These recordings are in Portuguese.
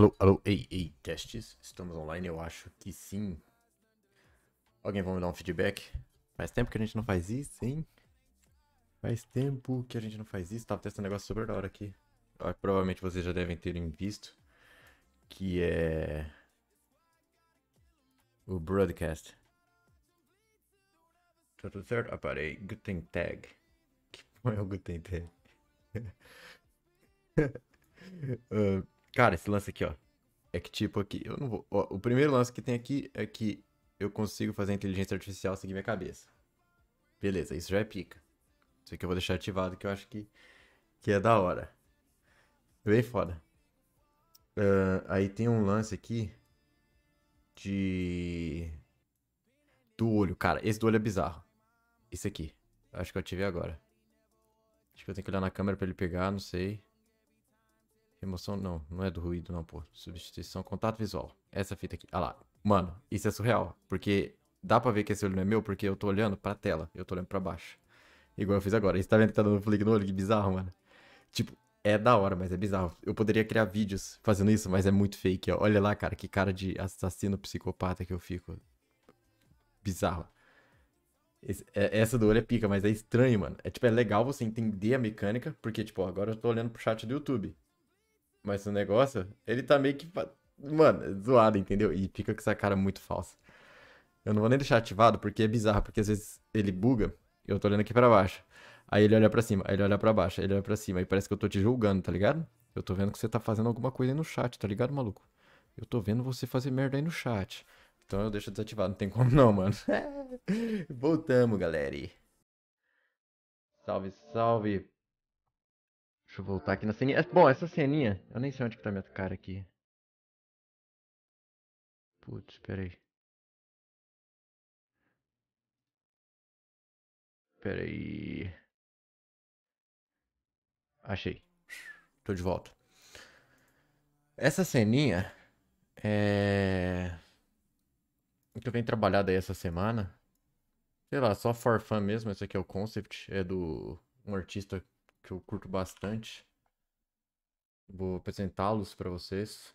Alô, alô, ei, ei, testes, estamos online, eu acho que sim. Alguém vai me dar um feedback? Faz tempo que a gente não faz isso, hein? Faz tempo que a gente não faz isso, tava testando um negócio super da hora aqui. Ah, provavelmente vocês já devem terem visto, que é... O broadcast. Tô tá tudo certo? Aparei, ah, Guten Tag. Que bom é o Guten Tag? uh... Cara, esse lance aqui, ó. É que tipo aqui, eu não vou. Ó, o primeiro lance que tem aqui é que eu consigo fazer a inteligência artificial seguir minha cabeça. Beleza, isso já é pica. Isso aqui eu vou deixar ativado que eu acho que, que é da hora. Bem foda. Uh, aí tem um lance aqui de. Do olho, cara. Esse do olho é bizarro. Esse aqui. Acho que eu ativei agora. Acho que eu tenho que olhar na câmera pra ele pegar, não sei. Remoção não, não é do ruído não, pô. Substituição, contato visual. Essa fita aqui. olha lá. Mano, isso é surreal. Porque dá pra ver que esse olho não é meu, porque eu tô olhando pra tela. Eu tô olhando pra baixo. Igual eu fiz agora. E você tá vendo que tá dando flick no olho? Que bizarro, mano. Tipo, é da hora, mas é bizarro. Eu poderia criar vídeos fazendo isso, mas é muito fake. Ó. Olha lá, cara, que cara de assassino psicopata que eu fico. Bizarro. Esse, é, essa do olho é pica, mas é estranho, mano. É tipo, é legal você entender a mecânica, porque, tipo, agora eu tô olhando pro chat do YouTube. Mas o negócio, ele tá meio que. Mano, zoado, entendeu? E fica com essa cara muito falsa. Eu não vou nem deixar ativado porque é bizarro, porque às vezes ele buga. Eu tô olhando aqui para baixo. Aí ele olha para cima, aí ele olha para baixo, aí ele olha para cima. E parece que eu tô te julgando, tá ligado? Eu tô vendo que você tá fazendo alguma coisa aí no chat, tá ligado, maluco? Eu tô vendo você fazer merda aí no chat. Então eu deixo desativado, não tem como não, mano. Voltamos, galera. Salve, salve, Deixa eu voltar aqui na ceninha. É, bom, essa ceninha, eu nem sei onde que tá minha cara aqui. Putz, peraí. Peraí. Achei. Tô de volta. Essa ceninha é. que eu venho trabalhado aí essa semana. Sei lá, só for fun mesmo. Esse aqui é o concept. É do um artista que eu curto bastante. Vou apresentá-los para vocês.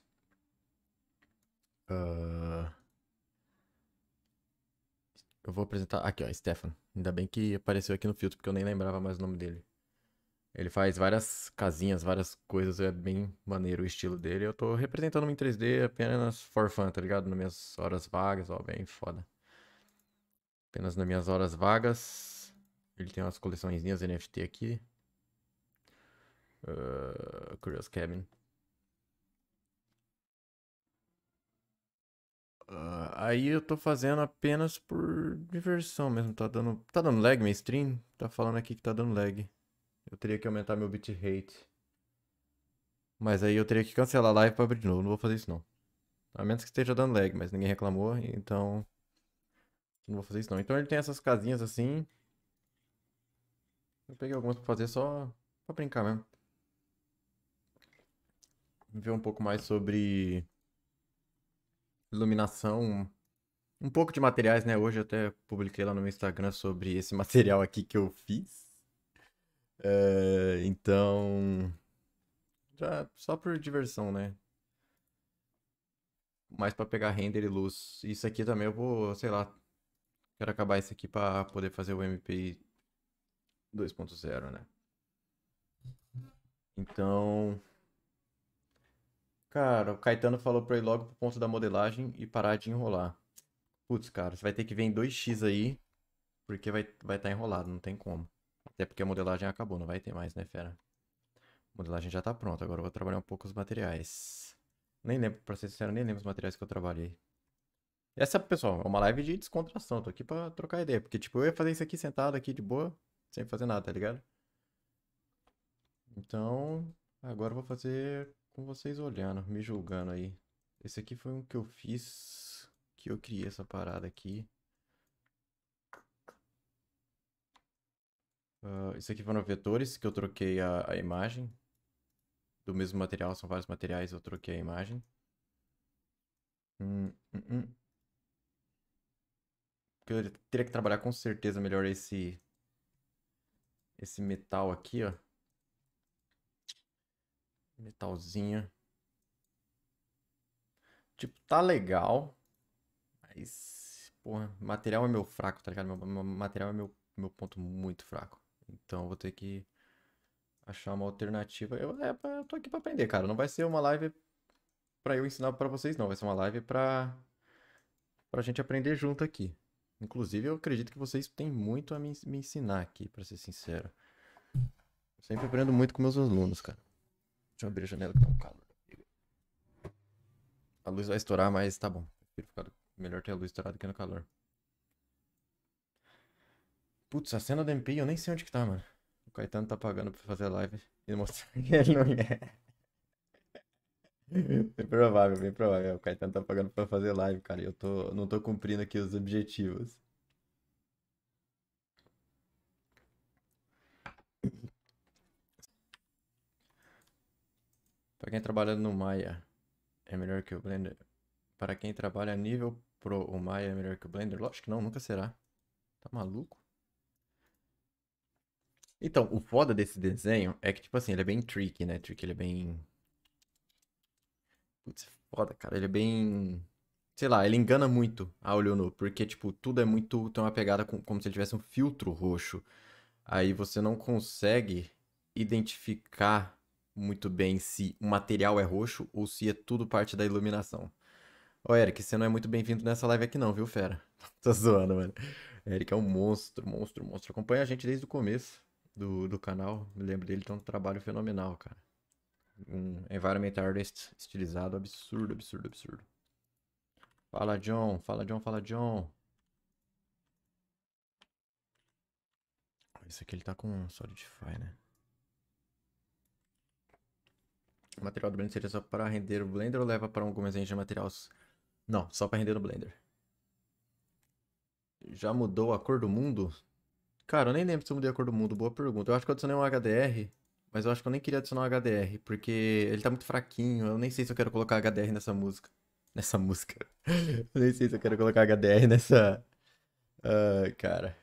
Uh... Eu vou apresentar. Aqui, ó, Stefan. Ainda bem que apareceu aqui no filtro, porque eu nem lembrava mais o nome dele. Ele faz várias casinhas, várias coisas, é bem maneiro o estilo dele. Eu tô representando em 3D apenas for fun, tá ligado? Nas minhas horas vagas, ó, bem foda. Apenas nas minhas horas vagas. Ele tem umas coleçõezinhas NFT aqui. Uh, Curious Cabin. Uh, aí eu tô fazendo apenas por diversão mesmo. Tá dando, tá dando lag minha stream? Tá falando aqui que tá dando lag. Eu teria que aumentar meu bitrate. Mas aí eu teria que cancelar a live pra abrir de novo. Não vou fazer isso não. A menos que esteja dando lag, mas ninguém reclamou, então. Não vou fazer isso não. Então ele tem essas casinhas assim. Eu peguei algumas pra fazer só pra brincar mesmo ver um pouco mais sobre iluminação, um pouco de materiais, né? Hoje eu até publiquei lá no meu Instagram sobre esse material aqui que eu fiz. É, então, já só por diversão, né? Mais para pegar render e luz. Isso aqui também eu vou, sei lá, quero acabar isso aqui para poder fazer o MPI 2.0, né? Então, Cara, o Caetano falou pra ir logo pro ponto da modelagem e parar de enrolar. Putz, cara, você vai ter que ver em 2x aí, porque vai estar vai tá enrolado, não tem como. Até porque a modelagem acabou, não vai ter mais, né, fera? A modelagem já tá pronta, agora eu vou trabalhar um pouco os materiais. Nem lembro, pra ser sincero, nem lembro os materiais que eu trabalhei. Essa, pessoal, é uma live de descontração, tô aqui pra trocar ideia, porque, tipo, eu ia fazer isso aqui sentado aqui de boa, sem fazer nada, tá ligado? Então, agora eu vou fazer com vocês olhando, me julgando aí. Esse aqui foi um que eu fiz, que eu criei essa parada aqui. Uh, esse aqui foram vetores que eu troquei a, a imagem. Do mesmo material, são vários materiais, eu troquei a imagem. Hum, hum, hum. Eu teria que trabalhar com certeza melhor esse, esse metal aqui, ó. Metalzinha, Tipo, tá legal. Mas, porra, material é meu fraco, tá ligado? Meu, meu material é meu, meu ponto muito fraco. Então eu vou ter que achar uma alternativa. Eu, é, eu tô aqui pra aprender, cara. Não vai ser uma live pra eu ensinar pra vocês, não. Vai ser uma live pra, pra gente aprender junto aqui. Inclusive, eu acredito que vocês têm muito a me, me ensinar aqui, pra ser sincero. Sempre aprendo muito com meus alunos, cara. Deixa eu abrir a janela que tá um calor. A luz vai estourar, mas tá bom. Melhor ter a luz estourada que no calor. Putz, a cena do MP eu nem sei onde que tá, mano. O Caetano tá pagando pra fazer live e mostrar que ele não é. Bem provável, bem provável. O Caetano tá pagando pra fazer live, cara. E eu tô, não tô cumprindo aqui os objetivos. Para quem trabalha no Maya, é melhor que o Blender. Para quem trabalha a nível Pro, o Maya é melhor que o Blender? Lógico que não, nunca será. Tá maluco? Então, o foda desse desenho é que, tipo assim, ele é bem tricky, né? Tricky, ele é bem... Putz, é foda, cara. Ele é bem... Sei lá, ele engana muito a olho nu. Porque, tipo, tudo é muito... Tem uma pegada com, como se ele tivesse um filtro roxo. Aí você não consegue identificar muito bem se o material é roxo ou se é tudo parte da iluminação. Ô, Eric, você não é muito bem-vindo nessa live aqui não, viu, fera? Tô zoando, mano. Eric é um monstro, monstro, monstro. Acompanha a gente desde o começo do, do canal. Me lembro dele, tem um trabalho fenomenal, cara. Um environment artist estilizado absurdo, absurdo, absurdo. Fala, John. Fala, John. Fala, John. Esse aqui ele tá com Solidify, né? material do Blender seria só para render o Blender ou leva para algum exemplo de materiais? Não, só para render no Blender. Já mudou a cor do mundo? Cara, eu nem lembro se eu mudei a cor do mundo, boa pergunta. Eu acho que eu adicionei um HDR, mas eu acho que eu nem queria adicionar um HDR, porque ele tá muito fraquinho, eu nem sei se eu quero colocar HDR nessa música. Nessa música. eu nem sei se eu quero colocar HDR nessa... Uh, cara...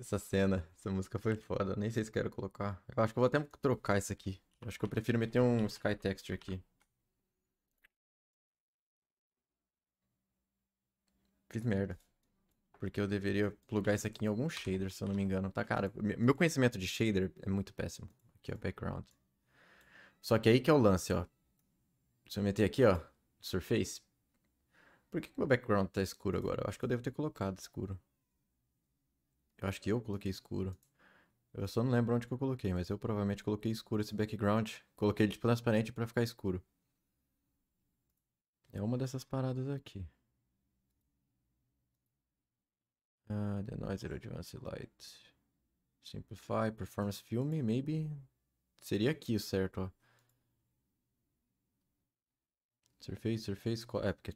Essa cena, essa música foi foda, eu nem sei se eu quero colocar. Eu acho que eu vou até trocar isso aqui. Acho que eu prefiro meter um Sky Texture aqui. Fiz merda. Porque eu deveria plugar isso aqui em algum shader, se eu não me engano. Tá, cara, meu conhecimento de shader é muito péssimo. Aqui, ó, background. Só que aí que é o lance, ó. Se eu meter aqui, ó, surface. Por que, que meu background tá escuro agora? Eu acho que eu devo ter colocado escuro. Eu acho que eu coloquei escuro. Eu só não lembro onde que eu coloquei, mas eu provavelmente coloquei escuro esse background. Coloquei de transparente para ficar escuro. É uma dessas paradas aqui. Uh, the Noise Advanced Light. Simplify, Performance Film, maybe... Seria aqui, o certo? Ó. Surface, Surface... É, porque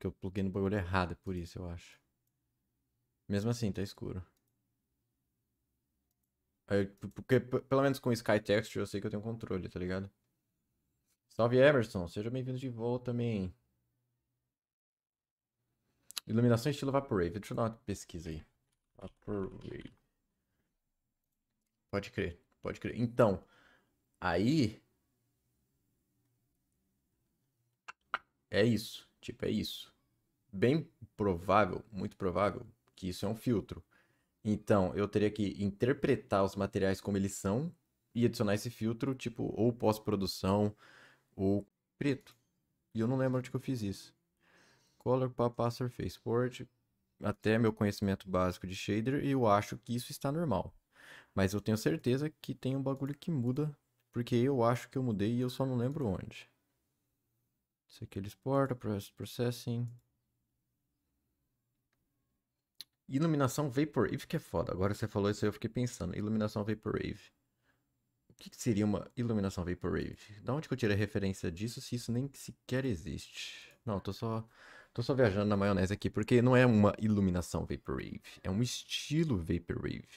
eu pluguei no bagulho errado, é por isso, eu acho. Mesmo assim, tá escuro. É, porque pelo menos com Sky Texture eu sei que eu tenho controle, tá ligado? Salve Emerson, seja bem-vindo de volta também. Iluminação estilo Vaporwave. Deixa eu dar uma pesquisa aí. Vaporwave. Pode crer, pode crer. Então, aí. É isso. Tipo, é isso. Bem provável, muito provável, que isso é um filtro. Então, eu teria que interpretar os materiais como eles são e adicionar esse filtro, tipo, ou pós-produção ou preto. E eu não lembro onde que eu fiz isso. Color Papa Surface Port, até meu conhecimento básico de shader, e eu acho que isso está normal. Mas eu tenho certeza que tem um bagulho que muda, porque eu acho que eu mudei e eu só não lembro onde. Isso aqui ele exporta, processing. Iluminação Vaporwave que é foda. Agora você falou isso aí, eu fiquei pensando. Iluminação Vaporwave. O que, que seria uma iluminação Vaporwave? Da onde que eu tirei a referência disso se isso nem sequer existe? Não, tô só. Tô só viajando na maionese aqui, porque não é uma iluminação Vaporwave, é um estilo Vaporwave.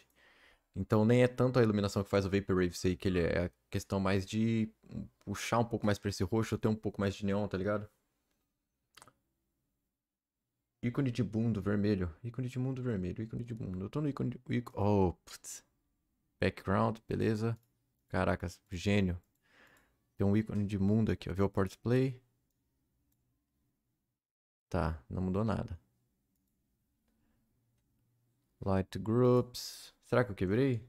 Então nem é tanto a iluminação que faz o Vaporwave sei que ele é a questão mais de puxar um pouco mais para esse roxo, ter um pouco mais de neon, tá ligado? ícone de mundo vermelho. ícone de mundo vermelho. ícone de mundo. Eu tô no ícone de... Oh, putz. Background, beleza. Caracas, gênio. Tem um ícone de mundo aqui, ó. Viu o port play. Tá, não mudou nada. Light groups. Será que eu quebrei?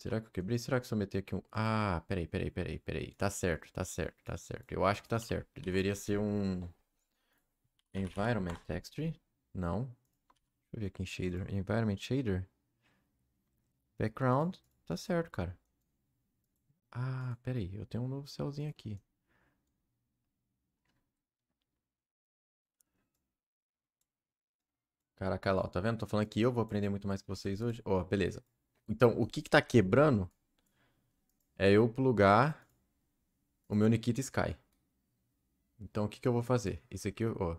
Será que eu quebrei? Será que se eu meter aqui um... Ah, peraí, peraí, peraí, peraí. Tá certo, tá certo, tá certo. Eu acho que tá certo. Deveria ser um... Environment Texture? Não. Deixa eu ver aqui em Shader. Environment Shader? Background? Tá certo, cara. Ah, peraí. Eu tenho um novo céuzinho aqui. Caraca, lá, tá vendo? Tô falando que eu vou aprender muito mais que vocês hoje. Ó, oh, beleza. Então, o que está que tá quebrando é eu plugar o meu Nikita Sky. Então, o que, que eu vou fazer? Isso aqui, ó.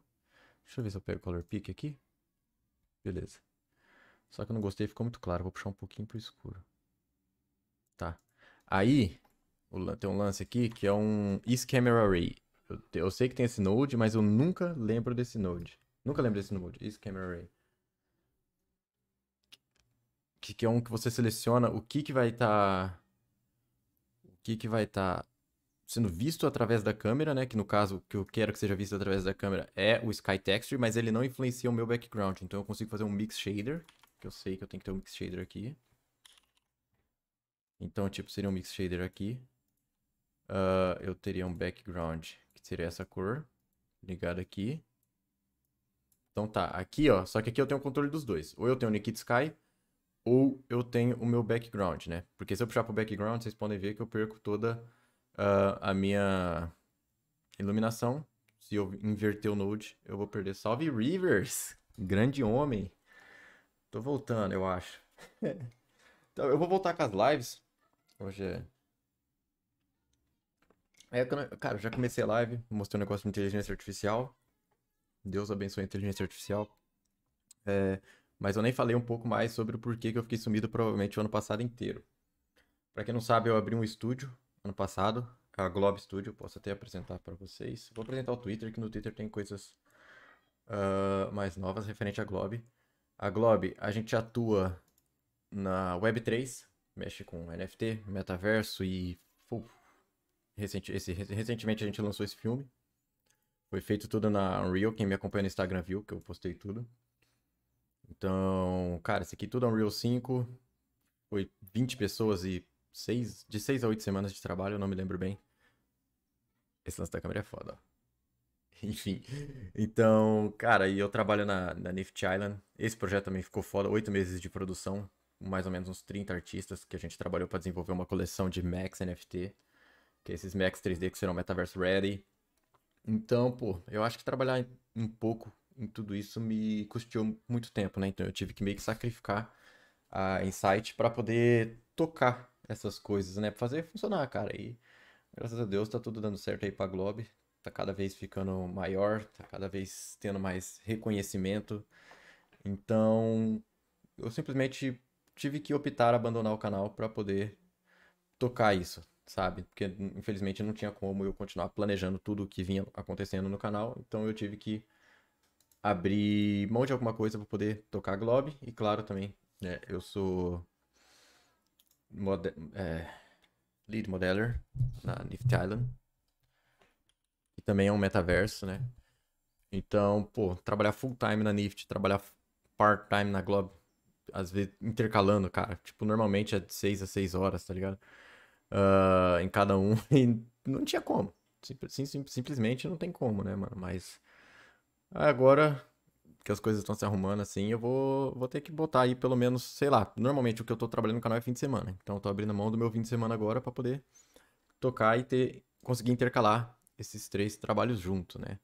Deixa eu ver se eu pego o color pick aqui. Beleza. Só que eu não gostei, ficou muito claro. Vou puxar um pouquinho o escuro. Tá. Aí, tem um lance aqui que é um Is Camera Array. Eu, eu sei que tem esse node, mas eu nunca lembro desse node. Nunca lembro desse node, Is Camera Array que, que é um que você seleciona o que, que vai estar. Tá, o que, que vai estar tá sendo visto através da câmera, né? Que no caso, o que eu quero que seja visto através da câmera é o Sky Texture, mas ele não influencia o meu background. Então eu consigo fazer um Mix Shader, que eu sei que eu tenho que ter um Mix Shader aqui. Então, tipo, seria um Mix Shader aqui. Uh, eu teria um background que seria essa cor, ligado aqui. Então tá, aqui ó, só que aqui eu tenho o controle dos dois. Ou eu tenho o Nikit Sky, ou eu tenho o meu background, né? Porque se eu puxar pro background, vocês podem ver que eu perco toda uh, a minha iluminação. Se eu inverter o node, eu vou perder. Salve Rivers! Grande homem! Tô voltando, eu acho. então, eu vou voltar com as lives. Hoje é... é cara, já comecei a live, mostrei um negócio de inteligência artificial. Deus abençoe a inteligência artificial. É, mas eu nem falei um pouco mais sobre o porquê que eu fiquei sumido provavelmente o ano passado inteiro. Para quem não sabe, eu abri um estúdio ano passado, a Globe Studio, posso até apresentar para vocês. Vou apresentar o Twitter, que no Twitter tem coisas uh, mais novas referente à Globe. A Globe, a gente atua na Web3, mexe com NFT, metaverso e. Uf, esse, recentemente a gente lançou esse filme. Foi feito tudo na Unreal, quem me acompanha no Instagram viu que eu postei tudo. Então, cara, esse aqui tudo é Unreal 5. Foi 20 pessoas e seis de 6 a 8 semanas de trabalho, eu não me lembro bem. Esse lance da câmera é foda, ó. Enfim. Então, cara, e eu trabalho na, na Nifty Island. Esse projeto também ficou foda. Oito meses de produção. Mais ou menos uns 30 artistas que a gente trabalhou para desenvolver uma coleção de Max NFT. Que é esses Max 3D que serão Metaverse Ready. Então, pô, eu acho que trabalhar um pouco em tudo isso me custou muito tempo, né? Então eu tive que meio que sacrificar a Insight para poder tocar essas coisas, né? Pra fazer funcionar, cara. E graças a Deus tá tudo dando certo aí pra Globe. Tá cada vez ficando maior, tá cada vez tendo mais reconhecimento. Então, eu simplesmente tive que optar abandonar o canal para poder tocar isso, sabe? Porque infelizmente não tinha como eu continuar planejando tudo o que vinha acontecendo no canal, então eu tive que abrir mão de alguma coisa para poder tocar Globe. E claro também, né, eu sou mode é, lead modeler na Nifty Island. E também é um metaverso, né? Então, pô, trabalhar full time na Nifty, trabalhar part time na Globe, às vezes intercalando, cara. Tipo, normalmente é de 6 a 6 horas, tá ligado? Uh, em cada um. E não tinha como. sim, simplesmente não tem como, né, mano? Mas Agora que as coisas estão se arrumando assim, eu vou, vou ter que botar aí pelo menos, sei lá, normalmente o que eu tô trabalhando no canal é fim de semana. Então eu tô abrindo mão do meu fim de semana agora para poder tocar e ter conseguir intercalar esses três trabalhos junto, né?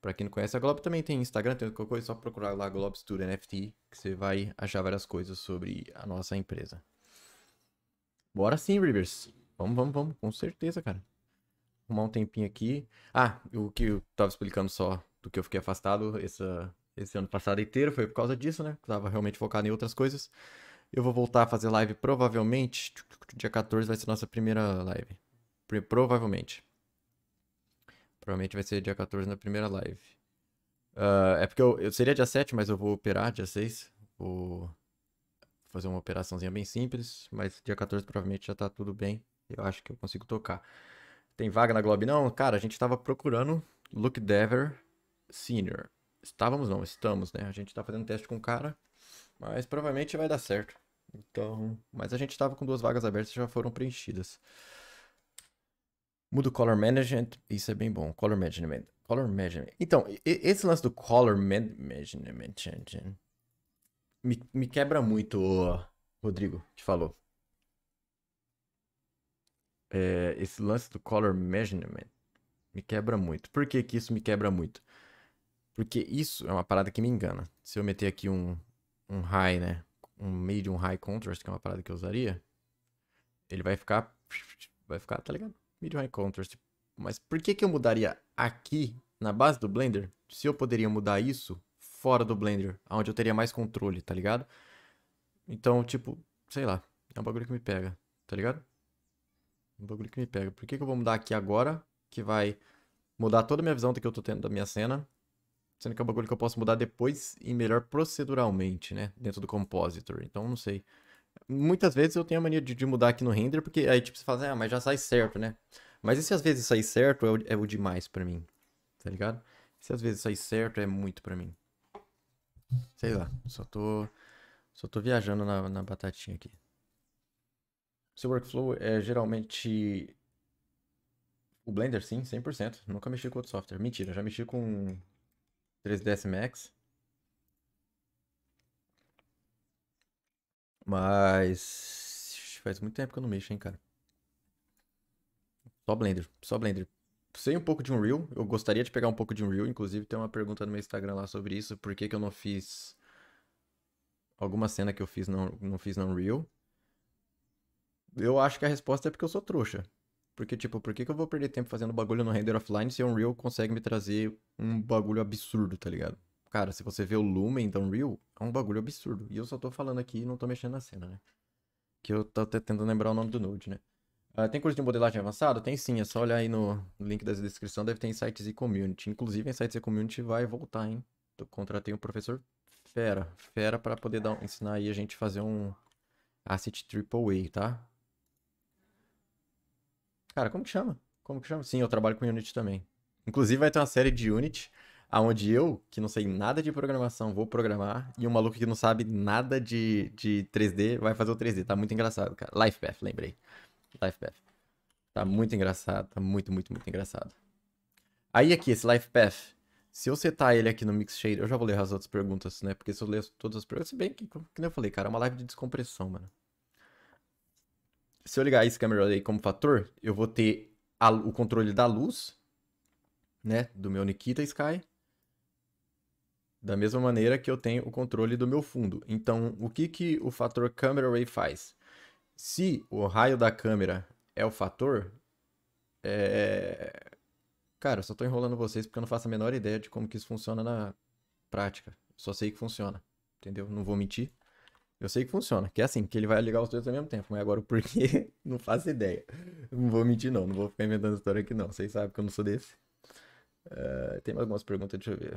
Para quem não conhece, a Globo também tem Instagram, tem qualquer coisa, é só procurar lá Globo Studio NFT, que você vai achar várias coisas sobre a nossa empresa. Bora sim, Rivers. Vamos, vamos, vamos, com certeza, cara. arrumar um tempinho aqui. Ah, o que eu tava explicando só do que eu fiquei afastado esse ano passado inteiro, foi por causa disso, né? Eu tava realmente focado em outras coisas. Eu vou voltar a fazer live provavelmente. Dia 14 vai ser nossa primeira live. Provavelmente. Provavelmente vai ser dia 14 na primeira live. Uh, é porque eu, eu, seria dia 7, mas eu vou operar dia 6. Vou fazer uma operaçãozinha bem simples, mas dia 14 provavelmente já tá tudo bem. Eu acho que eu consigo tocar. Tem vaga na Globo? Não, cara, a gente tava procurando Luke Dever Senior. Estávamos não, estamos, né? A gente está fazendo teste com o cara, mas provavelmente vai dar certo. Então, mas a gente estava com duas vagas abertas e já foram preenchidas. Muda o color management, isso é bem bom. Color management. Color management. Então, esse lance do color management me, me quebra muito, Rodrigo, que falou. É, esse lance do color management me quebra muito. Por que, que isso me quebra muito? Porque isso é uma parada que me engana. Se eu meter aqui um, um high, né? Um medium high contrast, que é uma parada que eu usaria, ele vai ficar. Vai ficar, tá ligado? Medium high contrast. Mas por que, que eu mudaria aqui na base do Blender se eu poderia mudar isso fora do Blender, onde eu teria mais controle, tá ligado? Então, tipo, sei lá. É um bagulho que me pega, tá ligado? Um bagulho que me pega. Por que, que eu vou mudar aqui agora que vai mudar toda a minha visão do que eu tô tendo da minha cena Sendo que é um bagulho que eu posso mudar depois e melhor proceduralmente, né? Dentro do compositor. Então, não sei. Muitas vezes eu tenho a mania de, de mudar aqui no render, porque aí tipo você fala assim, ah, mas já sai certo, né? Mas e se às vezes sair certo é o, é o demais para mim? Tá ligado? E se às vezes sair certo é muito para mim. Sei lá, só tô. Só tô viajando na, na batatinha aqui. Seu workflow é geralmente o Blender, sim, 100%. Nunca mexi com outro software. Mentira, já mexi com 3ds Max. Mas faz muito tempo que eu não mexo, hein, cara. Só Blender, só Blender. Sei um pouco de Unreal, eu gostaria de pegar um pouco de Unreal, inclusive tem uma pergunta no meu Instagram lá sobre isso, por que, que eu não fiz alguma cena que eu fiz não, não fiz no Unreal. Eu acho que a resposta é porque eu sou trouxa. Porque, tipo, por que, que eu vou perder tempo fazendo bagulho no render offline se Unreal consegue me trazer um bagulho absurdo, tá ligado? Cara, se você vê o Lumen da Unreal, é um bagulho absurdo. E eu só tô falando aqui e não tô mexendo na cena, né? Que eu tô até tentando lembrar o nome do Node, né? Uh, tem curso de modelagem avançado? Tem sim, é só olhar aí no link da descrição, deve ter Insights e Community. Inclusive, Insights e Community vai voltar, hein? Eu contratei um professor fera, fera para poder dar, ensinar aí a gente fazer um asset triple tá? Cara, como que chama? Como que chama? Sim, eu trabalho com Unity também. Inclusive vai ter uma série de Unity aonde eu, que não sei nada de programação, vou programar, e um maluco que não sabe nada de, de 3D vai fazer o 3D. Tá muito engraçado, cara. Lifepath, lembrei. Lifepath. Tá muito engraçado, tá muito, muito, muito engraçado. Aí aqui, esse Lifepath. Se eu setar ele aqui no Shader, eu já vou ler as outras perguntas, né? Porque se eu ler todas as perguntas, bem que, como eu falei, cara, é uma live de descompressão, mano se eu ligar esse camera relay como fator, eu vou ter a, o controle da luz, né, do meu Nikita Sky, da mesma maneira que eu tenho o controle do meu fundo. Então, o que, que o fator camera ray faz? Se o raio da câmera é o fator, é... Cara, eu só tô enrolando vocês porque eu não faço a menor ideia de como que isso funciona na prática. Só sei que funciona, entendeu? Não vou mentir. Eu sei que funciona, que é assim, que ele vai ligar os dois ao mesmo tempo, mas agora o porquê, não faço ideia. Não vou mentir, não, não vou ficar inventando história aqui, não. Vocês sabem que eu não sou desse. Uh, tem algumas perguntas, deixa eu ver.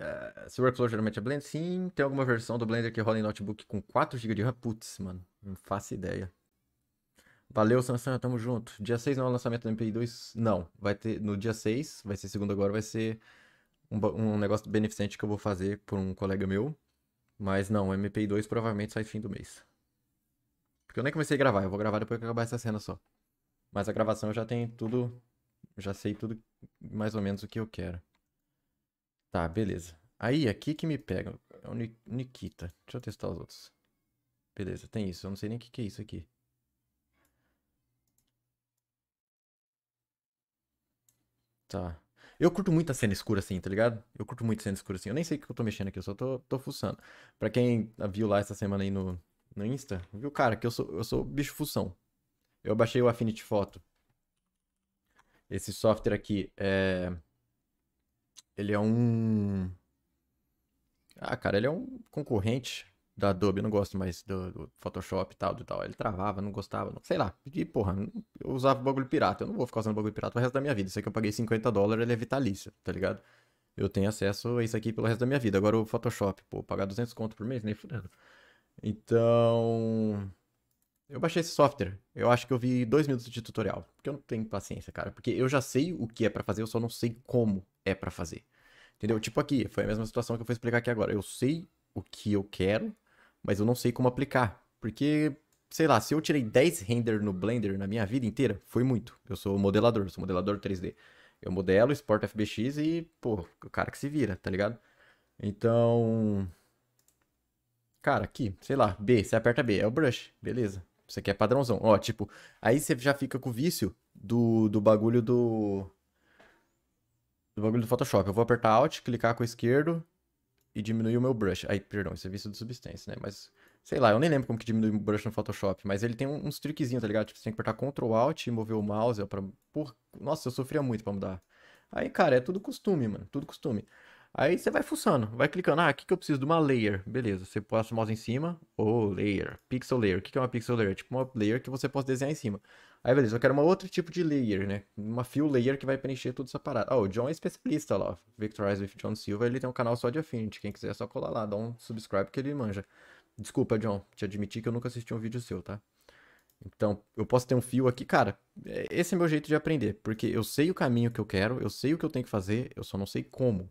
Uh, eh, o workflow geralmente é Blender? Sim, tem alguma versão do Blender que rola em notebook com 4 GB de RAM? Putz, mano, não faço ideia. Valeu, Sansan, tamo junto. Dia 6 não é o lançamento do MPI2? Não, vai ter no dia 6, vai ser segundo agora, vai ser um, um negócio beneficente que eu vou fazer por um colega meu. Mas não, o MPI 2 provavelmente sai fim do mês. Porque eu nem comecei a gravar, eu vou gravar depois que acabar essa cena só. Mas a gravação eu já tem tudo. Já sei tudo mais ou menos o que eu quero. Tá, beleza. Aí, aqui que me pega. É o Nikita. Deixa eu testar os outros. Beleza, tem isso. Eu não sei nem o que, que é isso aqui. Tá. Eu curto muito a cena escura assim, tá ligado? Eu curto muito a cena escura assim. Eu nem sei o que eu tô mexendo aqui, eu só tô, tô fuçando. Pra quem viu lá essa semana aí no, no Insta, viu, cara, que eu sou, eu sou bicho fução. Eu baixei o Affinity Photo. Esse software aqui é. Ele é um. Ah, cara, ele é um concorrente da Adobe, eu não gosto mais do, do Photoshop e tal, do tal. Ele travava, não gostava, não, sei lá. E, porra, eu usava o bagulho pirata. Eu não vou ficar usando bagulho pirata o resto da minha vida. Isso aqui eu paguei 50 dólares, ele é vitalício, tá ligado? Eu tenho acesso a isso aqui pelo resto da minha vida. Agora o Photoshop, pô, pagar 200 conto por mês, nem fudendo. Então. Eu baixei esse software. Eu acho que eu vi dois minutos de tutorial. Porque eu não tenho paciência, cara. Porque eu já sei o que é para fazer, eu só não sei como é para fazer. Entendeu? Tipo aqui, foi a mesma situação que eu fui explicar aqui agora. Eu sei o que eu quero, mas eu não sei como aplicar. Porque, sei lá, se eu tirei 10 render no Blender na minha vida inteira, foi muito. Eu sou modelador, sou modelador 3D. Eu modelo, exporto FBX e, pô, o cara que se vira, tá ligado? Então. Cara, aqui, sei lá, B, você aperta B, é o brush, beleza. Você quer é padrãozão. Ó, tipo, aí você já fica com o vício do, do bagulho do. Do bagulho do Photoshop. Eu vou apertar Alt, clicar com o esquerdo, e diminuir o meu brush. Aí, perdão, isso é visto de substância, né? Mas, sei lá, eu nem lembro como que diminui o brush no Photoshop, mas ele tem uns truquezinhos tá ligado? Tipo, você tem que apertar Ctrl Alt e mover o mouse pra... Por... Nossa, eu sofria muito pra mudar. Aí, cara, é tudo costume, mano, tudo costume. Aí você vai fuçando, vai clicando, ah, aqui que eu preciso de uma layer, beleza, você passa o mouse em cima, ou oh, layer, pixel layer, o que é uma pixel layer? É tipo uma layer que você pode desenhar em cima. Aí, beleza, eu quero um outro tipo de layer, né? Uma fio layer que vai preencher tudo essa parada. Ó, oh, o John é especialista lá, Victorize with John Silva, ele tem um canal só de Affinity. Quem quiser é só colar lá, dá um subscribe que ele manja. Desculpa, John, te admiti que eu nunca assisti um vídeo seu, tá? Então, eu posso ter um fio aqui, cara. É, esse é meu jeito de aprender, porque eu sei o caminho que eu quero, eu sei o que eu tenho que fazer, eu só não sei como.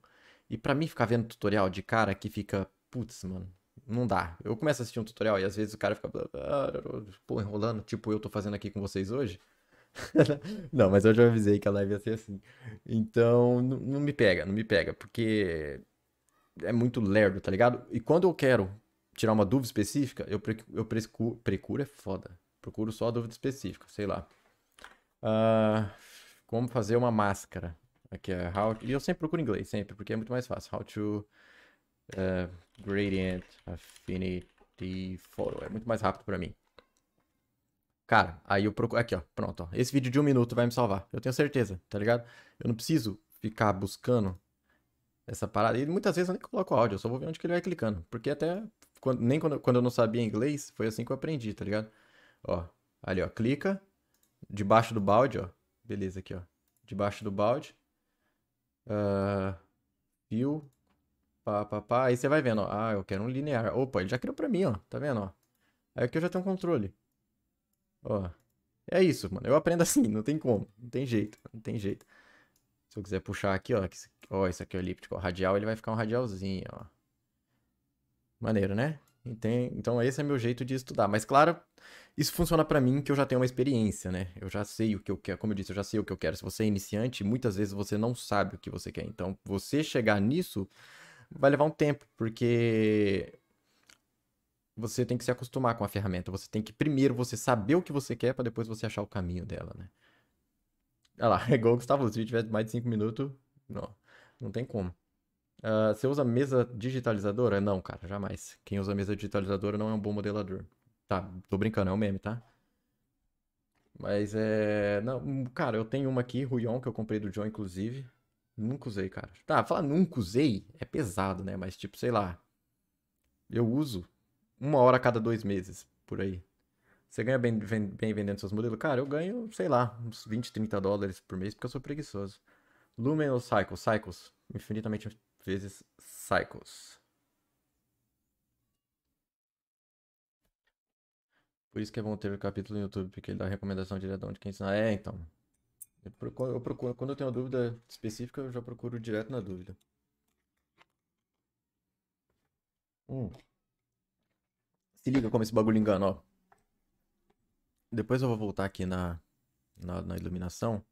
E para mim ficar vendo tutorial de cara que fica, putz, mano, não dá. Eu começo a assistir um tutorial e às vezes o cara fica pô, enrolando, tipo eu tô fazendo aqui com vocês hoje. não, mas eu já avisei que a live ia ser assim. Então, não, me pega, não me pega, porque é muito lerdo, tá ligado? E quando eu quero tirar uma dúvida específica, eu, pre eu prescu procuro é foda. Procuro só a dúvida específica, sei lá. Uh, como fazer uma máscara. Aqui é how... E eu sempre procuro inglês, sempre, porque é muito mais fácil. How to Uh, gradient Affinity Photo. É muito mais rápido pra mim. Cara, aí eu procuro... Aqui, ó. Pronto, ó. Esse vídeo de um minuto vai me salvar. Eu tenho certeza, tá ligado? Eu não preciso ficar buscando essa parada. E muitas vezes eu nem coloco áudio. Eu só vou ver onde que ele vai clicando. Porque até... Quando, nem quando, quando eu não sabia inglês, foi assim que eu aprendi, tá ligado? Ó. Ali, ó. Clica. Debaixo do balde, ó. Beleza, aqui, ó. Debaixo do balde. Uh, view Pá, pá, pá. Aí você vai vendo, ó. Ah, eu quero um linear. Opa, ele já criou pra mim, ó. Tá vendo, ó. Aí aqui eu já tenho um controle. Ó. É isso, mano. Eu aprendo assim, não tem como. Não tem jeito, não tem jeito. Se eu quiser puxar aqui, ó. Que, ó, isso aqui é elíptico. Ó, radial, ele vai ficar um radialzinho, ó. Maneiro, né? Então esse é meu jeito de estudar. Mas claro, isso funciona para mim que eu já tenho uma experiência, né? Eu já sei o que eu quero. Como eu disse, eu já sei o que eu quero. Se você é iniciante, muitas vezes você não sabe o que você quer. Então você chegar nisso vai levar um tempo, porque você tem que se acostumar com a ferramenta. Você tem que primeiro você saber o que você quer para depois você achar o caminho dela, né? Olha lá, é igual o Gustavo, se tiver mais de 5 minutos, não, não tem como. Uh, você usa mesa digitalizadora? Não, cara, jamais. Quem usa mesa digitalizadora não é um bom modelador. Tá, tô brincando, é um meme, tá? Mas é. Não, cara, eu tenho uma aqui, Ruyon, que eu comprei do John, inclusive. Nunca usei, cara. Tá, falar nunca usei é pesado, né? Mas, tipo, sei lá. Eu uso uma hora a cada dois meses, por aí. Você ganha bem, bem, bem vendendo seus modelos? Cara, eu ganho, sei lá, uns 20, 30 dólares por mês porque eu sou preguiçoso. Lumen ou Cycles? Cycles. Infinitamente vezes Cycles. Por isso que é bom ter o capítulo no YouTube, porque ele dá recomendação direta onde quem ensinar. É, então. Eu procuro, eu procuro, quando eu tenho uma dúvida específica, eu já procuro direto na dúvida. Hum. Se liga como esse bagulho engana, ó. Depois eu vou voltar aqui na, na, na iluminação.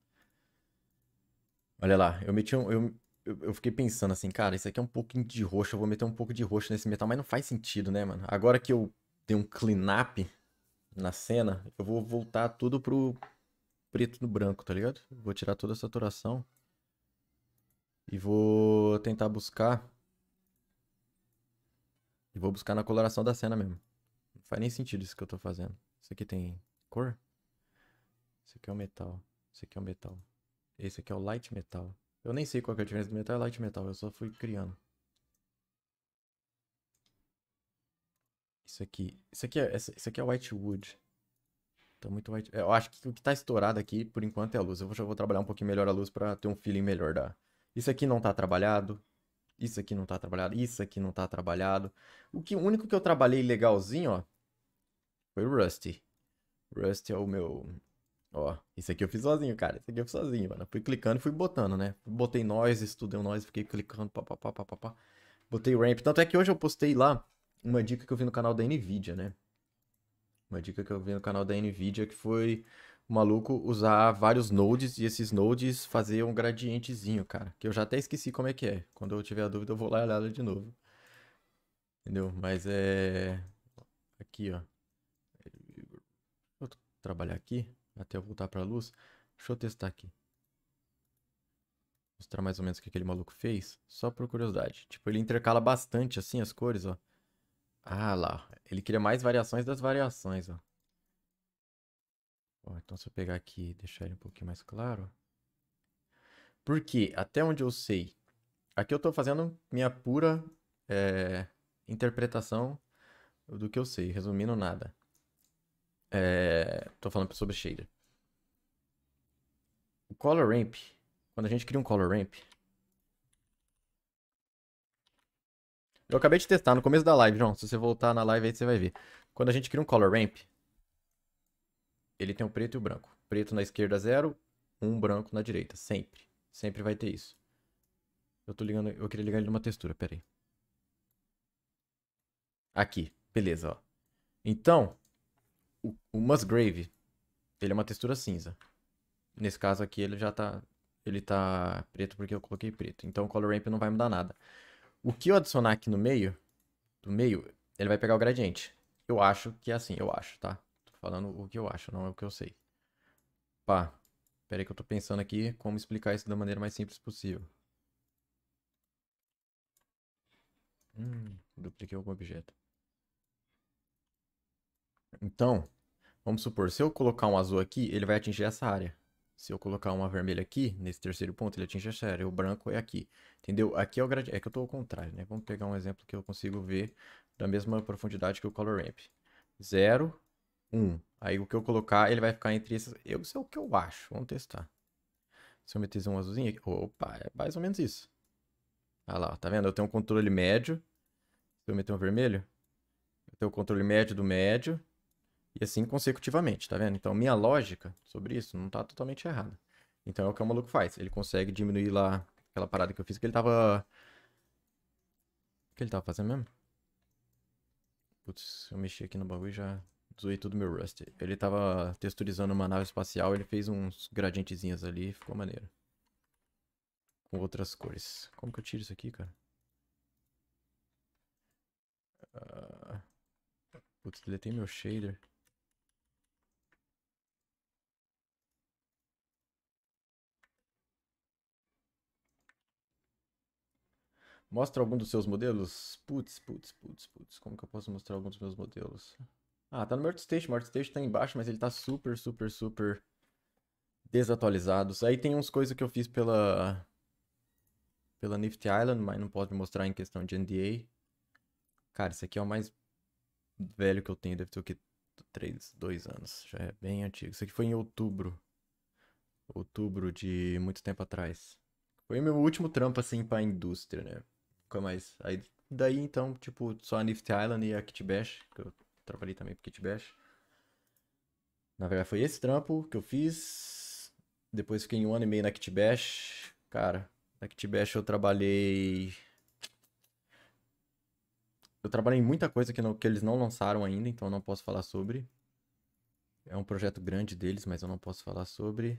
Olha lá, eu meti um. Eu, eu fiquei pensando assim, cara, isso aqui é um pouquinho de roxo, eu vou meter um pouco de roxo nesse metal, mas não faz sentido, né, mano? Agora que eu dei um clean up na cena, eu vou voltar tudo pro, preto no branco, tá ligado? Vou tirar toda a saturação. E vou tentar buscar. E vou buscar na coloração da cena mesmo. Não faz nem sentido isso que eu tô fazendo. Isso aqui tem cor? Isso aqui é o metal. Isso aqui é o metal. Esse aqui é o light metal. Eu nem sei qual é a diferença do metal e light metal. Eu só fui criando. Isso aqui. Isso aqui é, isso aqui é white wood. Tá muito white. Eu acho que o que tá estourado aqui, por enquanto, é a luz. Eu já vou trabalhar um pouquinho melhor a luz para ter um feeling melhor da. Isso aqui não tá trabalhado. Isso aqui não tá trabalhado. Isso aqui não tá trabalhado. O que o único que eu trabalhei legalzinho, ó, foi o Rusty. Rusty é o meu. Ó, isso aqui eu fiz sozinho, cara. Isso aqui eu fiz sozinho, mano. Fui clicando e fui botando, né? Botei noise, estudei o noise, fiquei clicando, papapá, papapá. Botei ramp. Tanto é que hoje eu postei lá uma dica que eu vi no canal da Nvidia, né? Uma dica que eu vi no canal da NVIDIA que foi o maluco usar vários nodes e esses nodes fazer um gradientezinho, cara. Que eu já até esqueci como é que é. Quando eu tiver a dúvida, eu vou lá olhar de novo. Entendeu? Mas é. Aqui, ó. Vou trabalhar aqui até eu voltar pra luz. Deixa eu testar aqui. Mostrar mais ou menos o que aquele maluco fez. Só por curiosidade. Tipo, ele intercala bastante assim as cores, ó. Ah lá, ele cria mais variações das variações, ó. Então, se eu pegar aqui e deixar ele um pouquinho mais claro. Porque, até onde eu sei, aqui eu estou fazendo minha pura é, interpretação do que eu sei, resumindo nada. Estou é, falando sobre shader. O color ramp, quando a gente cria um color ramp, Eu acabei de testar no começo da live, João. Se você voltar na live aí, você vai ver. Quando a gente cria um color ramp, ele tem o preto e o branco. Preto na esquerda, zero. Um branco na direita. Sempre. Sempre vai ter isso. Eu tô ligando... Eu queria ligar ele numa textura, peraí. Aqui. Beleza, ó. Então, o, o Musgrave, ele é uma textura cinza. Nesse caso aqui, ele já tá... Ele tá preto porque eu coloquei preto. Então, o color ramp não vai mudar nada. O que eu adicionar aqui no meio, do meio, ele vai pegar o gradiente. Eu acho que é assim, eu acho, tá? Tô falando o que eu acho, não é o que eu sei. Pá, pera aí que eu tô pensando aqui como explicar isso da maneira mais simples possível. Hum, dupliquei algum objeto. Então, vamos supor, se eu colocar um azul aqui, ele vai atingir essa área. Se eu colocar uma vermelha aqui, nesse terceiro ponto, ele atinge a área. O branco é aqui. Entendeu? Aqui é o gradiente. É que eu estou ao contrário, né? Vamos pegar um exemplo que eu consigo ver da mesma profundidade que o color ramp. 0, 1. Um. Aí o que eu colocar, ele vai ficar entre esses. Eu sei o que eu acho. Vamos testar. Se eu meter um azulzinho aqui. Opa, é mais ou menos isso. Olha lá, tá vendo? Eu tenho um controle médio. Se eu meter um vermelho, eu tenho o um controle médio do médio. E assim consecutivamente, tá vendo? Então, minha lógica sobre isso não tá totalmente errada. Então, é o que o maluco faz. Ele consegue diminuir lá aquela parada que eu fiz, que ele tava... O que ele tava fazendo mesmo? Putz, eu mexi aqui no bagulho e já zoei tudo meu Rust. Ele tava texturizando uma nave espacial, ele fez uns gradientezinhos ali, ficou maneiro. Com outras cores. Como que eu tiro isso aqui, cara? Uh... Putz, deletei meu shader. Mostra algum dos seus modelos? Putz, putz, putz, putz. Como que eu posso mostrar alguns dos meus modelos? Ah, tá no meu ArtStation. Meu Station tá embaixo, mas ele tá super, super, super desatualizado. Aí tem uns coisas que eu fiz pela pela Nifty Island, mas não posso mostrar em questão de NDA. Cara, isso aqui é o mais velho que eu tenho. Deve ter o quê? 3, 2 anos. Já é bem antigo. Isso aqui foi em outubro. Outubro de muito tempo atrás. Foi meu último trampo, assim, pra indústria, né? mas aí daí então, tipo, só a Nifty Island e a Kit Bash, que eu trabalhei também pro Kit Bash. Na verdade foi esse trampo que eu fiz. Depois fiquei um ano e meio na Kit Bash. Cara, na Kit Bash eu trabalhei eu trabalhei em muita coisa que, não, que eles não lançaram ainda, então eu não posso falar sobre. É um projeto grande deles, mas eu não posso falar sobre.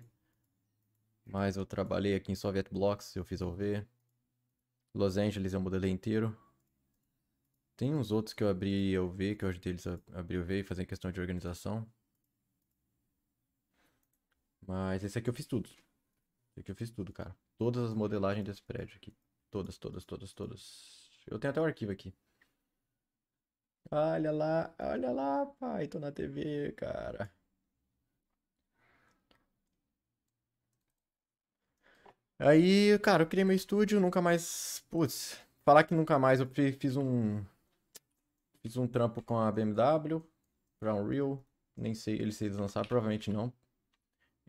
Mas eu trabalhei aqui em Soviet Blocks, eu fiz OV. Los Angeles eu modelei inteiro. Tem uns outros que eu abri e eu vi, que eu ajudei eles a abrir e V e fazer questão de organização. Mas esse aqui eu fiz tudo. Esse aqui eu fiz tudo, cara. Todas as modelagens desse prédio aqui. Todas, todas, todas, todas. Eu tenho até o um arquivo aqui. Olha lá, olha lá, pai. Tô na TV, cara. Aí, cara, eu criei meu estúdio, nunca mais. Putz, falar que nunca mais eu fiz um. Fiz um trampo com a BMW pra Unreal. Nem sei, eles se lançaram, provavelmente não.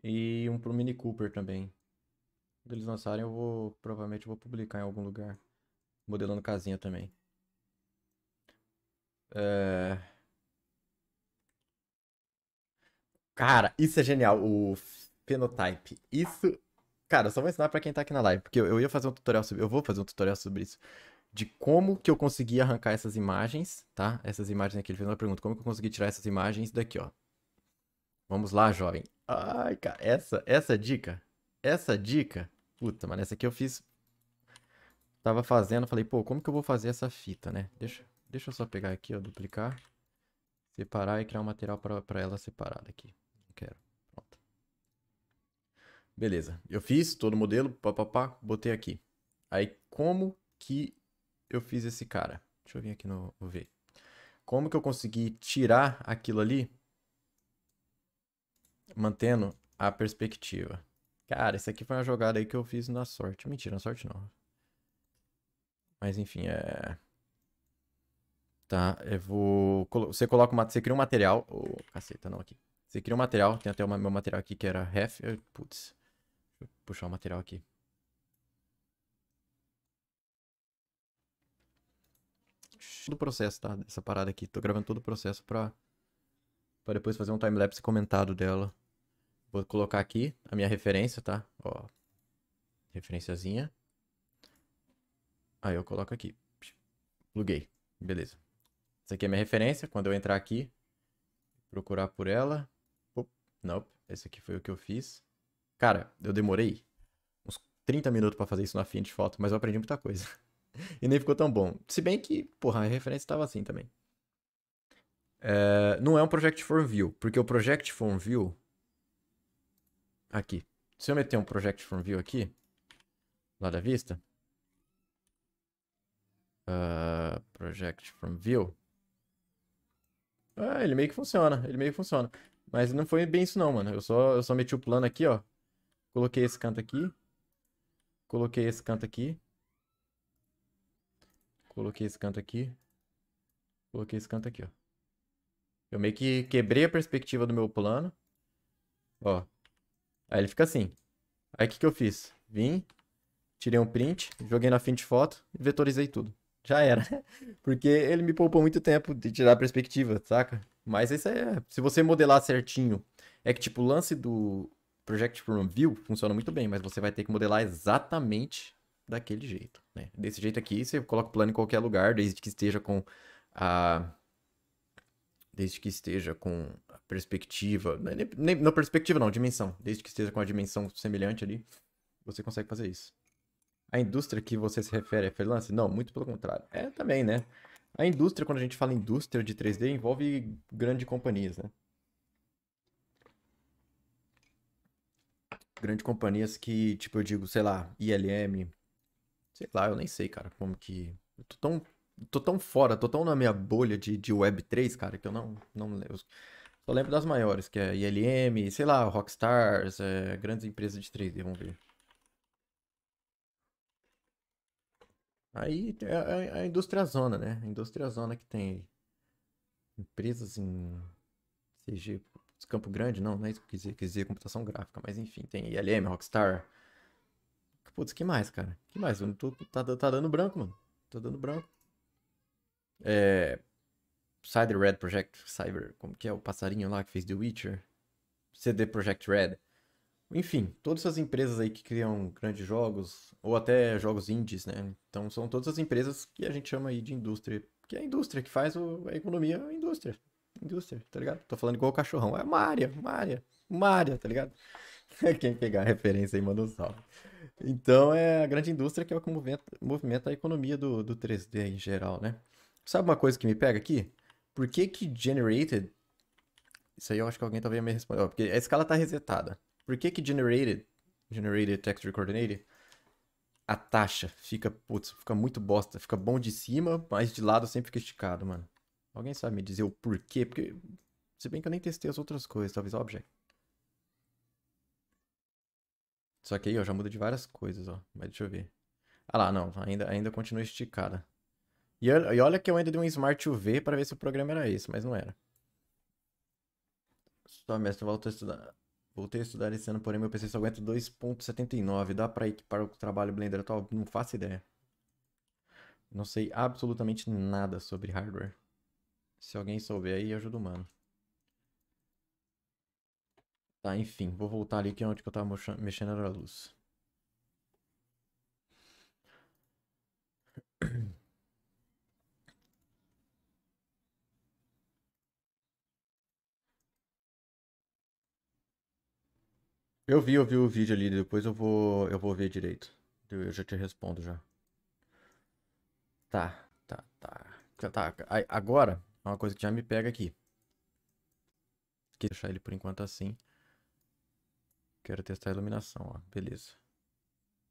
E um pro Mini Cooper também. Quando eles lançarem, eu vou. Provavelmente eu vou publicar em algum lugar. Modelando casinha também. É... Cara, isso é genial, o Phenotype. Isso Cara, só vou ensinar para quem tá aqui na live, porque eu, ia fazer um tutorial sobre, eu vou fazer um tutorial sobre isso, de como que eu consegui arrancar essas imagens, tá? Essas imagens aqui, ele fez uma pergunta, como que eu consegui tirar essas imagens daqui, ó. Vamos lá, jovem. Ai, cara, essa, essa dica, essa dica, puta, mano, essa aqui eu fiz, tava fazendo, falei, pô, como que eu vou fazer essa fita, né? Deixa, deixa eu só pegar aqui, ó, duplicar, separar e criar um material para ela separada aqui. Não quero. Beleza, eu fiz todo o modelo, papapá, botei aqui. Aí, como que eu fiz esse cara? Deixa eu vir aqui no V. Como que eu consegui tirar aquilo ali? Mantendo a perspectiva. Cara, isso aqui foi uma jogada aí que eu fiz na sorte. Mentira, na sorte não. Mas enfim, é... Tá, eu vou... Você coloca uma... Você cria um material... Oh, caceta, não aqui. Você cria um material, tem até o meu material aqui que era ref. Putz puxar o material aqui. Todo o processo, tá? essa parada aqui. Tô gravando todo o processo pra, pra depois fazer um timelapse comentado dela. Vou colocar aqui a minha referência, tá? Ó. Referenciazinha. Aí eu coloco aqui. Pluguei. Beleza. Essa aqui é minha referência. Quando eu entrar aqui, procurar por ela. não nope. Esse aqui foi o que eu fiz. Cara, eu demorei uns 30 minutos para fazer isso na de foto, mas eu aprendi muita coisa. e nem ficou tão bom. Se bem que, porra, a referência estava assim também. É, não é um Project Form View, porque o Project Form View... Aqui. Se eu meter um Project Form View aqui, lá da vista... Uh, project From View... Ah, ele meio que funciona, ele meio que funciona. Mas não foi bem isso não, mano. Eu só, eu só meti o plano aqui, ó. Coloquei esse canto aqui. Coloquei esse canto aqui. Coloquei esse canto aqui. Coloquei esse canto aqui, ó. Eu meio que quebrei a perspectiva do meu plano. Ó. Aí ele fica assim. Aí o que, que eu fiz? Vim, tirei um print, joguei na fim de foto e vetorizei tudo. Já era. Porque ele me poupou muito tempo de tirar a perspectiva, saca? Mas isso é. Se você modelar certinho, é que tipo, o lance do, Project From View funciona muito bem, mas você vai ter que modelar exatamente daquele jeito. Né? Desse jeito aqui, você coloca o plano em qualquer lugar, desde que esteja com a... Desde que esteja com a perspectiva... Né? Nem, nem, não, perspectiva não, dimensão. Desde que esteja com a dimensão semelhante ali, você consegue fazer isso. A indústria que você se refere é freelance? Não, muito pelo contrário. É também, né? A indústria, quando a gente fala indústria de 3D, envolve grandes companhias, né? grandes companhias que, tipo, eu digo, sei lá, ILM, sei lá, eu nem sei, cara, como que. Eu tô tão, tô tão fora, tô tão na minha bolha de, de Web3, cara, que eu não, não lembro. Só lembro das maiores, que é ILM, sei lá, Rockstars, é, grandes empresas de 3D, vamos ver. Aí é, é, é a indústria zona, né? A indústria zona que tem aí. Empresas em CG, Campo Grande, não, não é isso que eu quis dizer, quis dizer computação gráfica, mas enfim, tem ILM, Rockstar. Putz, que mais, cara? Que mais? Eu não tô, tá, tá dando branco, mano. Tá dando branco. É. Cider Red Project Cyber, como que é o passarinho lá que fez The Witcher? CD Project Red. Enfim, todas essas empresas aí que criam grandes jogos, ou até jogos indies, né? Então são todas as empresas que a gente chama aí de indústria. Que é a indústria que faz a economia, a indústria indústria, tá ligado? Tô falando igual o cachorrão. É uma área, uma área, uma área, tá ligado? Quem pegar a referência aí manda um salve. Então é a grande indústria que é o que movimenta, movimenta a economia do, do 3D em geral, né? Sabe uma coisa que me pega aqui? Por que que generated... Isso aí eu acho que alguém talvez me respondeu. Porque a escala tá resetada. Por que que generated, generated texture coordinated, a taxa fica, putz, fica muito bosta. Fica bom de cima, mas de lado sempre fica esticado, mano. Alguém sabe me dizer o porquê? Porque, se bem que eu nem testei as outras coisas, talvez Object. Só que aí, ó, já muda de várias coisas, ó. Mas deixa eu ver. Ah lá, não, ainda, ainda continua esticada. E, e olha que eu ainda dei um Smart UV para ver se o programa era esse, mas não era. Só, mestre, volto a estudar. Voltei a estudar esse ano, porém meu PC só aguenta 2.79. Dá para equipar o trabalho Blender atual? Não faço ideia. Não sei absolutamente nada sobre hardware. Se alguém souber aí, ajuda o mano. Tá, enfim. Vou voltar ali que é onde que eu tava mexendo a luz. Eu vi, eu vi o vídeo ali, depois eu vou, eu vou ver direito. Eu já te respondo já. Tá, tá, tá. Tá, tá agora é uma coisa que já me pega aqui. Vou deixar ele por enquanto assim. Quero testar a iluminação, ó. Beleza.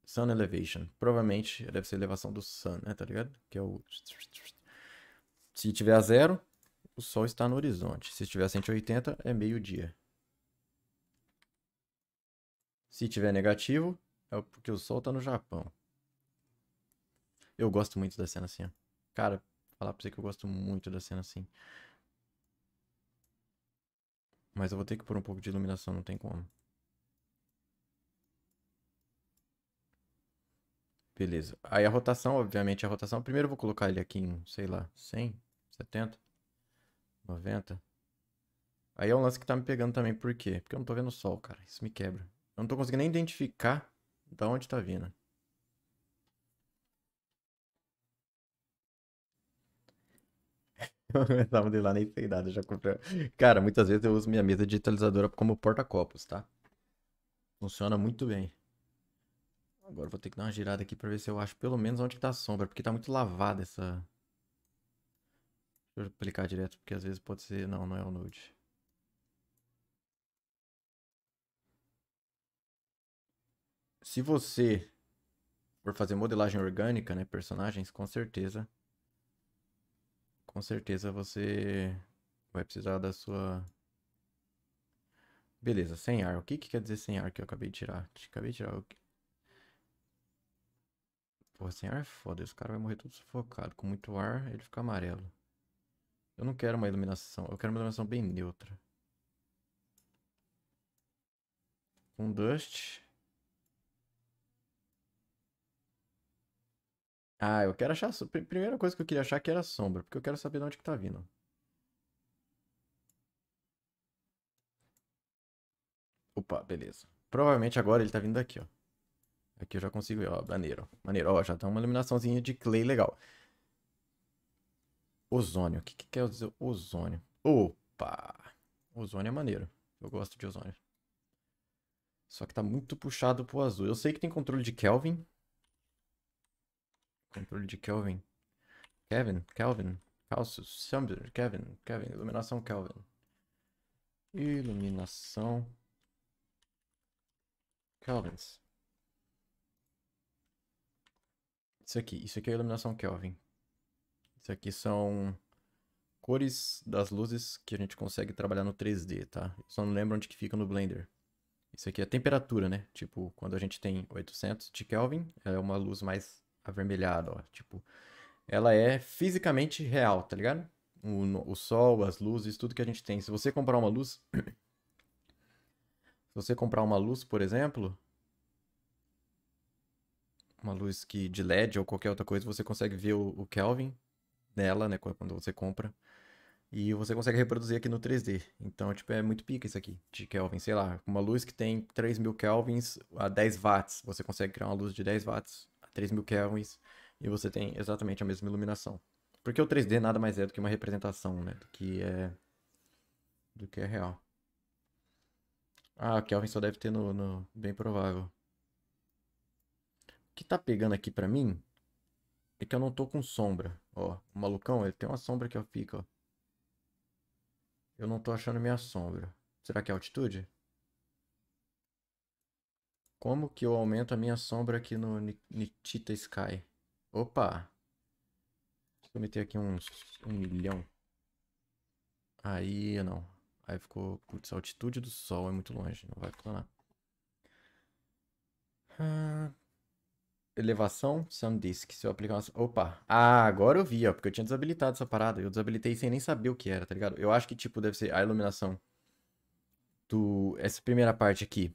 Sun Elevation. Provavelmente deve ser a elevação do Sun, né? Tá ligado? Que é o... Se tiver a zero, o sol está no horizonte. Se tiver 180, é meio-dia. Se tiver negativo, é porque o sol está no Japão. Eu gosto muito da cena assim, ó. Cara, falar pra você que eu gosto muito da cena assim. Mas eu vou ter que pôr um pouco de iluminação, não tem como. Beleza. Aí a rotação, obviamente, a rotação. Primeiro eu vou colocar ele aqui em, sei lá, 100, 70, 90. Aí é um lance que tá me pegando também, por quê? Porque eu não tô vendo o sol, cara. Isso me quebra. Eu não tô conseguindo nem identificar da onde tá vindo. eu tava de lá nem sei nada, já comprei. Cara, muitas vezes eu uso minha mesa digitalizadora como porta-copos, tá? Funciona muito bem. Agora vou ter que dar uma girada aqui pra ver se eu acho pelo menos onde que tá a sombra, porque tá muito lavada essa... Deixa eu clicar direto, porque às vezes pode ser... Não, não é o Node. Se você for fazer modelagem orgânica, né, personagens, com certeza com certeza você vai precisar da sua... Beleza, sem ar. O que, que quer dizer sem ar que eu acabei de tirar? Acabei de tirar o que... Porra, sem ar é foda. Esse cara vai morrer todo sufocado. Com muito ar, ele fica amarelo. Eu não quero uma iluminação. Eu quero uma iluminação bem neutra. Com um dust. Ah, eu quero achar... Primeira coisa que eu queria achar que era sombra, porque eu quero saber de onde que tá vindo. Opa, beleza. Provavelmente agora ele tá vindo daqui, ó. Aqui eu já consigo ver, ó, maneiro. Maneiro, ó, já tá uma iluminaçãozinha de clay legal. Ozônio, o que que quer dizer ozônio? Opa! Ozônio é maneiro. Eu gosto de ozônio. Só que tá muito puxado pro azul. Eu sei que tem controle de Kelvin, Controle de Kelvin. Kevin, Kelvin, Calcius, Chamber, Kevin, Kevin, iluminação Kelvin. Iluminação Kelvins. Isso aqui, isso aqui é iluminação Kelvin. Isso aqui são cores das luzes que a gente consegue trabalhar no 3D, tá? só não lembro onde que fica no Blender. Isso aqui é temperatura, né? Tipo, quando a gente tem 800 de Kelvin, ela é uma luz mais avermelhado, ó, tipo, ela é fisicamente real, tá ligado? O, o sol, as luzes, tudo que a gente tem. Se você comprar uma luz, se você comprar uma luz, por exemplo, uma luz que de LED ou qualquer outra coisa, você consegue ver o, o Kelvin nela, né, quando você compra. E você consegue reproduzir aqui no 3D. Então, tipo, é muito pica isso aqui de Kelvin. Sei lá, uma luz que tem 3000 Kelvins a 10 watts. Você consegue criar uma luz de 10 watts 3000 kelvins e você tem exatamente a mesma iluminação. Porque o 3D nada mais é do que uma representação, né? Do que é, do que é real. Ah, Kelvin só deve ter no, no... Bem provável. O que tá pegando aqui pra mim é que eu não tô com sombra. Ó, o malucão, ele tem uma sombra que eu fico, ó. Eu não tô achando minha sombra. Será que é altitude? Como que eu aumento a minha sombra aqui no Nitita Sky? Opa! Deixa eu meter aqui uns um milhão. Aí não. Aí ficou. Putz, a altitude do sol é muito longe. Não vai funcionar. Ah, elevação, Disk. Se eu aplicar uma... Opa! Ah, agora eu vi, ó. Porque eu tinha desabilitado essa parada. Eu desabilitei sem nem saber o que era, tá ligado? Eu acho que, tipo, deve ser a iluminação do... Essa primeira parte aqui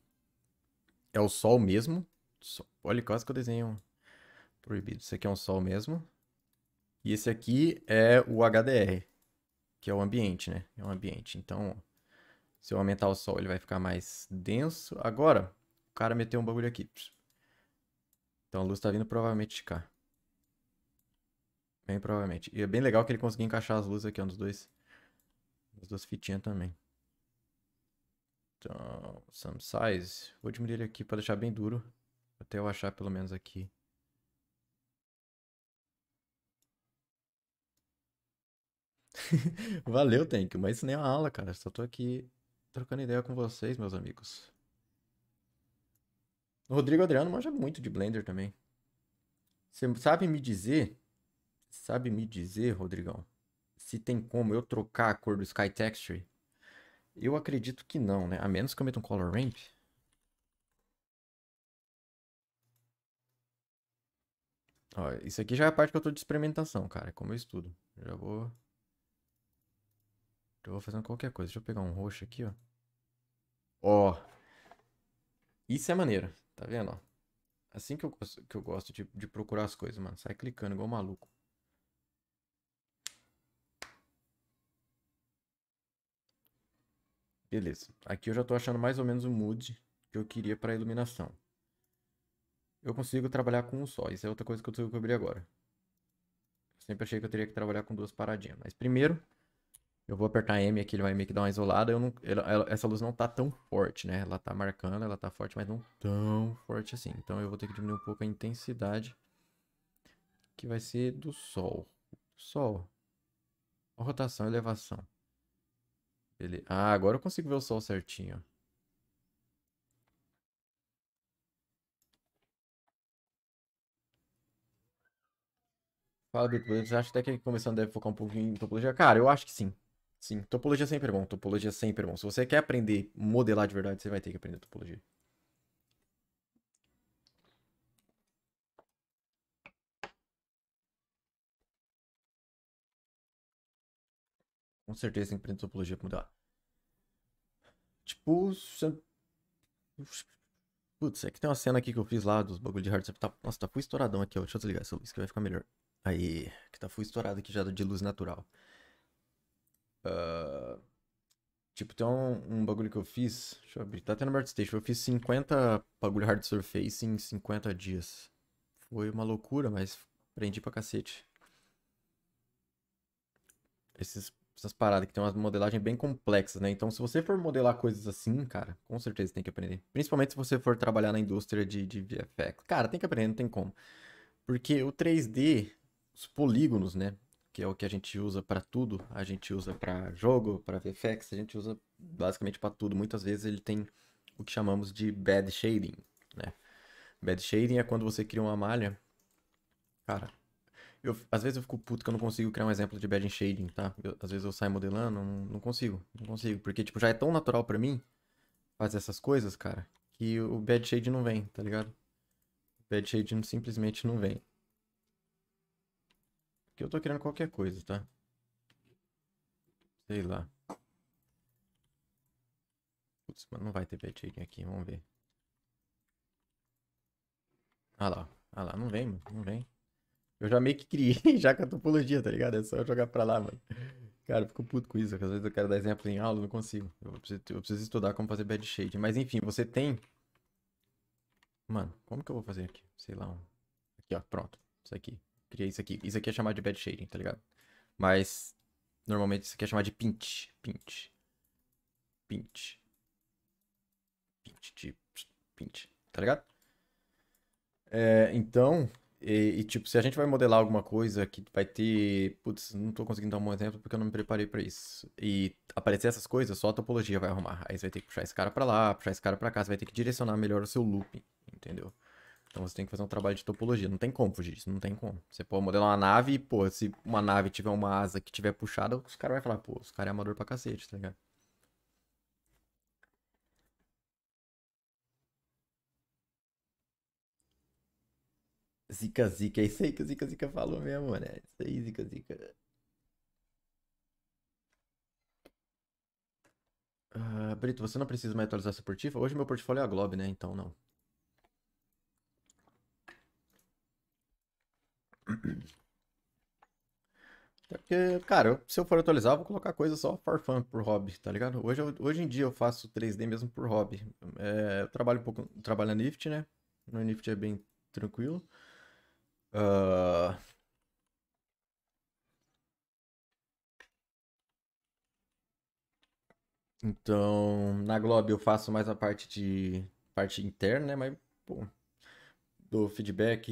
é o sol mesmo. Olha, quase que eu desenho proibido. Isso aqui é um sol mesmo. E esse aqui é o HDR, que é o ambiente, né? É o ambiente. Então, se eu aumentar o sol, ele vai ficar mais denso. Agora, o cara meteu um bagulho aqui. Então a luz tá vindo provavelmente de cá. Bem provavelmente. E é bem legal que ele conseguiu encaixar as luzes aqui, ó, nos dois. Nas duas fitinhas também. Então, some size. Vou diminuir ele aqui para deixar bem duro. Até eu achar pelo menos aqui. Valeu, Tank, mas isso nem é uma aula, cara. Só tô aqui trocando ideia com vocês, meus amigos. O Rodrigo Adriano manja muito de Blender também. Você sabe me dizer? Sabe me dizer, Rodrigão? Se tem como eu trocar a cor do Sky Texture eu acredito que não, né? A menos que eu meta um color ramp. Ó, isso aqui já é a parte que eu tô de experimentação, cara. É como eu estudo. Já vou... Já vou fazendo qualquer coisa. Deixa eu pegar um roxo aqui, ó. Ó. Isso é maneiro. Tá vendo, ó? Assim que eu, que eu gosto de, de procurar as coisas, mano. Sai clicando igual maluco. Beleza. Aqui eu já estou achando mais ou menos o mood que eu queria para a iluminação. Eu consigo trabalhar com um só. Isso é outra coisa que eu cobrir agora. Eu sempre achei que eu teria que trabalhar com duas paradinhas. Mas primeiro, eu vou apertar M aqui, ele vai meio que dar uma isolada. Não, ela, ela, essa luz não está tão forte, né? Ela está marcando, ela está forte, mas não tão forte assim. Então eu vou ter que diminuir um pouco a intensidade. Que vai ser do sol. Sol. Rotação, elevação. Ele... Ah, agora eu consigo ver o sol certinho. Fala, Bico, você acha até que começando deve focar um pouco em topologia? Cara, eu acho que sim. Sim, topologia sempre é bom, topologia sempre é bom. Se você quer aprender modelar de verdade, você vai ter que aprender topologia. Com certeza tem que aprender topologia pra mudar. Tipo, Putz, é que tem uma cena aqui que eu fiz lá dos bagulho de hardware. Tá, nossa, tá full estouradão aqui, ó. Deixa eu desligar essa luz que vai ficar melhor. Aí, que tá full estourado aqui já de luz natural. Uh, tipo, tem um, um, bagulho que eu fiz. Deixa eu abrir. Tá até no Bart Station. Eu fiz 50 bagulho hard surface em 50 dias. Foi uma loucura, mas aprendi pra cacete. Esses essas paradas que tem uma modelagem bem complexa, né? Então, se você for modelar coisas assim, cara, com certeza tem que aprender. Principalmente se você for trabalhar na indústria de, de VFX. Cara, tem que aprender, não tem como. Porque o 3D, os polígonos, né? Que é o que a gente usa para tudo. A gente usa para jogo, para VFX, a gente usa basicamente para tudo. Muitas vezes ele tem o que chamamos de bad shading, né? Bad shading é quando você cria uma malha, cara, eu, às vezes eu fico puto que eu não consigo criar um exemplo de bad shading, tá? Eu, às vezes eu saio modelando, não, não consigo, não consigo. Porque, tipo, já é tão natural para mim fazer essas coisas, cara, que o bad shading não vem, tá ligado? O bad shading simplesmente não vem. Porque eu tô criando qualquer coisa, tá? Sei lá. Putz, mas não vai ter bad shading aqui, vamos ver. Ah lá, ah lá, não vem, mano, não vem. Eu já meio que criei já com a topologia, tá ligado? É só eu jogar pra lá, mano. Cara, eu fico puto com isso, às vezes eu quero dar exemplo em aula, não consigo. Eu preciso, eu preciso estudar como fazer bad shade. Mas enfim, você tem. Mano, como que eu vou fazer aqui? Sei lá, um. Aqui, ó, pronto. Isso aqui. Criei isso aqui. Isso aqui é chamado de bad shading, tá ligado? Mas normalmente isso aqui é chamado de pinch. Pinch. Pinch. Pinch de. Pinch. Tá ligado? É, então, e, e, tipo, se a gente vai modelar alguma coisa que vai ter. Putz, não tô conseguindo dar um bom exemplo porque eu não me preparei para isso. E aparecer essas coisas, só a topologia vai arrumar. Aí você vai ter que puxar esse cara para lá, puxar esse cara para cá, você vai ter que direcionar melhor o seu loop, entendeu? Então você tem que fazer um trabalho de topologia. Não tem como fugir disso, não tem como. Você pode modelar uma nave e, pô, se uma nave tiver uma asa que tiver puxada, os caras vão falar, pô, os caras é amador pra cacete, tá ligado? Zica Zica, é isso aí que o Zica Zica falou mesmo, né isso aí, Zica Zica. Uh, Brito, você não precisa mais atualizar seu portfólio? Hoje meu portfólio é a Globo, né? Então não. É porque, cara, se eu for atualizar, eu vou colocar coisa só for fun, por hobby, tá ligado? Hoje, eu, hoje em dia eu faço 3D mesmo por hobby. É, eu trabalho um pouco, trabalho na Nift, né? No Nift é bem tranquilo. Uh... Então, na Globo eu faço mais a parte de parte interna, né? Mas, pô, do feedback,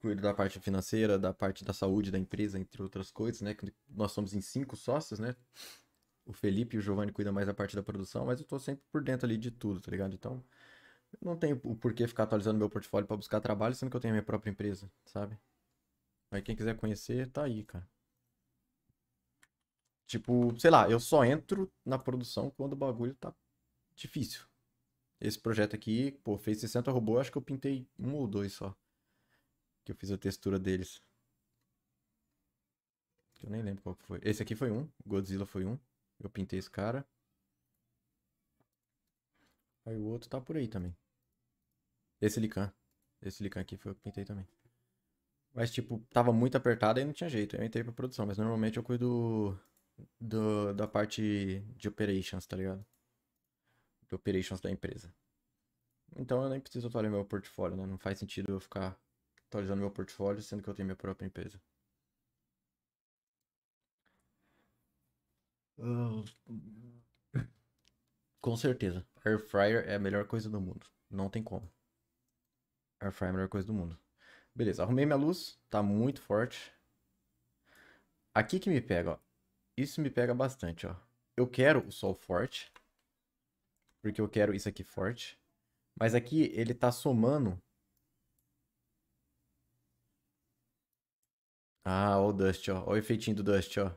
cuido da parte financeira, da parte da saúde da empresa, entre outras coisas, né? Nós somos em cinco sócios, né? O Felipe e o Giovanni cuidam mais da parte da produção, mas eu tô sempre por dentro ali de tudo, tá ligado? Então, não tenho o porquê ficar atualizando meu portfólio para buscar trabalho, sendo que eu tenho a minha própria empresa, sabe? Aí quem quiser conhecer, tá aí, cara. Tipo, sei lá, eu só entro na produção quando o bagulho tá difícil. Esse projeto aqui, pô, fez 60 robôs, acho que eu pintei um ou dois só. Que eu fiz a textura deles. Eu nem lembro qual foi. Esse aqui foi um, Godzilla foi um. Eu pintei esse cara. Aí o outro tá por aí também. Esse Lican. Esse Lican aqui foi o que pintei também. Mas, tipo, tava muito apertado e não tinha jeito. Eu entrei pra produção, mas normalmente eu cuido do, da parte de operations, tá ligado? De operations da empresa. Então eu nem preciso atualizar meu portfólio, né? Não faz sentido eu ficar atualizando meu portfólio sendo que eu tenho minha própria empresa. Uh, com certeza. Air fryer é a melhor coisa do mundo. Não tem como. Air fryer é a melhor coisa do mundo. Beleza, arrumei minha luz. Tá muito forte. Aqui que me pega, ó. Isso me pega bastante, ó. Eu quero o sol forte. Porque eu quero isso aqui forte. Mas aqui ele tá somando. Ah, ó o Dust, ó. Ó o efeitinho do Dust, ó.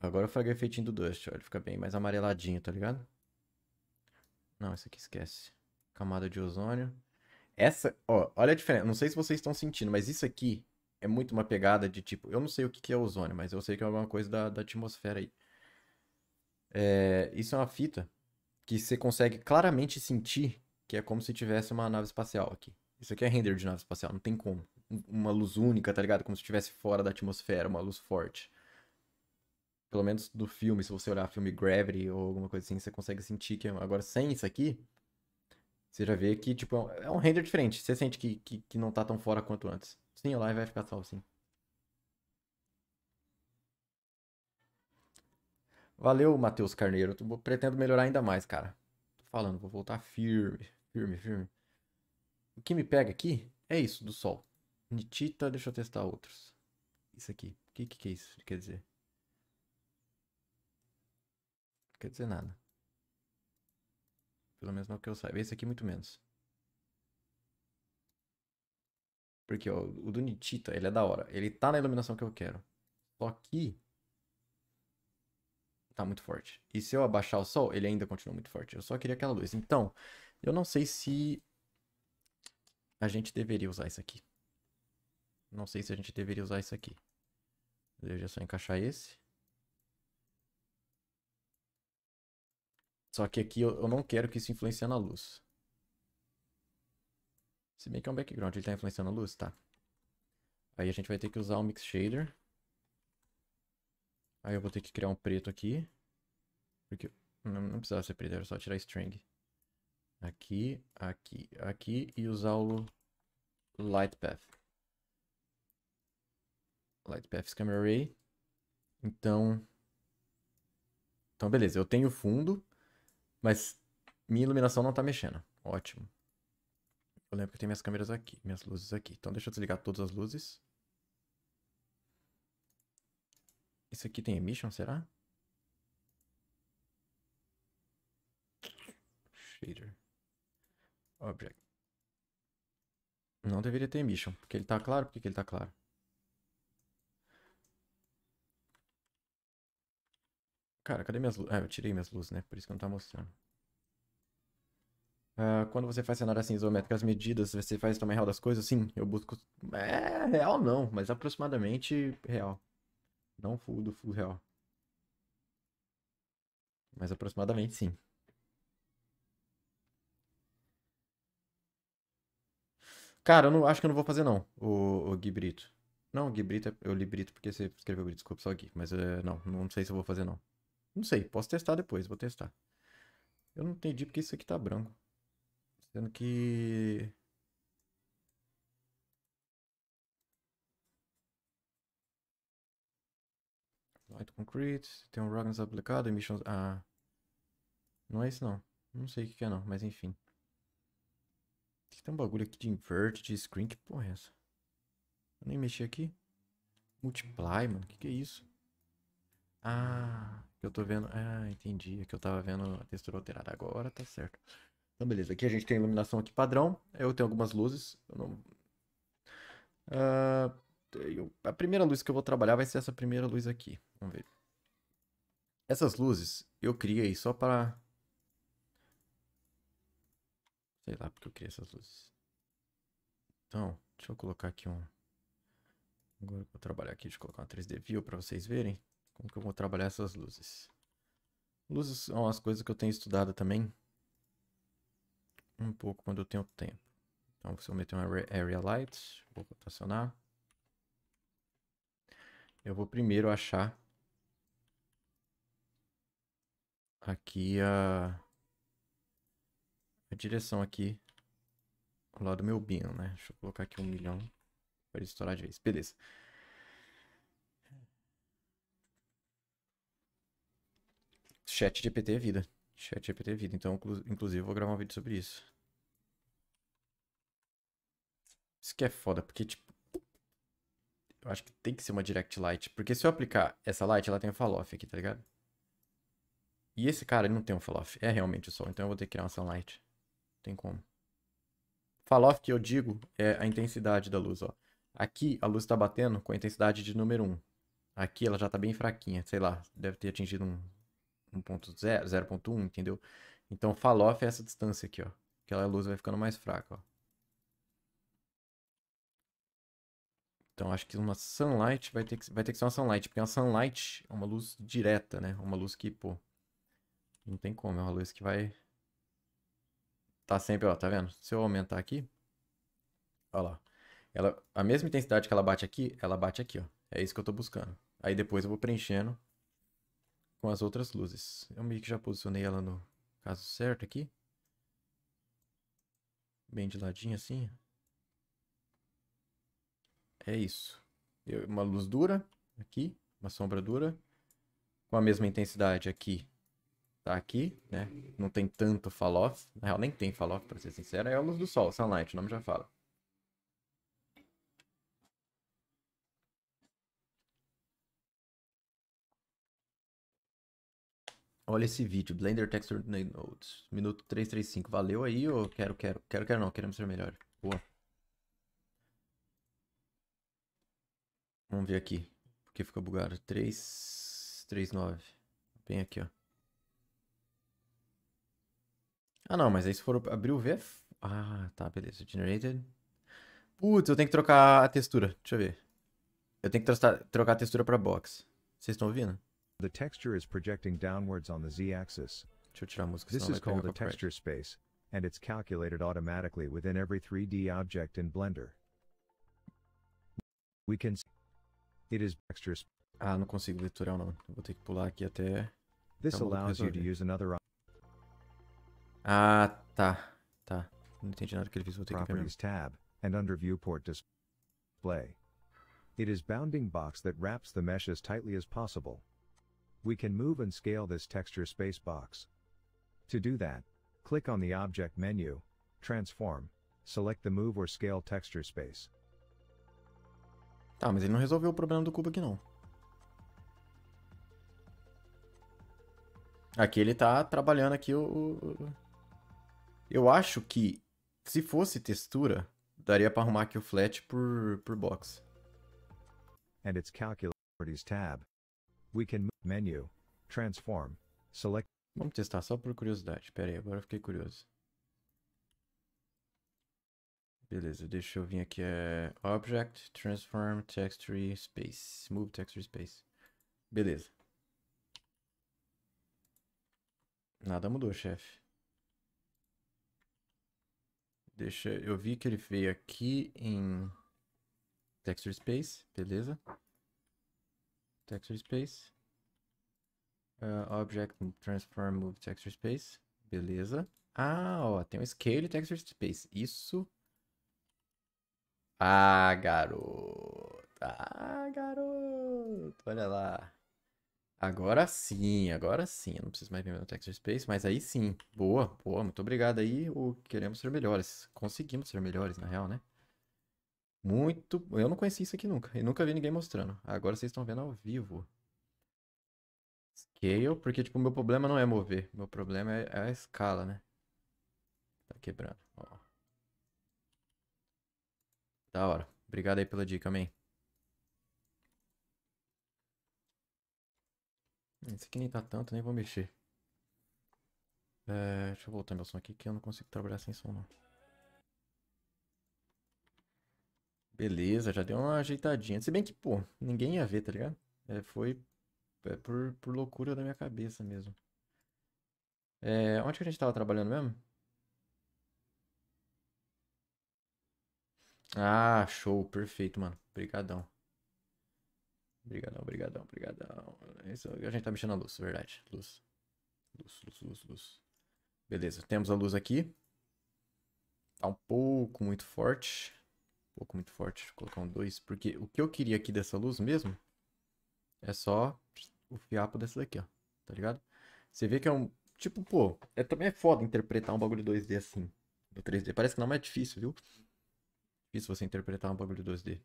Agora eu o efeitinho do Dust, ó. Ele fica bem mais amareladinho, tá ligado? Não, isso aqui esquece. Camada de ozônio. Essa, ó, olha a diferença. Não sei se vocês estão sentindo, mas isso aqui é muito uma pegada de tipo... Eu não sei o que, que é ozônio, mas eu sei que é alguma coisa da, da atmosfera aí. É, isso é uma fita que você consegue claramente sentir que é como se tivesse uma nave espacial aqui. Isso aqui é render de nave espacial, não tem como. Uma luz única, tá ligado? Como se estivesse fora da atmosfera, uma luz forte pelo menos do filme, se você olhar filme Gravity ou alguma coisa assim, você consegue sentir que. É agora, sem isso aqui, você já vê que, tipo, é um render diferente. Você sente que, que, que não tá tão fora quanto antes. Sim, o live vai ficar salvo, sim. Valeu, Matheus Carneiro. Eu pretendo melhorar ainda mais, cara. Tô falando, vou voltar firme, firme, firme. O que me pega aqui é isso do sol. Nitita, deixa eu testar outros. Isso aqui. O que, que, que é isso? Quer dizer. quer dizer nada. Pelo menos não é que eu saiba. Esse aqui muito menos. Porque, ó, o do Nitita, ele é da hora. Ele tá na iluminação que eu quero. Só que... Tá muito forte. E se eu abaixar o sol, ele ainda continua muito forte. Eu só queria aquela luz. Então, eu não sei se... A gente deveria usar isso aqui. Não sei se a gente deveria usar isso aqui. Eu já só encaixar esse. Só que aqui eu, eu não quero que isso influencie na luz. Se bem que é um background, ele está influenciando a luz, tá. Aí a gente vai ter que usar o um Mix Shader. Aí eu vou ter que criar um preto aqui. Porque não, não precisava ser preto, era só tirar string. Aqui, aqui, aqui e usar o Light Path. Light Path Camera Array. Então... Então, beleza. Eu tenho o fundo. Mas minha iluminação não tá mexendo. Ótimo. Eu lembro que tem minhas câmeras aqui, minhas luzes aqui. Então deixa eu desligar todas as luzes. Isso aqui tem emission, será? Shader. Object. Não deveria ter emission, porque ele tá claro. Por que ele tá claro? Cara, cadê minhas luzes? Ah, é, eu tirei minhas luzes, né? Por isso que não tá mostrando. Uh, quando você faz cenário assim, isométrico, as medidas, você faz também real das coisas? Sim, eu busco... É, real não, mas aproximadamente real. Não full do full real. Mas aproximadamente sim. Cara, eu não, acho que eu não vou fazer não, o, o Gui Brito. Não, o Gui Brito, é, eu li Brito porque você escreveu Brito, desculpa, só Gui. Mas uh, não, não sei se eu vou fazer não. Não sei, posso testar depois, vou testar. Eu não entendi porque isso aqui tá branco. Sendo que... Light Concrete, tem um Roggins aplicado, Emissions... Ah, não é isso não. Não sei o que é não, mas enfim. Tem um bagulho aqui de invert, de screen, que porra é essa? Eu nem mexi aqui. Multiply, mano, que que é isso? Ah... Eu tô vendo. Ah, entendi. É que eu tava vendo a textura alterada. Agora tá certo. Então, beleza. Aqui a gente tem a iluminação aqui padrão. Eu tenho algumas luzes. Eu não... Ah, a primeira luz que eu vou trabalhar vai ser essa primeira luz aqui. Vamos ver. Essas luzes eu criei só para... Sei lá porque eu criei essas luzes. Então, deixa eu colocar aqui um... Agora eu vou trabalhar aqui, deixa eu colocar uma 3D View para vocês verem. Como que eu vou trabalhar essas luzes? Luzes são as coisas que eu tenho estudado também. Um pouco quando eu tenho tempo. Então, se eu meter uma Area Light, vou rotacionar. Eu vou primeiro achar aqui a, a direção aqui lado do meu bin, né? Deixa eu colocar aqui um milhão para estourar de vez. Beleza. Chat GPT é vida. Chat GPT é vida. Então, inclusive, eu vou gravar um vídeo sobre isso. Isso que é foda, porque, tipo. Eu acho que tem que ser uma direct light. Porque se eu aplicar essa light, ela tem um falloff aqui, tá ligado? E esse cara ele não tem um falloff. É realmente o sol. Então eu vou ter que criar uma sunlight. Não tem como. Falloff, que eu digo é a intensidade da luz, ó. Aqui a luz tá batendo com a intensidade de número 1. Aqui ela já tá bem fraquinha, sei lá, deve ter atingido um 1.0, 0.1, entendeu? Então, Falloff é essa distância aqui, ó. Que a luz vai ficando mais fraca, ó. Então, acho que uma sunlight vai ter que, vai ter que ser uma sunlight, porque uma sunlight é uma luz direta, né? Uma luz que, pô, não tem como, é uma luz que vai... Tá sempre, ó, tá vendo? Se eu aumentar aqui, ó lá. Ela, a mesma intensidade que ela bate aqui, ela bate aqui, ó. É isso que eu tô buscando. Aí depois eu vou preenchendo com as outras luzes. Eu meio que já posicionei ela no caso certo aqui. Bem de ladinho assim. É isso. Eu, uma luz dura aqui, uma sombra dura. Com a mesma intensidade aqui, tá aqui, né? Não tem tanto fall off. Na real, nem tem fall off, pra ser sincero. É a luz do sol, sunlight, o nome já fala. Olha esse vídeo, Blender Texture Notes, minuto 335. Valeu aí, ou quero, quero, quero, quero não, queremos ser melhor. Boa. Vamos ver aqui, porque fica bugado. 339. Bem aqui, ó. Ah, não, mas aí se for abrir o V... É ah, tá, beleza. Generated. Putz, eu tenho que trocar a textura. Deixa eu ver. Eu tenho que trocar a textura pra box. Vocês estão ouvindo? The texture is projecting downwards on the z-axis. This is called a texture space, and it's calculated automatically within every 3D object in Blender. We can see it is texture space. Ah, não consigo ver tutorial Vou ter que pular aqui até. This allows you to use another Ah, tá. Tá. Não entendi nada que ele fez, vou ter Properties tab and under viewport display. It is bounding box that wraps the mesh as tightly as possible. We can move and scale this texture space box. To do that, click on the object menu, transform, select the move or scale texture space. Tá, mas ele não resolveu o problema do cubo aqui não. Aqui ele tá trabalhando aqui o... Eu acho que se fosse textura, daria para arrumar aqui o flat por, por box. And its calculate properties tab. We can menu. Transform. Select. Vamos testar só por curiosidade. Pera aí, agora eu fiquei curioso. Beleza, deixa eu vir aqui. É Object, Transform, Texture, Space. Move Texture Space. Beleza. Nada mudou, chefe. Deixa, eu vi que ele veio aqui em Texture Space, beleza? texture space. Uh, object transform move texture space. Beleza. Ah, ó, tem um scale texture space. Isso. Ah, garoto. Ah, garoto. Olha lá. Agora sim, agora sim. Eu não preciso mais ver meu texture space, mas aí sim. Boa, boa. Muito obrigado aí. O queremos ser melhores. Conseguimos ser melhores, na real, né? Muito. Eu não conheci isso aqui nunca. E nunca vi ninguém mostrando. Agora vocês estão vendo ao vivo. Scale, porque, tipo, meu problema não é mover. Meu problema é, é a escala, né? Tá quebrando. Ó. Da hora. Obrigado aí pela dica, amém. Hum, esse aqui nem tá tanto, nem vou mexer. É, deixa eu voltar meu som aqui que eu não consigo trabalhar sem som, não. Beleza, já deu uma ajeitadinha. Se bem que, pô, ninguém ia ver, tá ligado? É, foi é por, por loucura da minha cabeça mesmo. É, onde que a gente tava trabalhando mesmo? Ah, show, perfeito, mano. Obrigadão. Obrigadão, obrigadão, obrigadão. É isso, a gente tá mexendo na luz, verdade. Luz. Luz, luz, luz, luz. Beleza, temos a luz aqui. Tá um pouco muito forte pouco muito forte. Deixa eu colocar um 2. Porque o que eu queria aqui dessa luz mesmo é só o fiapo dessa daqui, ó. Tá ligado? Você vê que é um... Tipo, pô, é, também é foda interpretar um bagulho 2D assim. No 3D. Parece que não, é difícil, viu? Difícil você interpretar um bagulho 2D.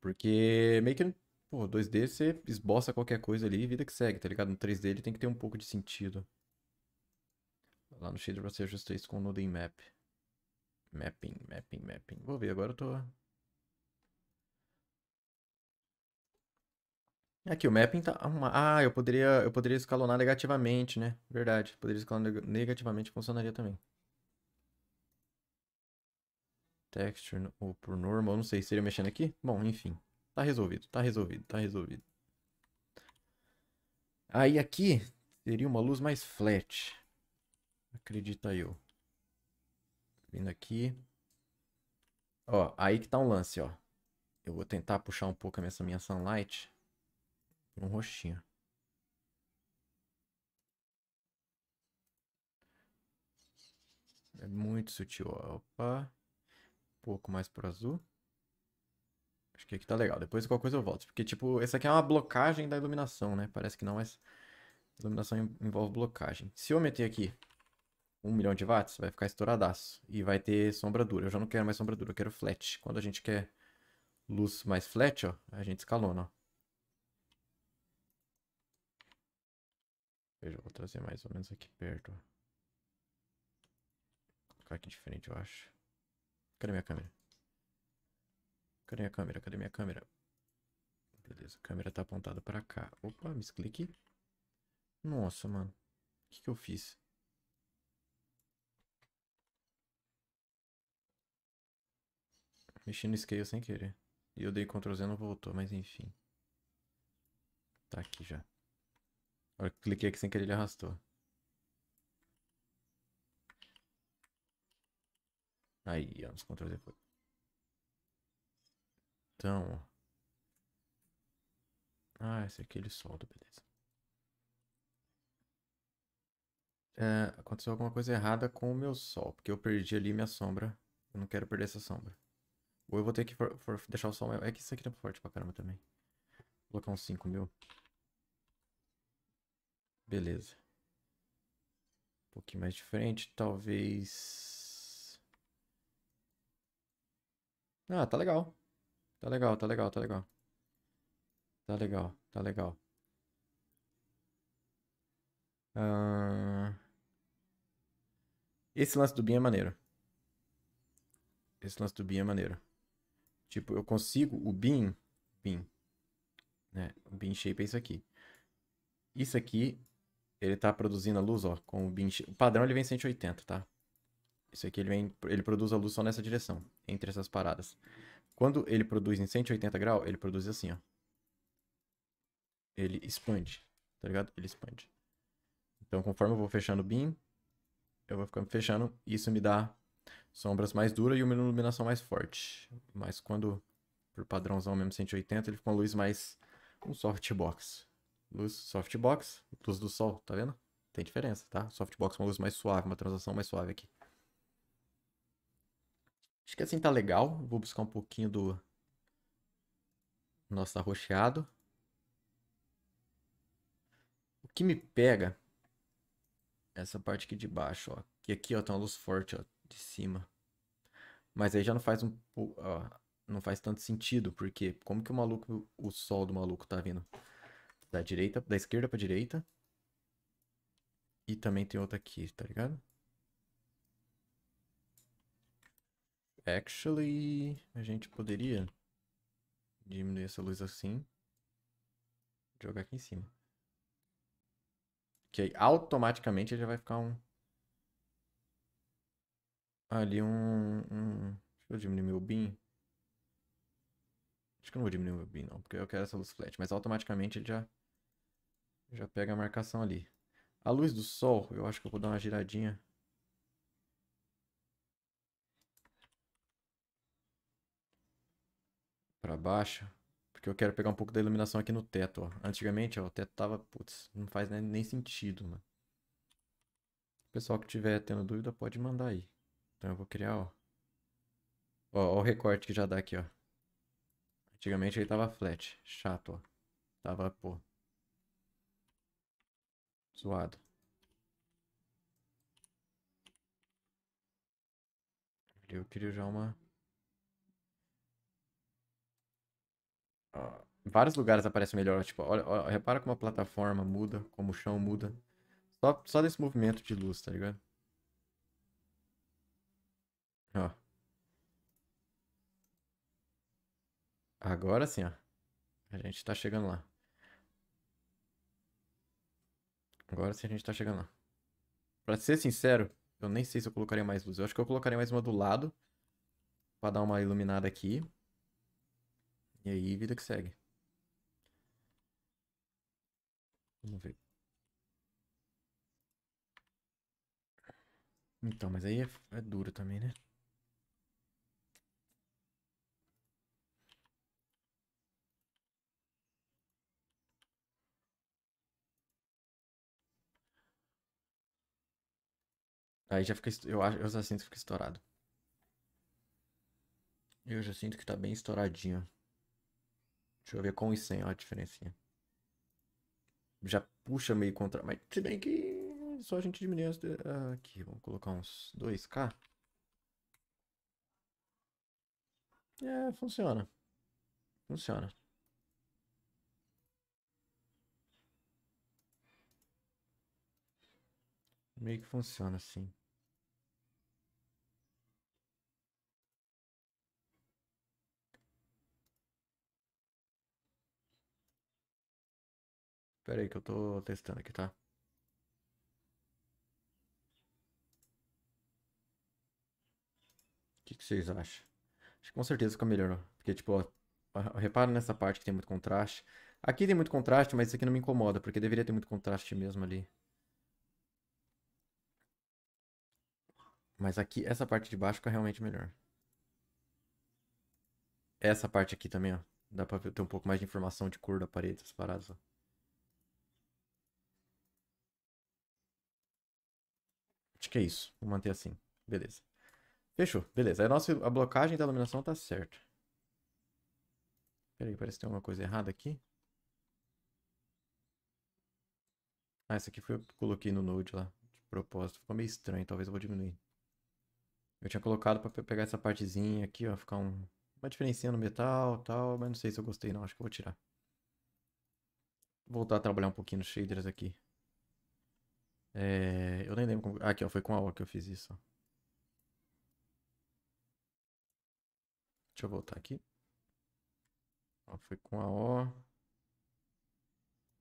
Porque meio que... Pô, 2D você esboça qualquer coisa ali e vida que segue, tá ligado? No 3D ele tem que ter um pouco de sentido. Lá no shader você ajusta isso com o Nodem Map. Mapping, mapping, mapping. Vou ver, agora eu tô... Aqui, o mapping tá... Uma... Ah, eu poderia, eu poderia escalonar negativamente, né? Verdade, poderia escalonar negativamente, funcionaria também. Texture ou por normal, não sei, seria mexendo aqui? Bom, enfim. Tá resolvido, tá resolvido, tá resolvido. Aí aqui seria uma luz mais flat. Acredita eu. Vindo aqui. Ó, aí que tá um lance, ó. Eu vou tentar puxar um pouco essa minha sunlight. Um roxinho. É muito sutil, ó. Opa. Um pouco mais pro azul. Acho que aqui tá legal. Depois qualquer coisa eu volto. Porque, tipo, essa aqui é uma blocagem da iluminação, né? Parece que não, mas... É iluminação envolve blocagem. Se eu meter aqui 1 milhão de watts, vai ficar estouradaço. E vai ter sombra dura. Eu já não quero mais sombra dura, eu quero flat. Quando a gente quer luz mais flat, ó, a gente escalona, ó. Veja, vou trazer mais ou menos aqui perto, ó. Vou colocar aqui diferente, eu acho. Cadê minha câmera? Cadê minha câmera? Cadê minha câmera? Beleza, a câmera tá apontada pra cá. Opa, me misclique. Nossa, mano. O que que eu fiz? Mexi no scale sem querer. E eu dei Ctrl Z não voltou, mas enfim. Tá aqui já. Agora cliquei aqui sem querer, ele arrastou. Aí, vamos Ctrl Z foi. Então, Ah, esse aqui ele solta, beleza. É, aconteceu alguma coisa errada com o meu sol, porque eu perdi ali minha sombra. Eu não quero perder essa sombra. Ou eu vou ter que for, for deixar o som. É que isso aqui tá forte pra caramba também. Vou colocar uns 5 mil. Beleza. Um pouquinho mais de frente, talvez. Ah, tá legal. Tá legal, tá legal, tá legal. Tá legal, tá legal. Ah. Esse lance do BIM é maneiro. Esse lance do BIM é maneiro. Tipo, eu consigo o bin, bin, né? O bin shape é isso aqui. Isso aqui, ele tá produzindo a luz, ó, com o bin shape. O padrão ele vem 180, tá? Isso aqui ele vem, ele produz a luz só nessa direção, entre essas paradas. Quando ele produz em 180 graus, ele produz assim, ó. Ele expande, tá ligado? Ele expande. Então, conforme eu vou fechando o bin, eu vou ficando fechando, isso me dá sombras mais duras e uma iluminação mais forte. Mas quando, por padrãozão mesmo 180, ele fica uma luz mais um softbox. Luz softbox, luz do sol, tá vendo? Tem diferença, tá? Softbox é uma luz mais suave, uma transação mais suave aqui. Acho que assim tá legal. Vou buscar um pouquinho do nosso arroxeado. O que me pega essa parte aqui de baixo, ó. Que aqui, ó, tem uma luz forte, ó de cima. Mas aí já não faz um. não faz tanto sentido, porque como que o maluco. O sol do maluco tá vindo da direita, da esquerda pra direita. E também tem outra aqui, tá ligado? Actually, a gente poderia diminuir essa luz assim. Jogar aqui em cima. Que aí automaticamente já vai ficar um ali um, um... Deixa eu diminuir meu bin. Acho que eu não vou diminuir meu bin, não, porque eu quero essa luz flat. Mas automaticamente ele já, já pega a marcação ali. A luz do sol, eu acho que eu vou dar uma giradinha. Pra baixo. Porque eu quero pegar um pouco da iluminação aqui no teto, ó. Antigamente, ó, o teto tava... Putz, não faz nem, nem sentido, mano. O pessoal que tiver tendo dúvida pode mandar aí. Então eu vou criar, ó. Ó, ó o recorte que já dá aqui, ó. Antigamente ele tava flat. Chato, ó. Tava, pô. Zoado. Eu queria já uma... Ó, vários lugares aparecem melhor. Tipo, olha, olha, repara como a plataforma muda, como o chão muda. Só, só desse movimento de luz, tá ligado? Ó. Agora sim, ó. A gente tá chegando lá. Agora sim a gente tá chegando lá. Pra ser sincero, eu nem sei se eu colocaria mais luz. Eu acho que eu colocaria mais uma do lado. Pra dar uma iluminada aqui. E aí, vida que segue. Vamos ver. Então, mas aí é, é duro também, né? Aí já fica. Eu, acho, eu já sinto que fica estourado. Eu já sinto que tá bem estouradinho. Deixa eu ver com e sem, ó, a diferencinha. Já puxa meio contra. Mas se bem que só a gente diminui as. Ah, aqui, vamos colocar uns 2K. É, funciona. Funciona. Meio que funciona assim. Pera aí que eu tô testando aqui, tá? O que, que vocês acham? Acho que com certeza fica melhor, porque tipo, ó, repara nessa parte que tem muito contraste. Aqui tem muito contraste, mas isso aqui não me incomoda, porque deveria ter muito contraste mesmo ali. Mas aqui, essa parte de baixo fica realmente melhor. Essa parte aqui também, ó. Dá pra ter um pouco mais de informação de cor da parede, essas paradas, ó. Acho que é isso. Vou manter assim. Beleza. Fechou. Beleza. a, nossa, a blocagem da iluminação tá certa. Peraí, parece que tem alguma coisa errada aqui. Ah, essa aqui foi eu que coloquei no Node lá, de propósito. Ficou meio estranho, talvez eu vou diminuir. Eu tinha colocado pra pegar essa partezinha aqui, ó, ficar um, uma diferencinha no metal tal, mas não sei se eu gostei não, acho que eu vou tirar. Vou voltar a trabalhar um pouquinho nos shaders aqui. É, eu nem lembro como... Aqui, ó, foi com a O que eu fiz isso. Deixa eu voltar aqui. Ó, foi com a O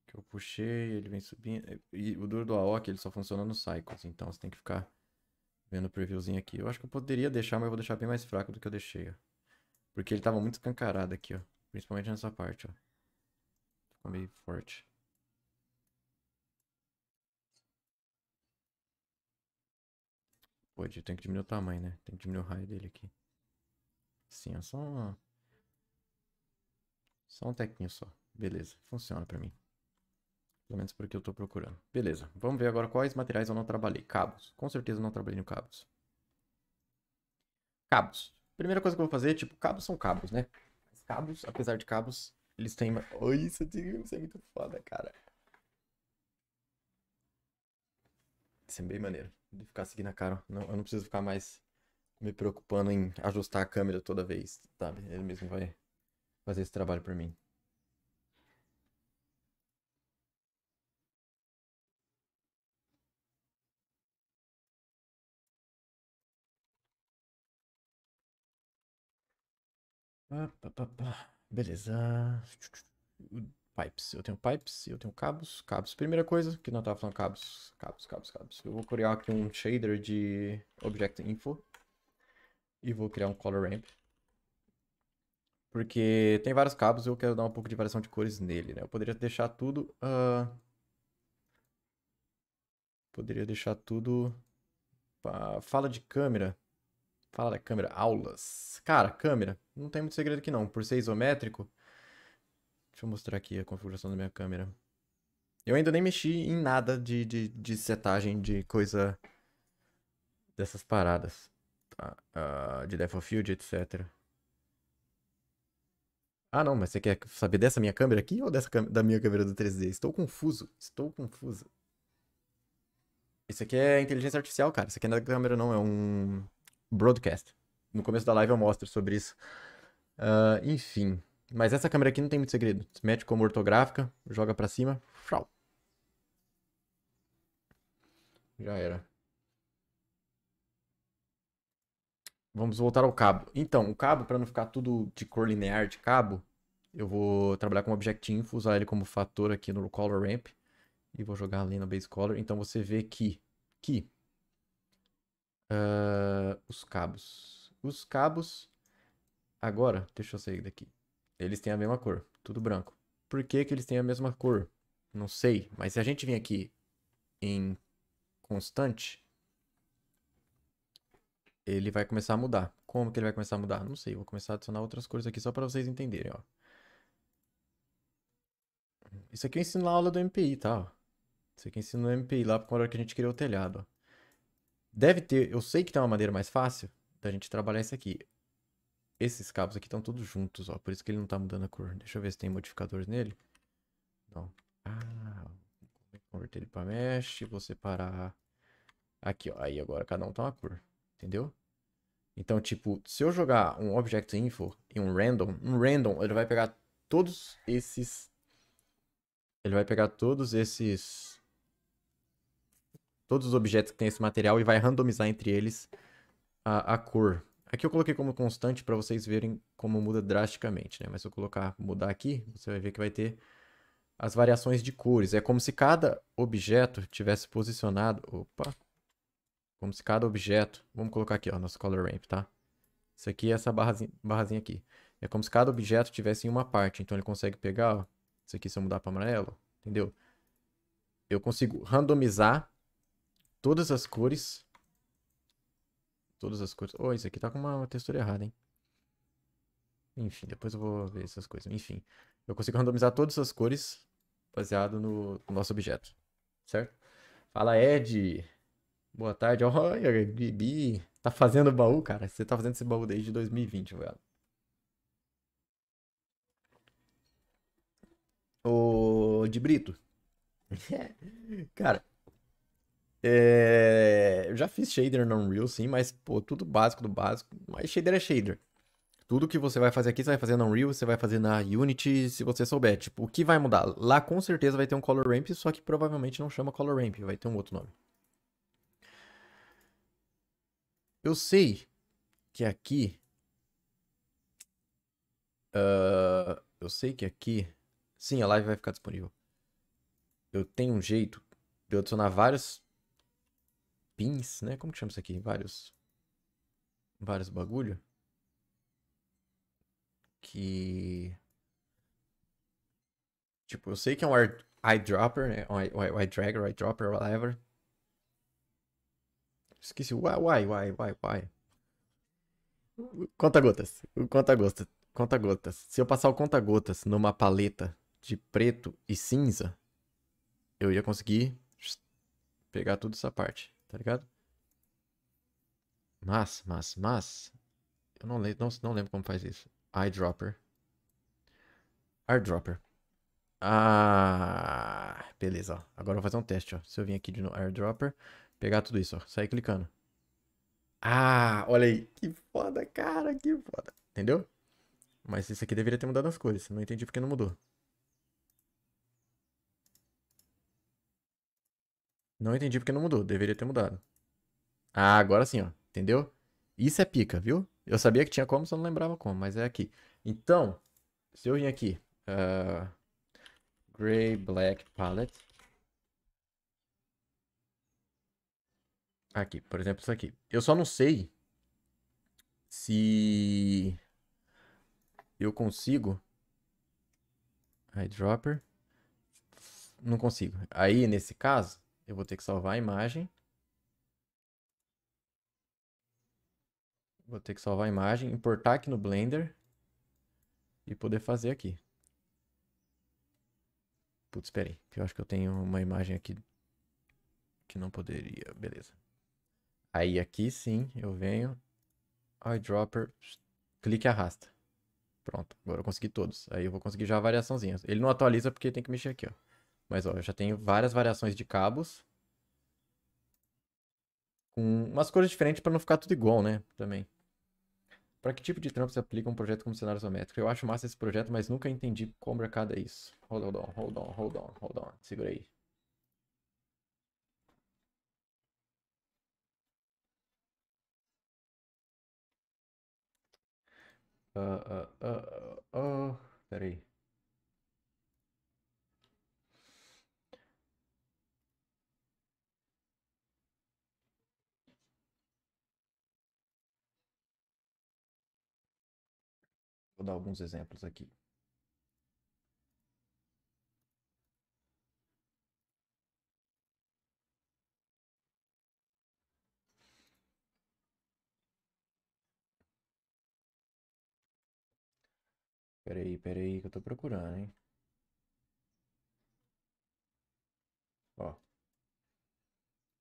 que eu puxei, ele vem subindo. E o duro do AO é que ele só funciona nos cycles, então você tem que ficar vendo o previewzinho aqui. Eu acho que eu poderia deixar, mas eu vou deixar bem mais fraco do que eu deixei, ó. Porque ele tava muito escancarado aqui, ó. Principalmente nessa parte, ó. Ficou meio forte. Pode, eu tenho que diminuir o tamanho, né? Tem que diminuir o raio dele aqui. Sim, é só um, Só um tequinho só. Beleza, funciona pra mim. Pelo menos porque eu tô procurando. Beleza, vamos ver agora quais materiais eu não trabalhei. Cabos. Com certeza eu não trabalhei no cabos. Cabos. Primeira coisa que eu vou fazer, tipo, cabos são cabos, né? cabos, apesar de cabos, eles têm... Oi, isso é muito foda, cara. ser bem maneiro. De ficar seguindo a cara. Não, eu não preciso ficar mais me preocupando em ajustar a câmera toda vez, sabe? Ele mesmo vai fazer esse trabalho para mim. Beleza. Pipes. Eu tenho pipes e eu tenho cabos. Cabos. Primeira coisa, que não estava falando cabos. Cabos, cabos, cabos. Eu vou criar aqui um shader de Object Info. E vou criar um Color Ramp. Porque tem vários cabos e eu quero dar um pouco de variação de cores nele, né? Eu poderia deixar tudo... Uh... Poderia deixar tudo... Ah, fala de câmera. Fala da câmera. Aulas. Cara, câmera. Não tem muito segredo aqui não. Por ser isométrico... Deixa eu mostrar aqui a configuração da minha câmera. Eu ainda nem mexi em nada de, de, de setagem de coisa dessas paradas. Tá? Uh, de Field, etc. Ah não, mas você quer saber dessa minha câmera aqui ou dessa da minha câmera do 3D? Estou confuso, estou confuso. Isso aqui é inteligência artificial, cara. Isso aqui não é câmera não, é um broadcast. No começo da live eu mostro sobre isso. Uh, enfim. Mas essa câmera aqui não tem muito segredo. Se mete como ortográfica, joga pra cima, tchau. Já era. Vamos voltar ao cabo. Então, o cabo, para não ficar tudo de cor linear de cabo, eu vou trabalhar com o Object Info, usar ele como fator aqui no Color Ramp. E vou jogar ali no Base Color. Então você vê que... que uh, os cabos. Os cabos... Agora, deixa eu sair daqui eles têm a mesma cor, tudo branco. Por que, que eles têm a mesma cor? Não sei, mas se a gente vir aqui em constante, ele vai começar a mudar. Como que ele vai começar a mudar? Não sei, vou começar a adicionar outras cores aqui só para vocês entenderem, ó. Isso aqui eu ensino na aula do MPI, tá? Isso aqui eu ensino no MPI lá quando que a gente criou o telhado, ó. Deve ter, eu sei que tem uma maneira mais fácil da gente trabalhar isso aqui. Esses cabos aqui estão todos juntos, ó. Por isso que ele não tá mudando a cor. Deixa eu ver se tem modificadores nele. Não. Ah, vou converter ele para mesh. Vou separar. Aqui, ó. Aí agora cada um tá uma cor. Entendeu? Então, tipo, se eu jogar um object info e um random, um random, ele vai pegar todos esses ele vai pegar todos esses todos os objetos que tem esse material e vai randomizar entre eles a, a cor Aqui é eu coloquei como constante para vocês verem como muda drasticamente, né? Mas se eu colocar mudar aqui, você vai ver que vai ter as variações de cores. É como se cada objeto tivesse posicionado... Opa! Como se cada objeto... Vamos colocar aqui, ó, nosso color ramp, tá? Isso aqui é essa barrazinha, barrazinha aqui. É como se cada objeto tivesse em uma parte. Então ele consegue pegar, ó, isso aqui se eu mudar para amarelo, entendeu? Eu consigo randomizar todas as cores todas as cores. Oh, isso aqui tá com uma textura errada, hein? Enfim, depois eu vou ver essas coisas. Enfim, eu consigo randomizar todas as cores baseado no, no nosso objeto, certo? Fala, Ed! Boa tarde. Olha, Bibi, tá fazendo baú, cara? Você tá fazendo esse baú desde 2020, velho. Ô, de Brito. cara, é... Eu já fiz shader no Unreal, sim, mas, pô, tudo básico do básico. Mas shader é shader. Tudo que você vai fazer aqui, você vai fazer no Unreal, você vai fazer na Unity, se você souber. Tipo, o que vai mudar? Lá com certeza vai ter um Color Ramp, só que provavelmente não chama Color Ramp, vai ter um outro nome. Eu sei que aqui. Uh, eu sei que aqui. Sim, a live vai ficar disponível. Eu tenho um jeito de adicionar vários pins, né? Como que chama isso aqui? Vários. Vários bagulho. Que. Tipo, eu sei que é um eyedropper, né? Um eyedragger, eyedropper, whatever. Esqueci. Why, why, why, why, why. Conta-gotas. Conta-gotas. Conta-gotas. Se eu passar o conta-gotas numa paleta de preto e cinza, eu ia conseguir pegar toda essa parte tá ligado? Mas, mas, mas. Eu não, não, não lembro como faz isso. Eyedropper. Airdropper. Ah, beleza. Ó. Agora eu vou fazer um teste. Ó. Se eu vim aqui de no Airdropper, pegar tudo isso, ó. sair clicando. Ah, olha aí. Que foda, cara, que foda. Entendeu? Mas isso aqui deveria ter mudado as cores. Não entendi porque não mudou. Não entendi porque não mudou. Deveria ter mudado. Ah, agora sim, ó. Entendeu? Isso é pica, viu? Eu sabia que tinha como, só não lembrava como, mas é aqui. Então, se eu vim aqui. Uh, gray Black Palette. Aqui, por exemplo, isso aqui. Eu só não sei se eu consigo. Eyedropper. Não consigo. Aí, nesse caso, eu vou ter que salvar a imagem. Vou ter que salvar a imagem, importar aqui no Blender e poder fazer aqui. Putz, peraí, que eu acho que eu tenho uma imagem aqui que não poderia, beleza. Aí aqui sim, eu venho, eyedropper, clique e arrasta. Pronto, agora eu consegui todos. Aí eu vou conseguir já a variaçãozinha. Ele não atualiza porque tem que mexer aqui, ó. Mas ó, eu já tenho várias variações de cabos. Com umas cores diferentes para não ficar tudo igual, né? Também. Para que tipo de trampo se aplica um projeto como cenário isométrico? Eu acho massa esse projeto, mas nunca entendi como mercado é isso. Hold on, hold on, hold on, hold on. Segura aí. Uh, ah, uh, ah, uh, ah, uh, uh. peraí. aí. Vou dar alguns exemplos aqui. Peraí, peraí, que eu tô procurando, hein? Ó.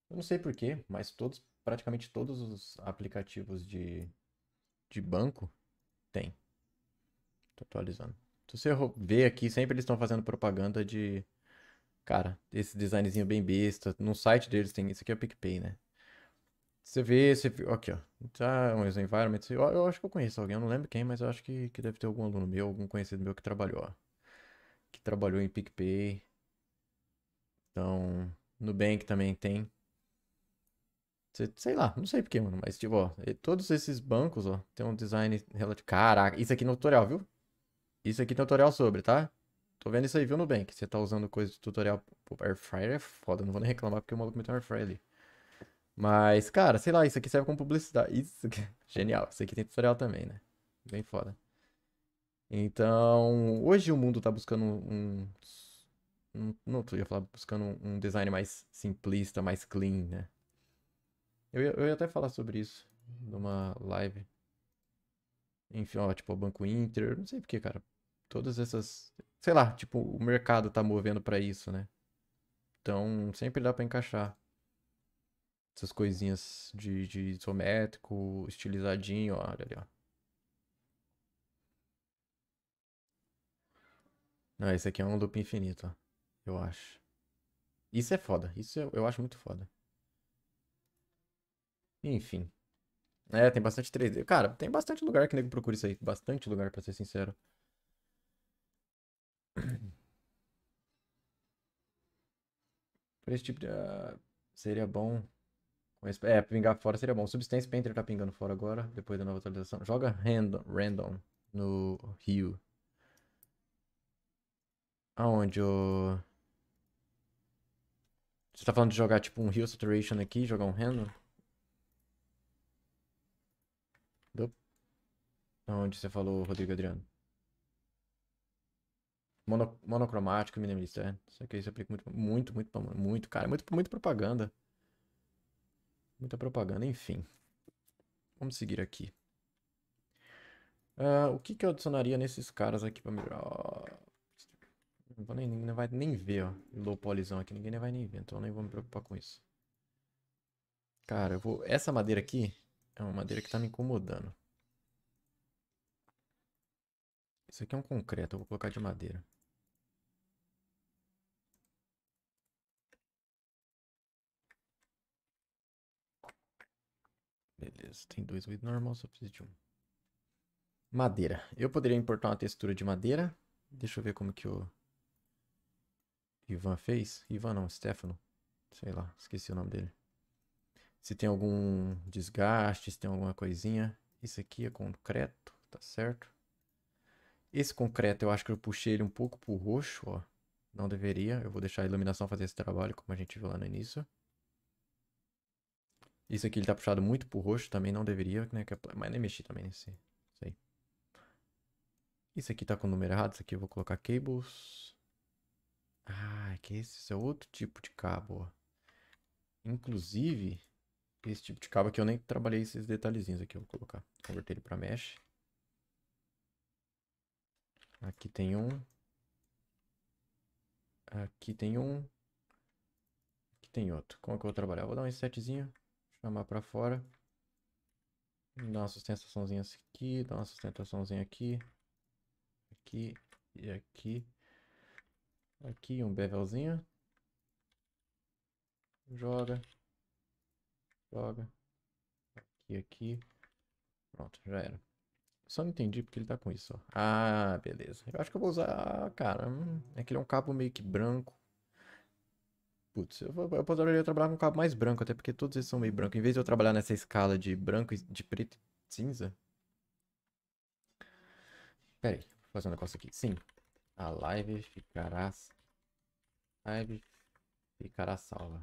Eu não sei porquê, mas todos, praticamente todos os aplicativos de, de banco tem. Tá atualizando. Se você ver aqui, sempre eles estão fazendo propaganda de. Cara, esse designzinho bem besta. No site deles tem. Isso aqui é o PicPay, né? Você vê, você. Aqui, ó. Tá, um environment. Eu, eu acho que eu conheço alguém, eu não lembro quem, mas eu acho que, que deve ter algum aluno meu, algum conhecido meu que trabalhou, ó. Que trabalhou em PicPay. Então, Nubank também tem. Sei lá, não sei porquê, mano. Mas, tipo, ó, todos esses bancos, ó, tem um design relativo. Caraca, isso aqui é no tutorial, viu? Isso aqui tem tutorial sobre, tá? Tô vendo isso aí, viu, Nubank? Você tá usando coisa de tutorial. Pô, air fryer é foda, não vou nem reclamar porque o maluco meteu um air fryer ali. Mas, cara, sei lá, isso aqui serve como publicidade. Isso aqui... Genial, isso aqui tem tutorial também, né? Bem foda. Então, hoje o mundo tá buscando um. um não, tu ia falar buscando um design mais simplista, mais clean, né? Eu ia, eu ia até falar sobre isso numa live. Enfim, ó, tipo, Banco Inter. Não sei porquê, cara todas essas, sei lá, tipo, o mercado tá movendo para isso, né? Então, sempre dá para encaixar essas coisinhas de, de isométrico, estilizadinho, olha ali, ó. não esse aqui é um loop infinito, ó, eu acho. Isso é foda, isso eu, eu acho muito foda. Enfim. É, tem bastante 3D. Cara, tem bastante lugar que nego procura isso aí. Bastante lugar, pra ser sincero. Por esse tipo de. Uh, seria bom. É, pingar fora seria bom. Substance Painter tá pingando fora agora, depois da nova atualização. Joga random, random no Rio. Aonde o. Você tá falando de jogar tipo um Rio Saturation aqui, jogar um random? Aonde você falou, Rodrigo Adriano? Mono, monocromático, minimalista, é. Isso aqui se aplica muito, muito, muito, muito, cara. Muito, muito propaganda. Muita propaganda, enfim. Vamos seguir aqui. Uh, o que, que eu adicionaria nesses caras aqui pra melhorar? não, vou nem, não vai nem ver, ó. Low polizão aqui, ninguém nem vai nem ver, então nem vou me preocupar com isso. Cara, eu vou... Essa madeira aqui é uma madeira que tá me incomodando. Isso aqui é um concreto, eu vou colocar de madeira. Beleza, tem dois vidros normal, só preciso de um. Madeira. Eu poderia importar uma textura de madeira. Deixa eu ver como que o Ivan fez. Ivan não, Stefano. Sei lá, esqueci o nome dele. Se tem algum desgaste, se tem alguma coisinha. Isso aqui é concreto, tá certo. Esse concreto, eu acho que eu puxei ele um pouco pro roxo, ó. Não deveria. Eu vou deixar a iluminação fazer esse trabalho, como a gente viu lá no início. Isso aqui ele tá puxado muito pro roxo, também não deveria, né? É mas nem mexi também nesse. Isso aí. Isso aqui tá com o número errado, isso aqui eu vou colocar cables. Ah, é que esse é outro tipo de cabo, ó. Inclusive, esse tipo de cabo aqui eu nem trabalhei esses detalhezinhos aqui, eu vou colocar. Converter ele pra mesh. Aqui tem um. Aqui tem um. Aqui tem outro. Como é que eu vou trabalhar? vou dar um insetzinho. Chamar pra fora. Dar uma sustentaçãozinha aqui. Dar uma sustentaçãozinha aqui. Aqui e aqui. Aqui um bevelzinho. Joga. Joga. Aqui, aqui. Pronto, já era. Só não entendi porque ele tá com isso. Ó. Ah, beleza. Eu acho que eu vou usar, cara. Hum, é que ele é um cabo meio que branco. Putz, eu, eu poderia trabalhar com um cabo mais branco, até porque todos eles são meio branco. Em vez de eu trabalhar nessa escala de branco, de preto e cinza. Pera aí, vou fazer um negócio aqui. Sim, a live ficará. Live ficará salva.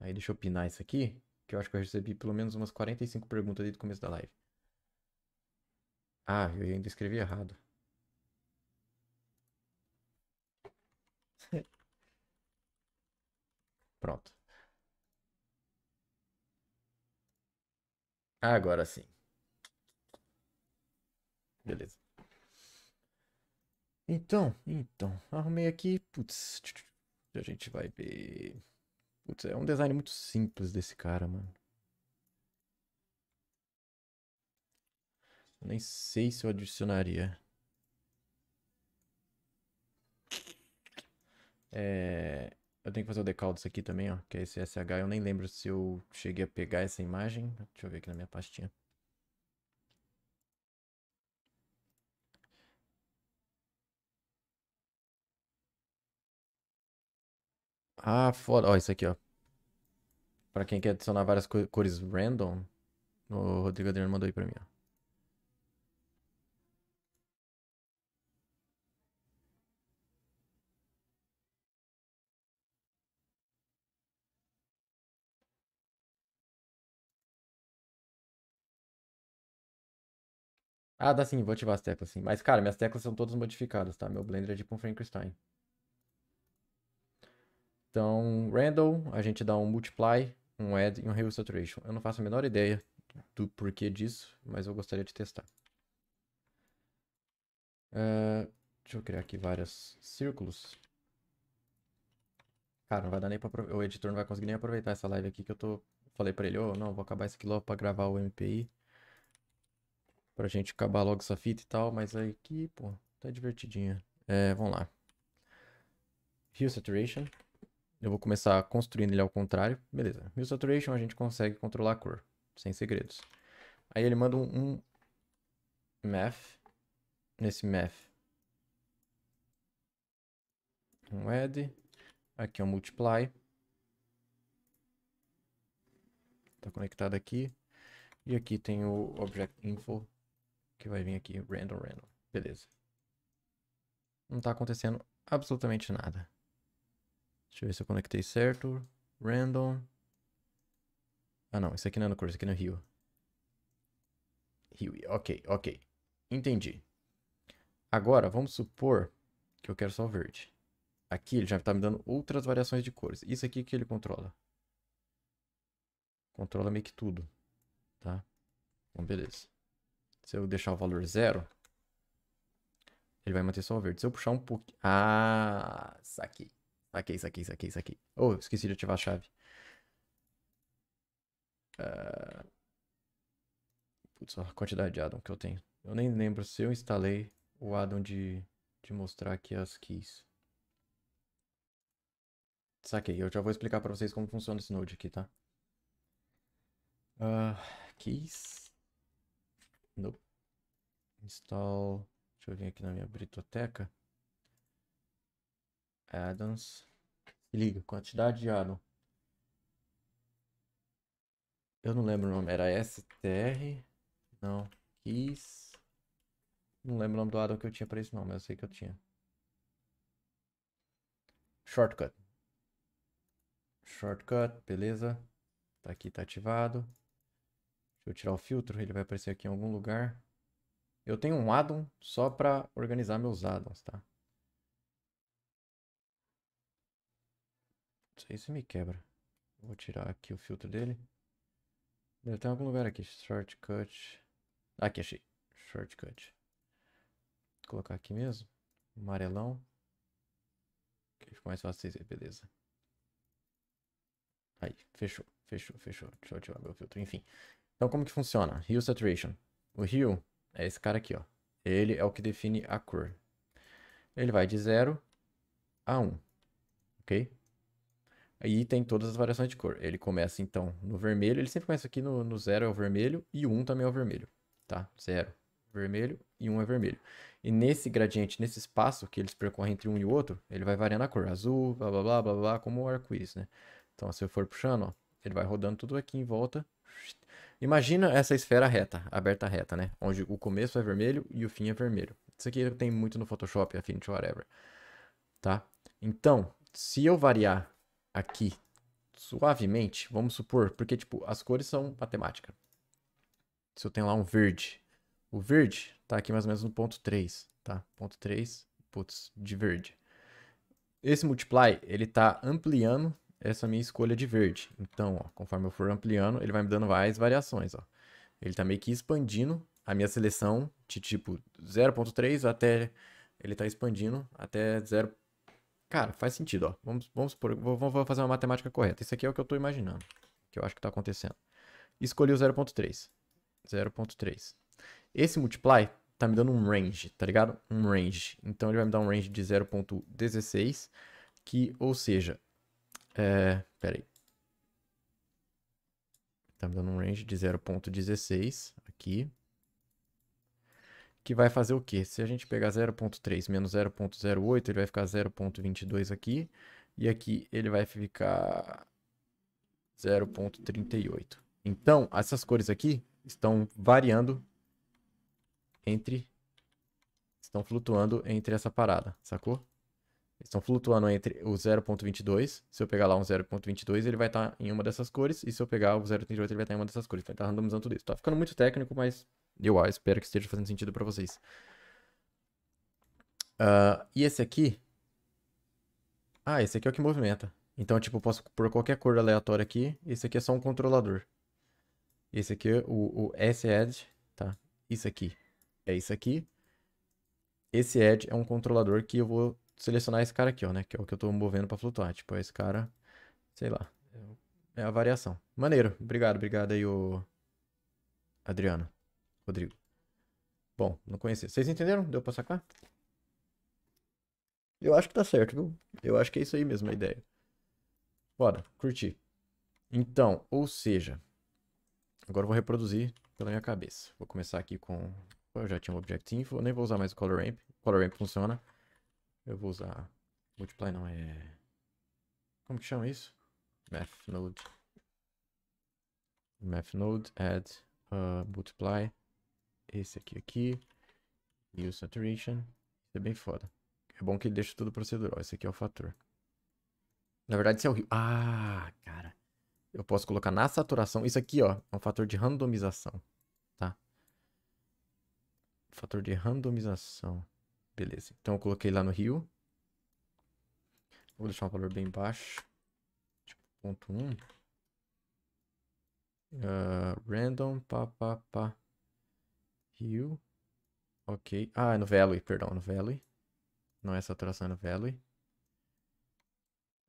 Aí deixa eu pinar isso aqui. Que eu acho que eu recebi pelo menos umas 45 perguntas desde o começo da live. Ah, eu ainda escrevi errado. Pronto. Agora sim. Beleza. Então, então, arrumei aqui. Putz, a gente vai ver. Putz, é um design muito simples desse cara, mano. Nem sei se eu adicionaria. É... Eu tenho que fazer o decal disso aqui também, ó. Que é esse SH. Eu nem lembro se eu cheguei a pegar essa imagem. Deixa eu ver aqui na minha pastinha. Ah, foda. Ó, isso aqui, ó. Pra quem quer adicionar várias cores random, o Rodrigo Adriano mandou aí pra mim, ó. Ah, dá sim, vou ativar as teclas sim. Mas, cara, minhas teclas são todas modificadas, tá? Meu Blender é tipo um Frankenstein. Então, random, a gente dá um multiply, um add e um real saturation. Eu não faço a menor ideia do porquê disso, mas eu gostaria de testar. Uh, deixa eu criar aqui vários círculos. Cara, não vai dar nem pra... O editor não vai conseguir nem aproveitar essa live aqui que eu tô... Falei pra ele, ô, oh, não, vou acabar isso aqui logo pra gravar o MPI. Pra gente acabar logo essa fita e tal, mas aí aqui, pô, tá divertidinha. É, vamos lá. Hue Saturation. Eu vou começar construindo ele ao contrário. Beleza. E saturation a gente consegue controlar a cor. Sem segredos. Aí ele manda um, um math. Nesse math. Um add. Aqui é um multiply. Tá conectado aqui. E aqui tem o object info. Que vai vir aqui. Random, random. Beleza. Não tá acontecendo absolutamente nada. Deixa eu ver se eu conectei certo. Random. Ah, não. Isso aqui não é no curso, isso aqui é no Rio. Rio. Ok, ok. Entendi. Agora, vamos supor que eu quero só verde. Aqui ele já está me dando outras variações de cores. Isso aqui que ele controla. Controla meio que tudo, tá? Bom, então, beleza. Se eu deixar o valor zero, ele vai manter só o verde. Se eu puxar um pouquinho... Ah, saquei. Aqui, isso aqui, isso aqui, isso aqui. Oh, esqueci de ativar a chave. Uh... Putz, a quantidade de addon que eu tenho. Eu nem lembro se eu instalei o addon de, de mostrar aqui as keys. Saquei, eu já vou explicar pra vocês como funciona esse node aqui, tá? Uh, keys. Nope. Install. Deixa eu vir aqui na minha britoteca. Addons. Se liga, quantidade de addon. Eu não lembro o nome, era STR. Não, quis. Não lembro o nome do addon que eu tinha para isso não, mas eu sei que eu tinha. Shortcut. Shortcut, beleza. Tá aqui, tá ativado. Deixa eu tirar o filtro, ele vai aparecer aqui em algum lugar. Eu tenho um addon só para organizar meus addons, tá? Isso me quebra. Vou tirar aqui o filtro dele. Deve ter algum lugar aqui. Shortcut. Ah, aqui, achei. Shortcut. Vou colocar aqui mesmo. Amarelão. Que mais fácil vocês verem, beleza. Aí, fechou, fechou, fechou. Deixa eu ativar meu filtro. Enfim. Então, como que funciona? Hue Saturation. O Hue é esse cara aqui, ó. Ele é o que define a cor. Ele vai de 0 a 1. Um, ok? E tem todas as variações de cor. Ele começa, então, no vermelho. Ele sempre começa aqui no, no zero é o vermelho e um também é o vermelho, tá? Zero, vermelho e um é vermelho. E nesse gradiente, nesse espaço que eles percorrem entre um e o outro, ele vai variando a cor. Azul, blá, blá, blá, blá, blá, como o arco-íris, né? Então, se eu for puxando, ó, ele vai rodando tudo aqui em volta. Imagina essa esfera reta, aberta reta, né? Onde o começo é vermelho e o fim é vermelho. Isso aqui tem muito no Photoshop, Affinity, whatever. Tá? Então, se eu variar aqui suavemente, vamos supor, porque tipo, as cores são matemática. Se eu tenho lá um verde, o verde tá aqui mais ou menos no ponto 3, tá? Ponto 3, putz, de verde. Esse multiply, ele tá ampliando essa minha escolha de verde. Então, ó, conforme eu for ampliando, ele vai me dando mais variações, ó. Ele tá meio que expandindo a minha seleção de tipo 0.3 até ele tá expandindo até 0 Cara, faz sentido, ó. Vamos, vamos, vamos, fazer uma matemática correta. Isso aqui é o que eu estou imaginando, que eu acho que está acontecendo. Escolhi o 0.3. 0.3. Esse multiply tá me dando um range, tá ligado? Um range. Então, ele vai me dar um range de 0.16, que, ou seja... É, peraí. Tá me dando um range de 0.16 aqui que vai fazer o quê? Se a gente pegar 0.3 menos 0.08, ele vai ficar 0.22 aqui, e aqui ele vai ficar 0.38. Então, essas cores aqui estão variando entre... Estão flutuando entre essa parada, sacou? estão flutuando entre o 0.22. Se eu pegar lá um 0.22, ele vai estar tá em uma dessas cores. E se eu pegar o 0.38, ele vai estar tá em uma dessas cores. Então, ele está randomizando tudo isso. Tá ficando muito técnico, mas eu ah, espero que esteja fazendo sentido para vocês. Uh, e esse aqui... Ah, esse aqui é o que movimenta. Então, tipo, eu posso pôr qualquer cor aleatória aqui. Esse aqui é só um controlador. Esse aqui, é o, o S-Edge, tá? Isso aqui é isso aqui. Esse Edge é um controlador que eu vou selecionar esse cara aqui, ó, né? Que é o que eu tô movendo pra flutuar. Tipo, é esse cara, sei lá. É a variação. Maneiro. Obrigado, obrigado aí, o Adriano. Rodrigo. Bom, não conhecia. Vocês entenderam? Deu pra sacar? Eu acho que tá certo, viu? Eu acho que é isso aí mesmo a ideia. Bora, curti. Então, ou seja, agora eu vou reproduzir pela minha cabeça. Vou começar aqui com... Eu já tinha um Object Info, nem vou usar mais o Color Ramp. O Color Ramp funciona. Eu vou usar multiply não é... Como que chama isso? Math node. Math node add uh, multiply. Esse aqui aqui. E o saturation. Isso é bem foda. É bom que ele deixa tudo procedural. Esse aqui é o fator. Na verdade, esse é o rio. Ah, cara. Eu posso colocar na saturação. Isso aqui, ó, é um fator de randomização. Tá? Fator de randomização. Beleza. Então eu coloquei lá no rio. Vou deixar um valor bem baixo. Tipo, ponto 1. Um. Uh, random, pá, pá, pá. Rio. Ok. Ah, é no Valley, perdão, no Valley. Não é saturação, é no Valley.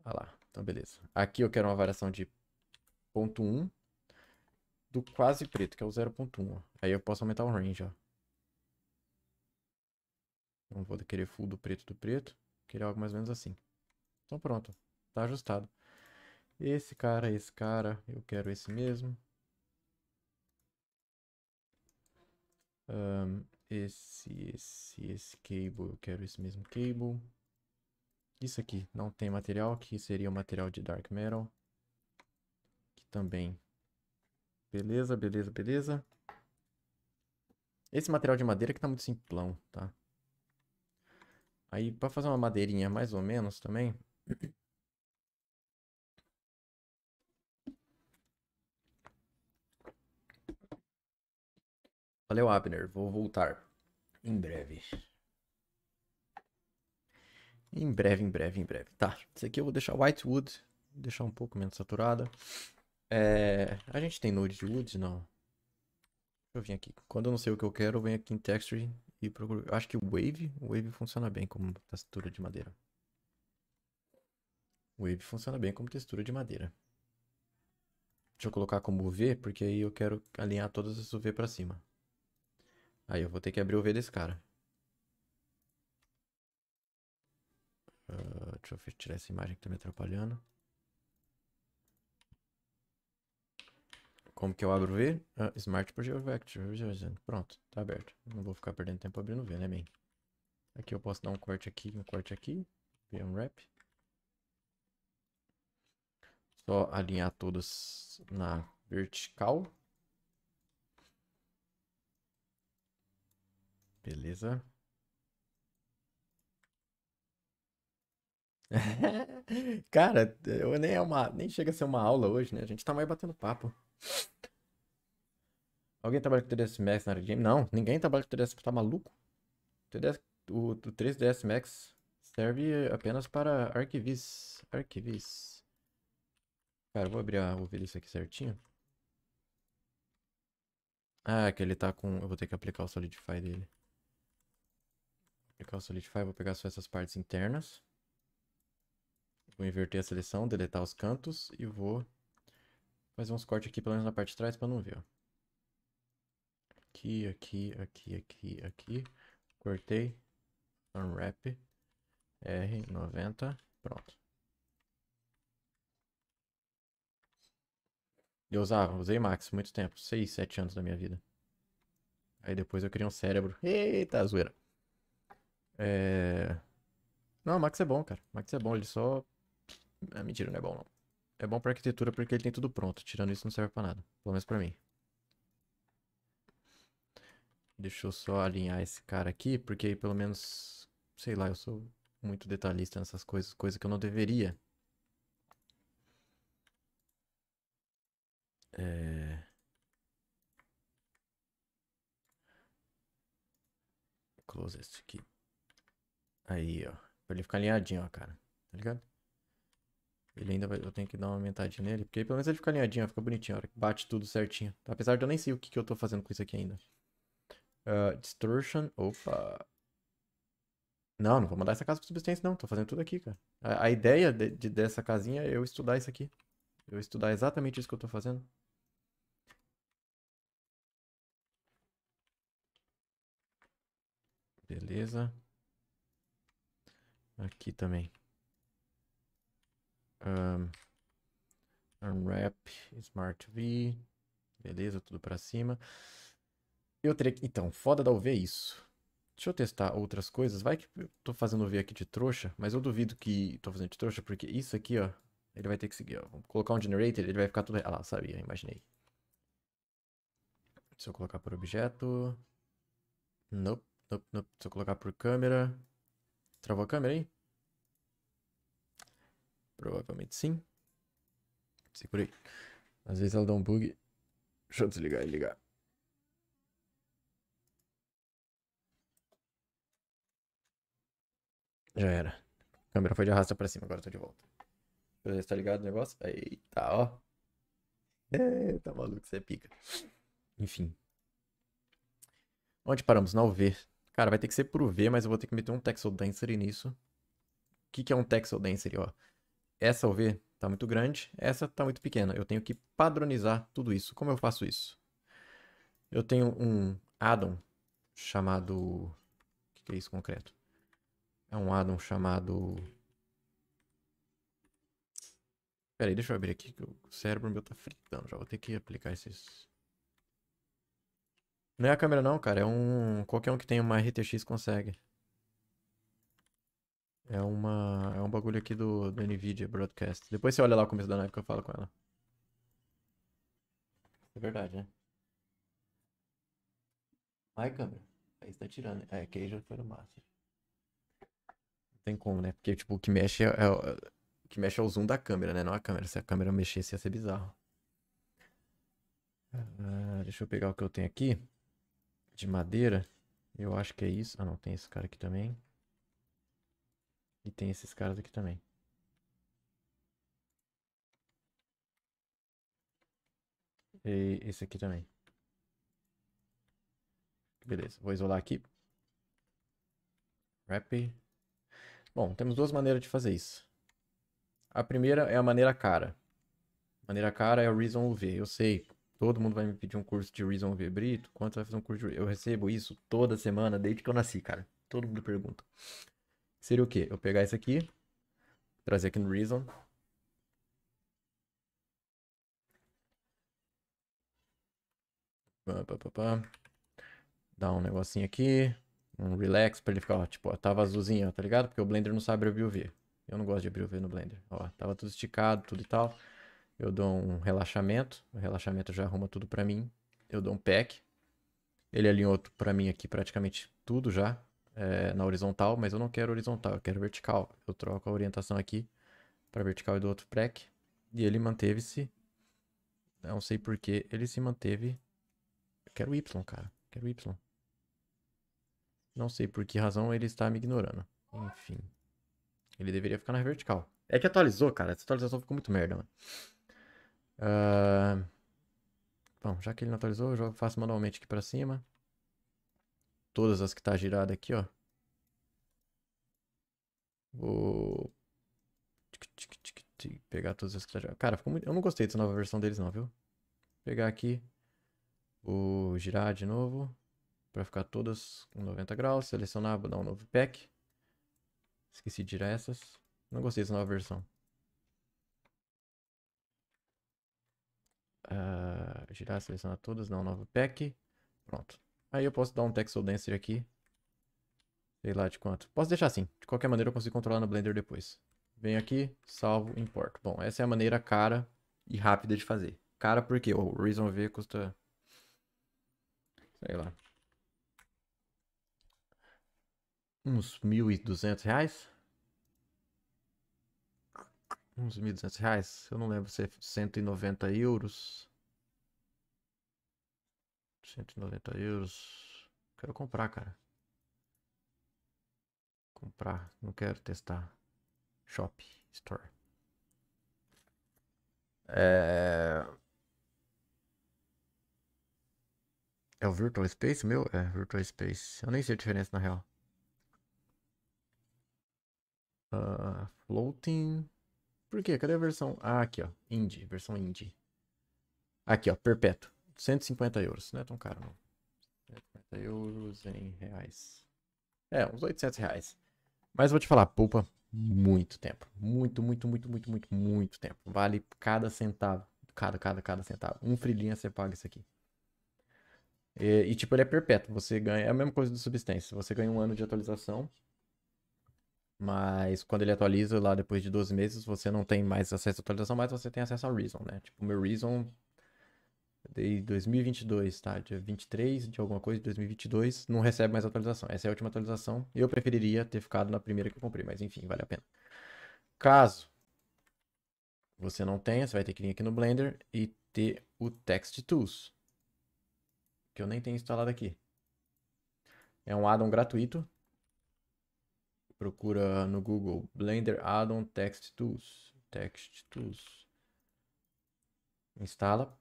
Ah lá, então beleza. Aqui eu quero uma variação de ponto 1 do quase preto, que é o 0.1. Aí eu posso aumentar o range, ó. Não vou querer full do preto do preto. Querer algo mais ou menos assim. Então pronto. Tá ajustado. Esse cara, esse cara. Eu quero esse mesmo. Um, esse, esse, esse cable. Eu quero esse mesmo cable. Isso aqui não tem material. Que seria o material de Dark Metal. Que também... Beleza, beleza, beleza. Esse material de madeira que tá muito simplão, tá? Aí, para fazer uma madeirinha mais ou menos também. Valeu, Abner. Vou voltar em breve. Em breve, em breve, em breve. Tá, isso aqui eu vou deixar White Wood, Deixar um pouco menos saturada. É... A gente tem Node de Woods? Não. Deixa eu vir aqui. Quando eu não sei o que eu quero, eu venho aqui em Texture e procuro. Eu acho que Wave. Wave funciona bem como textura de madeira. Wave funciona bem como textura de madeira. Deixa eu colocar como UV, porque aí eu quero alinhar todas as UV para cima. Aí eu vou ter que abrir o UV desse cara. Uh, deixa eu tirar essa imagem que tá me atrapalhando. Como que eu abro V? Ah, Smart Project Vector. Pronto, tá aberto. Não vou ficar perdendo tempo abrindo V, né, bem? Aqui eu posso dar um corte aqui, um corte aqui. É um Wrap. Só alinhar todas na vertical. Beleza. Cara, eu nem, é uma, nem chega a ser uma aula hoje, né? A gente tá mais batendo papo. Alguém trabalha com 3ds Max na área de game? Não, ninguém trabalha com 3ds, tá maluco? TDS, o, o 3ds Max serve apenas para arquivis. Arquivis. Cara, vou abrir a ovelha aqui certinho. Ah, é que ele tá com... Eu vou ter que aplicar o Solidify dele. Vou aplicar o Solidify, vou pegar só essas partes internas. Vou inverter a seleção, deletar os cantos e vou mas uns cortes aqui, pelo menos na parte de trás, para não ver. Ó. Aqui, aqui, aqui, aqui, aqui. Cortei. Unwrap. R90. Pronto. Eu usava, usei Max muito tempo. 6, 7 anos da minha vida. Aí depois eu criei um cérebro. Eita, zoeira. É... Não, Max é bom, cara. Max é bom, ele só... Ah, mentira, não é bom não. É bom pra arquitetura porque ele tem tudo pronto. Tirando isso não serve pra nada. Pelo menos pra mim. Deixa eu só alinhar esse cara aqui, porque aí pelo menos... Sei lá, eu sou muito detalhista nessas coisas. Coisa que eu não deveria. É... Close esse aqui. Aí, ó. Pra ele ficar alinhadinho, ó, cara. Tá ligado? Ele ainda vai... Eu tenho que dar uma aumentadinha nele, porque pelo menos ele fica alinhadinho, fica bonitinho, bate tudo certinho. Apesar de eu nem sei o que, que eu tô fazendo com isso aqui ainda. Uh, distortion, opa. Não, não vou mandar essa casa com subsistência não, tô fazendo tudo aqui, cara. A, a ideia de, de, dessa casinha é eu estudar isso aqui. Eu estudar exatamente isso que eu tô fazendo. Beleza. Aqui também. Um, unwrap, Smart V. Beleza, tudo para cima. Eu teria que... Então, foda da UV é isso. Deixa eu testar outras coisas. Vai que eu tô fazendo UV aqui de trouxa, mas eu duvido que tô fazendo de trouxa, porque isso aqui, ó, ele vai ter que seguir, ó. Vou colocar um generator, ele vai ficar tudo... Ah lá, sabia, imaginei. Se eu colocar por objeto... Nope, nope, nope. Se eu colocar por câmera... Travou a câmera aí? Provavelmente sim. Segurei. Às vezes ela dá um bug. Deixa eu desligar e ligar. Já era. A câmera foi de arrasta pra cima, agora eu tô de volta. Deixa eu ver se tá ligado o negócio. Eita, ó. É, tá maluco, você é pica. Enfim. Onde paramos? Na UV. Cara, vai ter que ser por V mas eu vou ter que meter um Texel Dancer nisso. O que, que é um Texel Dancer, ó? Essa OV está muito grande, essa está muito pequena. Eu tenho que padronizar tudo isso. Como eu faço isso? Eu tenho um addon chamado... O que é isso concreto? É um addon chamado... Peraí, deixa eu abrir aqui que o cérebro meu tá fritando. Já vou ter que aplicar esses... Não é a câmera não, cara. É um... Qualquer um que tem uma RTX consegue. É, uma, é um bagulho aqui do, do NVIDIA Broadcast. Depois você olha lá o começo da live que eu falo com ela. É verdade, né? Vai, câmera. Aí está tirando. É, que aí já foi no máximo. Não tem como, né? Porque, tipo, o que mexe é, é, o que mexe é o zoom da câmera, né? Não a câmera. Se a câmera mexesse, ia ser bizarro. Ah, deixa eu pegar o que eu tenho aqui. De madeira. Eu acho que é isso. Ah, não. Tem esse cara aqui também. E tem esses caras aqui também. E esse aqui também. Beleza, vou isolar aqui. Wrap. Bom, temos duas maneiras de fazer isso. A primeira é a maneira cara. A maneira cara é o Reason UV. Eu sei, todo mundo vai me pedir um curso de Reason UV. Brito, quanto vai fazer um curso de... Eu recebo isso toda semana, desde que eu nasci, cara. Todo mundo pergunta. Seria o quê? Eu pegar isso aqui, trazer aqui no Reason. Dá um negocinho aqui, um relax pra ele ficar, ó, tipo, ó, tava azulzinho, ó, tá ligado? Porque o Blender não sabe abrir o V. Eu não gosto de abrir o V no Blender. Ó, tava tudo esticado, tudo e tal. Eu dou um relaxamento, o relaxamento já arruma tudo pra mim. Eu dou um pack. Ele alinhou pra mim aqui praticamente tudo já, é, na horizontal, mas eu não quero horizontal, eu quero vertical. Eu troco a orientação aqui para vertical e do outro prec. E ele manteve-se. Não sei porquê, ele se manteve. Eu quero Y, cara. Eu quero Y. Não sei por que razão ele está me ignorando. Enfim. Ele deveria ficar na vertical. É que atualizou, cara. Essa atualização ficou muito merda, mano. Uh... Bom, já que ele não atualizou, eu faço manualmente aqui pra cima todas as que tá girada aqui, ó. Vou pegar todas as que tá girada. Cara, ficou muito... eu não gostei dessa nova versão deles não, viu? Vou pegar aqui, vou girar de novo para ficar todas com 90 graus, selecionar, vou dar um novo pack. Esqueci de girar essas. Não gostei dessa nova versão. Uh, girar, selecionar todas, dar um novo pack. Pronto. Aí eu posso dar um Texel Dancer aqui. Sei lá de quanto. Posso deixar assim. De qualquer maneira eu consigo controlar no Blender depois. Venho aqui, salvo, importo. Bom, essa é a maneira cara e rápida de fazer. Cara porque o Reason V custa... Sei lá. Uns 1.200 reais? Uns 1.200 reais? Eu não lembro se é 190 euros. 190 euros. Quero comprar, cara. Comprar, não quero testar. Shop, store. É... É o Virtual Space meu? É, Virtual Space. Eu nem sei a diferença na real. Uh, floating. Por quê? Cadê a versão? Ah, aqui, ó. Indie. Versão indie. Aqui, ó. Perpétuo. 150 euros, não é tão caro não. 150 euros em reais. É, uns 800 reais. Mas vou te falar, poupa muito tempo. Muito, muito, muito, muito, muito, muito tempo. Vale cada centavo. Cada, cada, cada centavo. Um frilinha você paga isso aqui. E, e, tipo, ele é perpétuo. Você ganha. É a mesma coisa do Substance. Você ganha um ano de atualização. Mas quando ele atualiza lá depois de 12 meses, você não tem mais acesso à atualização, mas você tem acesso ao Reason, né? Tipo, o meu Reason de 2022, tá? Dia 23 de alguma coisa 2022, não recebe mais atualização. Essa é a última atualização. Eu preferiria ter ficado na primeira que eu comprei, mas enfim, vale a pena. Caso você não tenha, você vai ter que vir aqui no Blender e ter o Text Tools, que eu nem tenho instalado aqui. É um addon gratuito. Procura no Google Blender addon Text Tools, Text Tools. Instala,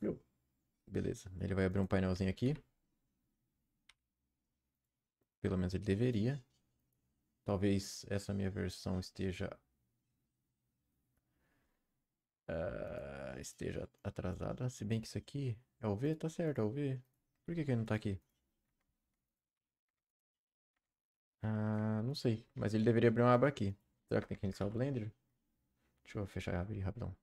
Beleza, ele vai abrir um painelzinho aqui. Pelo menos ele deveria. Talvez essa minha versão esteja... Uh, esteja atrasada. Se bem que isso aqui é o V, tá certo, é o V. Por que que ele não tá aqui? Ah, não sei, mas ele deveria abrir uma aba aqui. Será que tem que iniciar o Blender? Deixa eu fechar e abrir rapidão.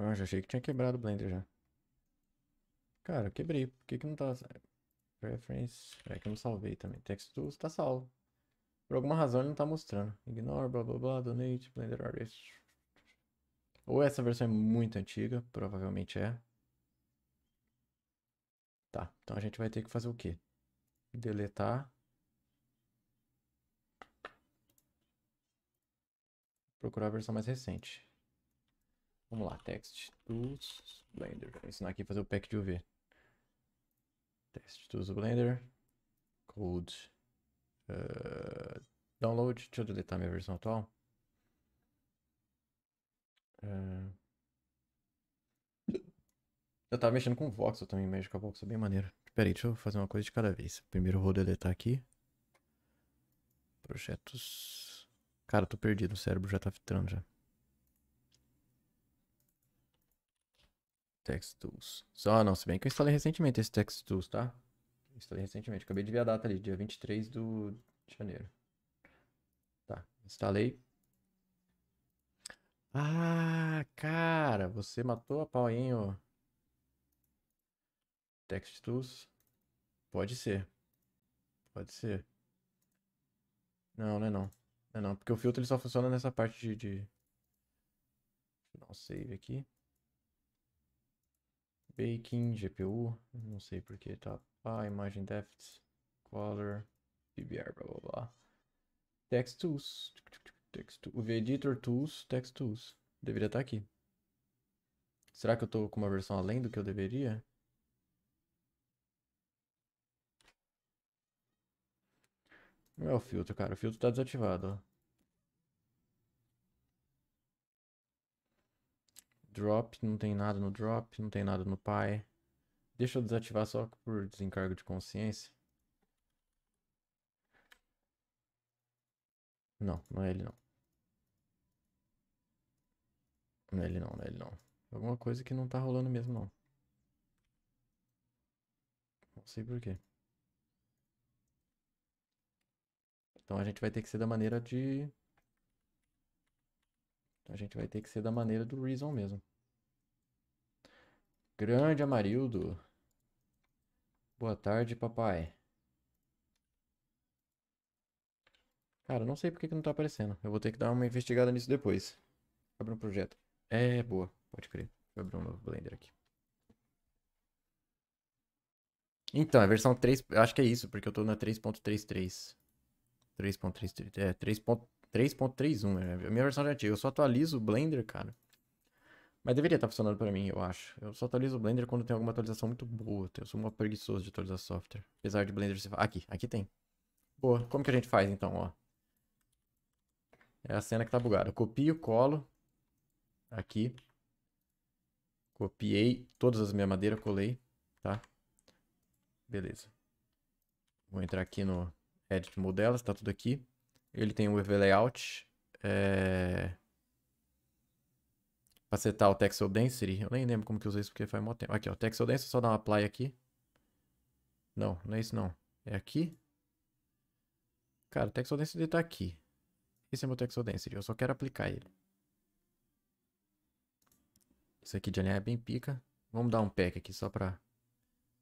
Ah, já achei que tinha quebrado o Blender já. Cara, eu quebrei. Por que que não tá... Preference... É que eu não salvei também. Text Tools tá salvo. Por alguma razão ele não tá mostrando. Ignore, blá blá blá, donate, Blender Artist. Ou essa versão é muito antiga, provavelmente é. Tá, então a gente vai ter que fazer o quê? Deletar. Procurar a versão mais recente. Vamos lá, text tools Blender. Vou ensinar aqui a fazer o pack de UV. Text tools Blender. Code. Uh, download. Deixa eu deletar minha versão atual. Uh... Eu tava mexendo com voxel também, mas daqui a pouco é bem maneiro. Pera aí, deixa eu fazer uma coisa de cada vez. Primeiro eu vou deletar aqui. Projetos. Cara, eu tô perdido, o cérebro já tá filtrando já. Text Tools. Só não, se bem que eu instalei recentemente esse Text Tools, tá? Instalei recentemente. Acabei de ver a data ali, dia 23 do... de janeiro. Tá, instalei. Ah, cara, você matou a pau aí, hein, Text Tools. Pode ser. Pode ser. Não, não é não. Não é não, porque o filtro ele só funciona nessa parte de... de... Deixa eu dar um save aqui. Baking, GPU, não sei porque tá pá, ah, imagem depth, color, PBR, blá blá blá. Text tools, text, o editor tools, text tools, deveria estar tá aqui. Será que eu tô com uma versão além do que eu deveria? Não é o filtro, cara, o filtro tá desativado, ó. Drop, não tem nada no drop, não tem nada no pai. Deixa eu desativar só por desencargo de consciência. Não, não é ele não. Não é ele não, não é ele não. Alguma coisa que não tá rolando mesmo não. Não sei por quê. Então a gente vai ter que ser da maneira de... A gente vai ter que ser da maneira do Reason mesmo. Grande Amarildo. Boa tarde, papai. Cara, não sei porque que não tá aparecendo. Eu vou ter que dar uma investigada nisso depois. Abrir um projeto. É, boa. Pode crer. Vou abrir um novo Blender aqui. Então, é a versão 3... Acho que é isso, porque eu tô na 3.33. 3.33... É, 3.31. É a minha versão já antiga. Eu só atualizo o Blender, cara. Mas deveria estar tá funcionando para mim, eu acho. Eu só atualizo o Blender quando tem alguma atualização muito boa. Eu sou uma preguiçoso de atualizar software. Apesar de Blender ser... Aqui, aqui tem. Boa. Como que a gente faz, então, ó? É a cena que tá bugada. copio, colo. Aqui. Copiei todas as minhas madeiras, colei, tá? Beleza. Vou entrar aqui no Edit Modelas, tá tudo aqui. Ele tem o um EV Layout. É... Pra setar o Texel Density. Eu nem lembro como que usei isso porque faz muito tempo. Aqui, ó. Texel Density, só dá uma apply aqui. Não, não é isso não. É aqui. Cara, o Texel Density tá aqui. Esse é meu Texel Density. Eu só quero aplicar ele. Isso aqui de alinhar é bem pica. Vamos dar um pack aqui só pra...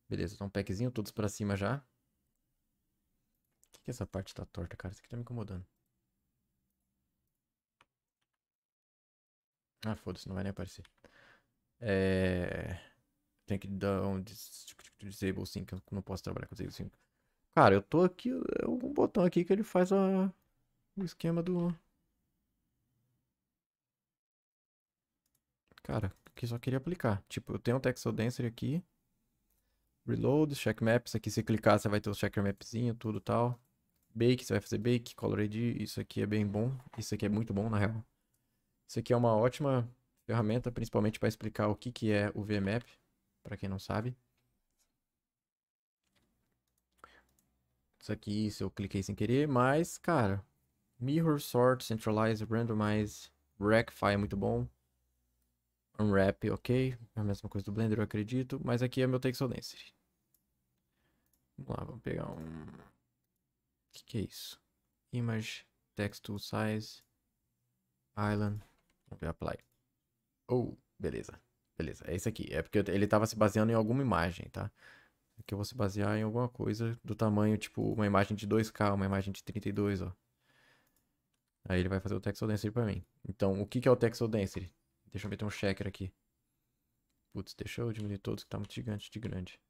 Beleza, dá tá um packzinho, todos pra cima já. Por que, que essa parte tá torta, cara? Isso aqui tá me incomodando. Ah, foda-se, não vai nem aparecer. É... Tem que dar um tipo, tipo, disable eu não posso trabalhar com disable sync. Cara, eu tô aqui, é um botão aqui que ele faz a... o esquema do... Cara, que só queria aplicar. Tipo, eu tenho um text Dancer aqui. Reload, check maps. Aqui se clicar, você vai ter o checker mapzinho, tudo tal. Bake, você vai fazer bake, color ID. Isso aqui é bem bom. Isso aqui é muito bom, na real. Isso aqui é uma ótima ferramenta, principalmente para explicar o que, que é o VMAP, para quem não sabe. Isso aqui, isso eu cliquei sem querer, mas, cara, Mirror Sort, Centralize, Randomize, Rackify é muito bom. Unwrap, ok. É a mesma coisa do Blender, eu acredito. Mas aqui é meu Texel Density. Vamos lá, vamos pegar um... O que, que é isso? Image, Text Tool Size, Island ver apply. Oh, beleza. Beleza, é esse aqui. É porque ele estava se baseando em alguma imagem, tá? Aqui é eu vou se basear em alguma coisa do tamanho, tipo, uma imagem de 2K, uma imagem de 32, ó. Aí ele vai fazer o Texel Density pra mim. Então, o que, que é o Texel Density? Deixa eu meter um checker aqui. Putz, deixa eu diminuir todos que tá muito gigante de grande.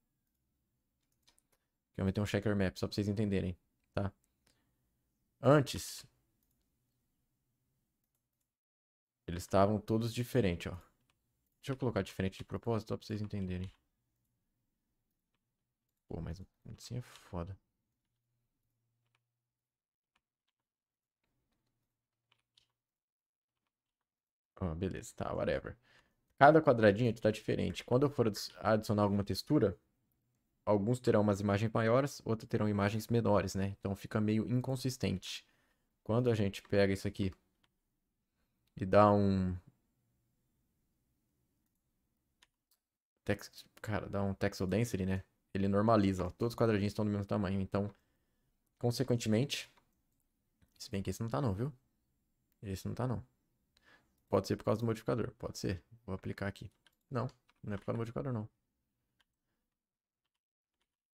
Aqui eu meter um checker map, só pra vocês entenderem, tá? Antes, Eles estavam todos diferentes, ó. Deixa eu colocar diferente de propósito, só pra vocês entenderem. Pô, mas assim é foda. Ó, oh, beleza, tá, whatever. Cada quadradinho aqui tá diferente. Quando eu for adicionar alguma textura, alguns terão umas imagens maiores, outros terão imagens menores, né? Então fica meio inconsistente. Quando a gente pega isso aqui e dá um text, cara, dá um texel density, né? Ele normaliza, ó, todos os quadradinhos estão do mesmo tamanho, então consequentemente, se bem que esse não tá não, viu? Esse não tá não. Pode ser por causa do modificador, pode ser. Vou aplicar aqui. Não, não é por causa do modificador não.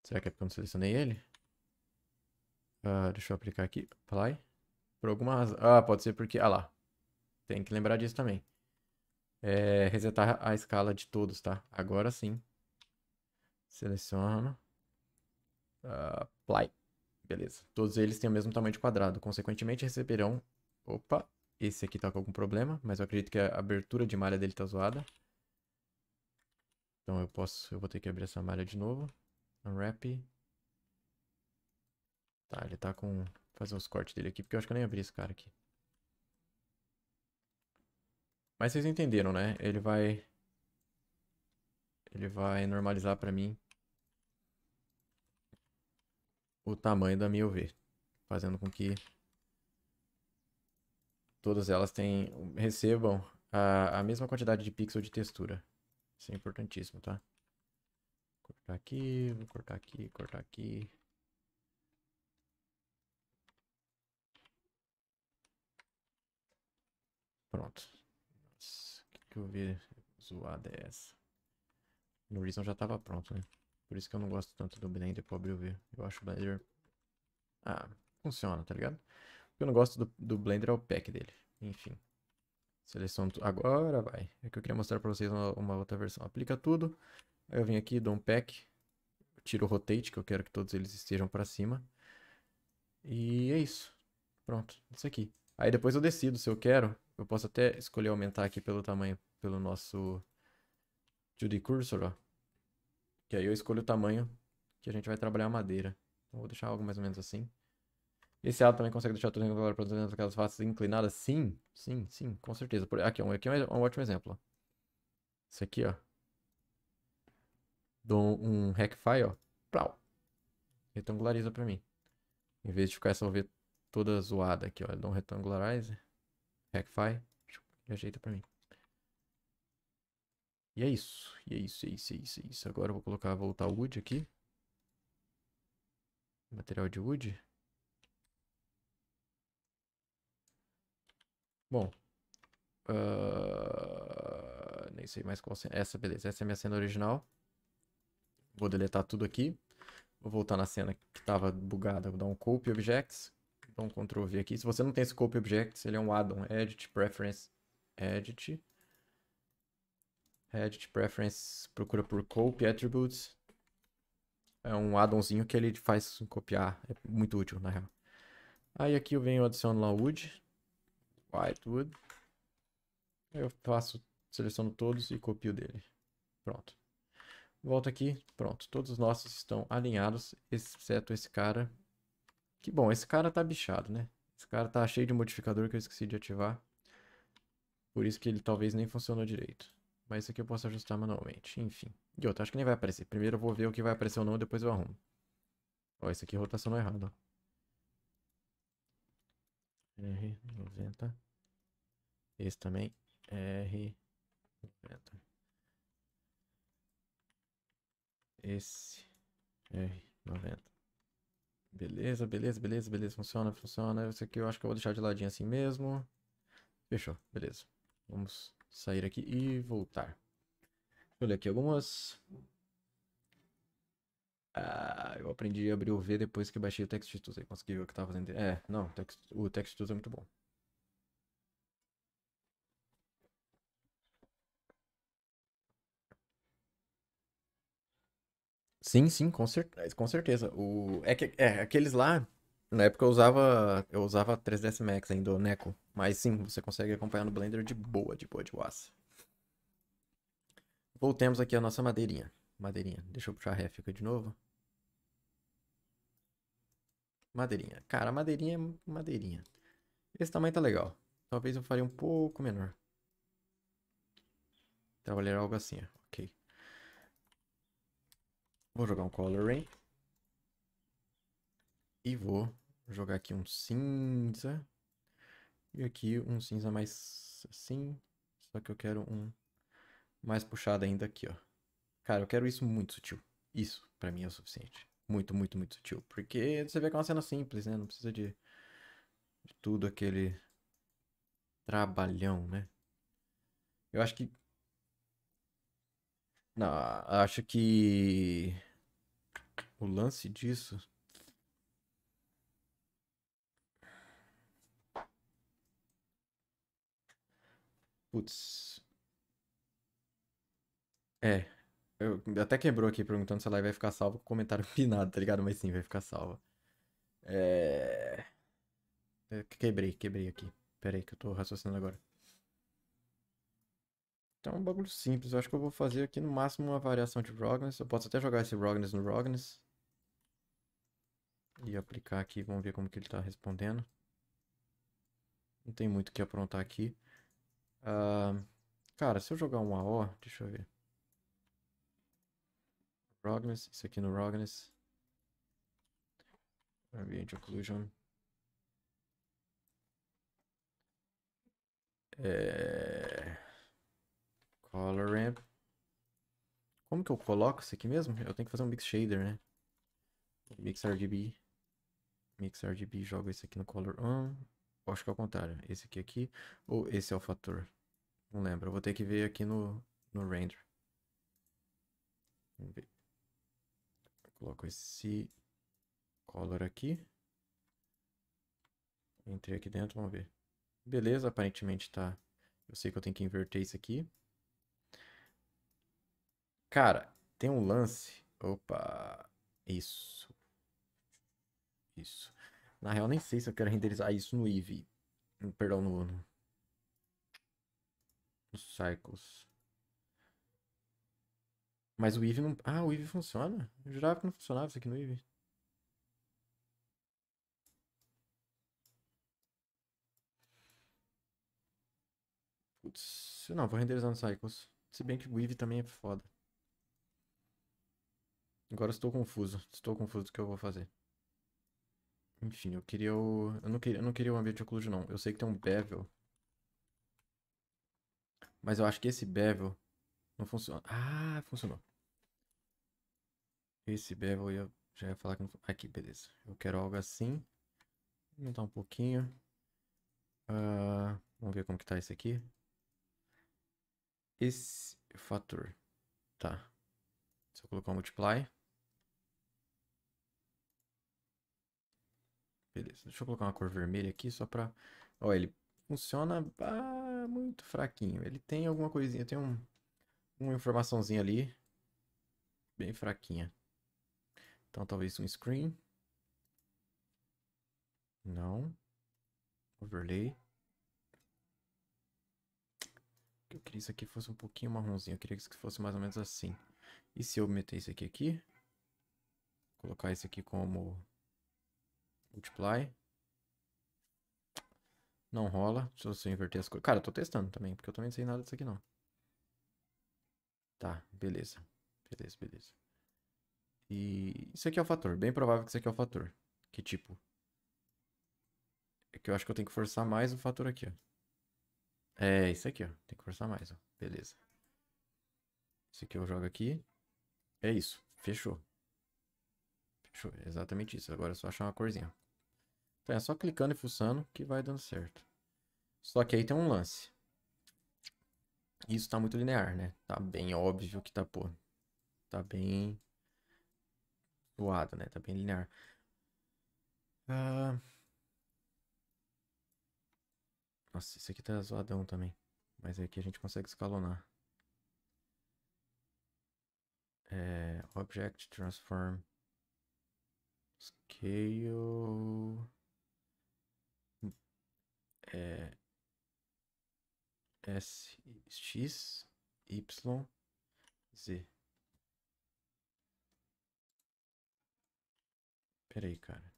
Será que é porque eu não selecionei ele? Uh, deixa eu aplicar aqui. Apply. Por alguma razão. Ah, pode ser porque. Ah lá. Tem que lembrar disso também. É, resetar a escala de todos, tá? Agora sim. Seleciona. Uh, apply. Beleza. Todos eles têm o mesmo tamanho de quadrado. Consequentemente, receberão... Opa! Esse aqui tá com algum problema, mas eu acredito que a abertura de malha dele tá zoada. Então eu posso... Eu vou ter que abrir essa malha de novo. Unwrap. Tá, ele tá com... fazer os cortes dele aqui, porque eu acho que eu nem abri esse cara aqui. Mas vocês entenderam, né? Ele vai... Ele vai normalizar para mim o tamanho da minha UV, fazendo com que todas elas tenham, recebam a, a mesma quantidade de pixel de textura. Isso é importantíssimo, tá? Cortar aqui, vou cortar aqui, cortar aqui. Pronto que eu vi zoada é essa? No Reason já tava pronto, né? Por isso que eu não gosto tanto do Blender pro ver, Eu acho o Blender... Ah, funciona, tá ligado? O que eu não gosto do, do Blender é o pack dele. Enfim. Seleciono... Agora vai. É que eu queria mostrar pra vocês uma, uma outra versão. Aplica tudo. Aí eu vim aqui, dou um pack. Tiro o rotate, que eu quero que todos eles estejam pra cima. E é isso. Pronto, isso aqui. Aí depois eu decido se eu quero eu posso até escolher aumentar aqui pelo tamanho, pelo nosso 2D cursor, ó. Que aí eu escolho o tamanho que a gente vai trabalhar a madeira. Então vou deixar algo mais ou menos assim. Esse lado também consegue deixar tudo regular para aquelas faces inclinadas? Sim, sim, sim, com certeza. Aqui, aqui é um é ótimo exemplo. isso aqui, ó. Dou um rectify, ó. Plau. Retangulariza para mim. Em vez de ficar essa OV toda zoada aqui, ó. Dou um retangularizer. Hackfy. Ajeita pra mim. E é isso. E é isso, é isso, é isso, é isso. Agora eu vou colocar, voltar o wood aqui. Material de wood. Bom. Uh... Nem sei mais qual... Essa, beleza. Essa é a minha cena original. Vou deletar tudo aqui. Vou voltar na cena que estava bugada. Vou dar um copy objects. Então, Ctrl V aqui. Se você não tem Scope Objects, ele é um addon. Edit Preference. Edit. Edit Preference. Procura por Copy Attributes. É um addonzinho que ele faz copiar. É muito útil, na real. Aí aqui eu venho adiciono lá Wood. White Wood. Eu faço, seleciono todos e copio dele. Pronto. Volto aqui, pronto. Todos os nossos estão alinhados, exceto esse cara que bom, esse cara tá bichado, né? Esse cara tá cheio de modificador que eu esqueci de ativar. Por isso que ele talvez nem funcionou direito. Mas isso aqui eu posso ajustar manualmente, enfim. E outro acho que nem vai aparecer. Primeiro eu vou ver o que vai aparecer ou não, depois eu arrumo. Ó, esse aqui é rotacionou errado, ó. R90. Esse também. R90. Esse. R90. Beleza, beleza, beleza, beleza. Funciona, funciona. Isso aqui eu acho que eu vou deixar de ladinho assim mesmo. Fechou, beleza. Vamos sair aqui e voltar. Deixa eu ler aqui algumas. Ah, eu aprendi a abrir o V depois que baixei o Tools. Aí consegui ver o que estava fazendo. É, não, o Tools é muito bom. Sim, sim, com, cer com certeza. O... É que é, aqueles lá, na época eu usava. Eu usava 3ds Max ainda, o Neco. Mas sim, você consegue acompanhar no Blender de boa, de boa, de boassa. Voltemos aqui à nossa madeirinha. Madeirinha. Deixa eu puxar a ref de novo. Madeirinha. Cara, madeirinha é madeirinha. Esse tamanho tá legal. Talvez eu faria um pouco menor. Trabalhar algo assim, ok. Vou jogar um coloring. E vou jogar aqui um cinza. E aqui um cinza mais assim. Só que eu quero um mais puxado ainda aqui, ó. Cara, eu quero isso muito sutil. Isso, para mim, é o suficiente. Muito, muito, muito sutil. Porque você vê que é uma cena simples, né? Não precisa de, de tudo aquele trabalhão, né? Eu acho que não, acho que o lance disso Putz. É. Eu até quebrou aqui perguntando se a live vai ficar salva com comentário pinado, tá ligado? Mas sim, vai ficar salva. É. é quebrei, quebrei aqui. Pera aí que eu tô raciocinando agora. Então é um bagulho simples. Eu acho que eu vou fazer aqui no máximo uma variação de Rognes. Eu posso até jogar esse Rognes no Rognes. E aplicar aqui. Vamos ver como que ele está respondendo. Não tem muito o que aprontar aqui. Uh, cara, se eu jogar um AO, deixa eu ver. Rognes, isso aqui no Rognes. Ambient Occlusion. É... Color Ramp. Como que eu coloco isso aqui mesmo? Eu tenho que fazer um Mix Shader, né? Mix RGB. Mix RGB, Jogo esse aqui no Color 1. Acho que é o contrário. Esse aqui aqui. Ou esse é o fator. Não lembro. Eu vou ter que ver aqui no, no Render. Vamos ver. Coloco esse color aqui. Entrei aqui dentro, vamos ver. Beleza, aparentemente tá... Eu sei que eu tenho que inverter isso aqui. Cara, tem um lance. Opa. Isso. Isso. Na real, nem sei se eu quero renderizar isso no Eevee. Perdão, no... no Cycles. Mas o Eevee não... Ah, o Eevee funciona? Eu jurava que não funcionava isso aqui no Eevee. Putz. Não, vou renderizar no Cycles. Se bem que o Eevee também é foda. Agora estou confuso. Estou confuso do que eu vou fazer. Enfim, eu queria o... Eu não queria, eu não queria um ambiente Occlude, não. Eu sei que tem um bevel. Mas eu acho que esse bevel não funciona. Ah, funcionou. Esse bevel eu já ia falar que não... Aqui, beleza. Eu quero algo assim. Vou aumentar um pouquinho. Uh, vamos ver como que tá esse aqui. Esse fator. Tá. Se eu colocar o multiply. Beleza, deixa eu colocar uma cor vermelha aqui só pra... Ó, ele funciona ah, muito fraquinho. Ele tem alguma coisinha, tem um, uma informaçãozinha ali bem fraquinha. Então talvez um screen. Não. Overlay. Eu queria isso aqui fosse um pouquinho marronzinho. Eu queria que isso fosse mais ou menos assim. E se eu meter isso aqui aqui? Colocar isso aqui como Multiply. Não rola. Deixa eu só inverter as coisas. Cara, eu tô testando também, porque eu também não sei nada disso aqui, não. Tá, beleza. Beleza, beleza. E isso aqui é o fator. Bem provável que isso aqui é o fator. Que tipo? É que eu acho que eu tenho que forçar mais o fator aqui, ó. É, isso aqui, ó. Tem que forçar mais, ó. Beleza. Isso aqui eu jogo aqui. É isso. Fechou. Fechou. É exatamente isso. Agora é só achar uma corzinha. Então é só clicando e fuçando que vai dando certo. Só que aí tem um lance. Isso tá muito linear, né? Tá bem óbvio que tá, pô. Tá bem. zoado, né? Tá bem linear. Ah. Nossa, isso aqui tá zoadão também. Mas aqui é a gente consegue escalonar. É, object Transform Scale é, é, S, X, Y, Z. Peraí, cara.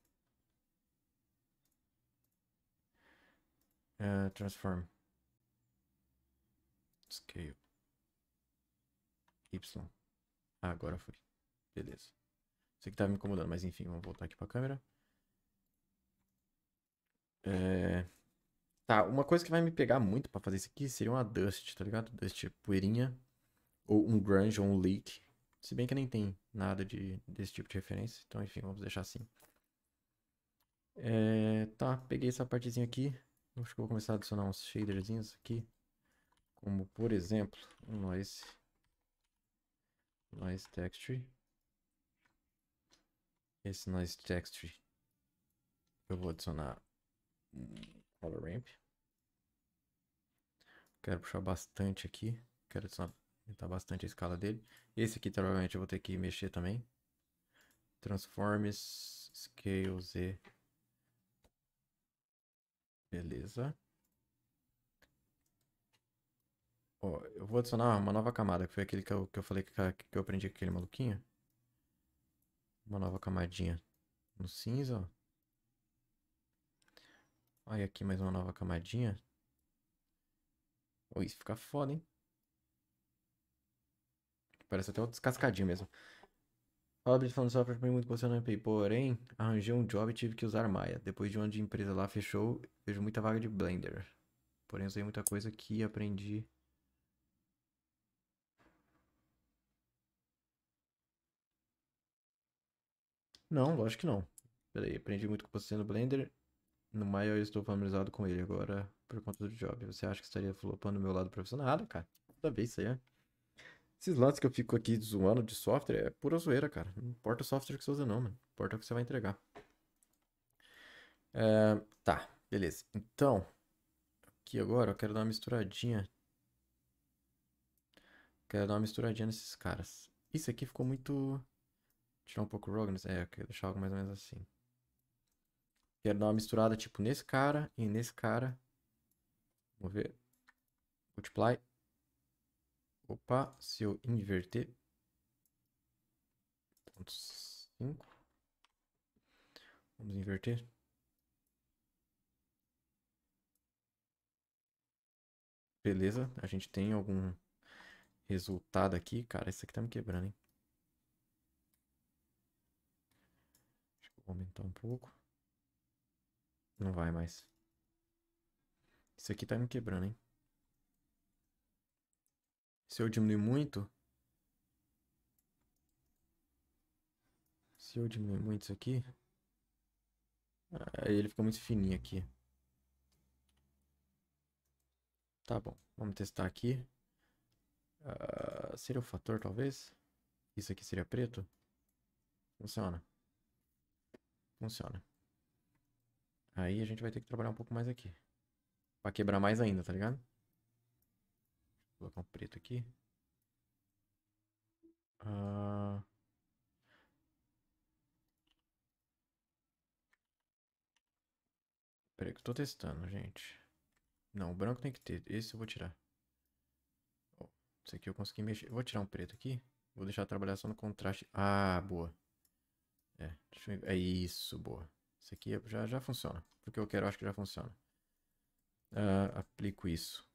Uh, transform. Scale. Y. Ah, agora foi. Beleza. Sei que tava me incomodando, mas enfim, vamos voltar aqui pra câmera. É... Tá, uma coisa que vai me pegar muito para fazer isso aqui seria uma Dust, tá ligado? Dust poeirinha. Ou um Grunge ou um Leak. Se bem que nem tem nada de, desse tipo de referência. Então, enfim, vamos deixar assim. É, tá, peguei essa partezinha aqui. Acho que vou começar a adicionar uns shaderzinhos aqui. Como, por exemplo, um Noise. Noise Texture. Esse Noise Texture. Eu vou adicionar Ramp. Quero puxar bastante aqui. Quero aumentar bastante a escala dele. Esse aqui, provavelmente, eu vou ter que mexer também. Transforms, Scale Z. Beleza. Ó, eu vou adicionar uma nova camada, que foi aquele que eu, que eu falei que, que eu aprendi com aquele maluquinho. Uma nova camadinha no cinza, ó. Aí aqui mais uma nova camadinha. Pô, isso fica foda, hein? Parece até outro descascadinho mesmo. Fala, Brito, falando só pra muito com você no é Porém, arranjei um job e tive que usar Maya. Depois de onde a empresa lá fechou, vejo muita vaga de Blender. Porém, usei muita coisa que aprendi... Não, lógico que não. Peraí, aprendi muito com você no Blender no maio eu estou familiarizado com ele agora por conta do job. Você acha que estaria flopando o meu lado profissional? Nada, cara. Nada isso aí, né? Esses lances que eu fico aqui zoando de software é pura zoeira, cara. Não importa o software que você usa, não, mano. Importa o que você vai entregar. É, tá, beleza. Então, aqui agora eu quero dar uma misturadinha. Quero dar uma misturadinha nesses caras. Isso aqui ficou muito. Tirar um pouco o Rognus. É, eu quero deixar algo mais ou menos assim. Quero é dar uma misturada, tipo, nesse cara e nesse cara. Vamos ver. Multiply. Opa, se eu inverter. 5. Vamos inverter. Beleza, a gente tem algum resultado aqui. Cara, isso aqui tá me quebrando, hein? eu vou aumentar um pouco. Não vai mais. Isso aqui tá me quebrando, hein? Se eu diminuir muito... Se eu diminuir muito isso aqui... Aí ah, ele fica muito fininho aqui. Tá bom, vamos testar aqui. Uh, seria o fator, talvez? Isso aqui seria preto? Funciona. Funciona. Aí a gente vai ter que trabalhar um pouco mais aqui. Pra quebrar mais ainda, tá ligado? Vou colocar um preto aqui. Ah... Peraí que eu tô testando, gente. Não, o branco tem que ter. Esse eu vou tirar. esse aqui eu consegui mexer. Eu vou tirar um preto aqui. Vou deixar trabalhar só no contraste. Ah, boa. É, deixa eu... é isso, boa. Isso aqui já, já funciona. Porque eu quero, acho que já funciona. Uh, aplico isso.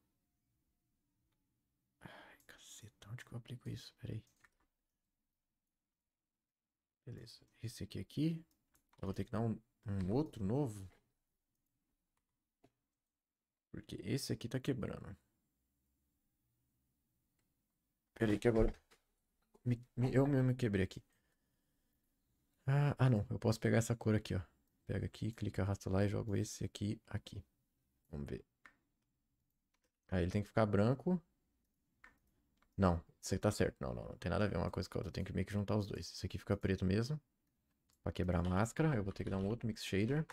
Ai, caceta, onde que eu aplico isso? Peraí. Beleza. Esse aqui aqui. Eu vou ter que dar um, um outro novo. Porque esse aqui tá quebrando. Peraí que agora... Me, me, eu mesmo me quebrei aqui. Ah, ah, não. Eu posso pegar essa cor aqui, ó. Pega aqui, clica, arrasta lá e jogo esse aqui, aqui. Vamos ver. Aí ele tem que ficar branco. Não, isso aqui tá certo. Não, não, não tem nada a ver uma coisa com a outra. Eu tenho que meio que juntar os dois. Isso aqui fica preto mesmo. Pra quebrar a máscara, eu vou ter que dar um outro mix shader.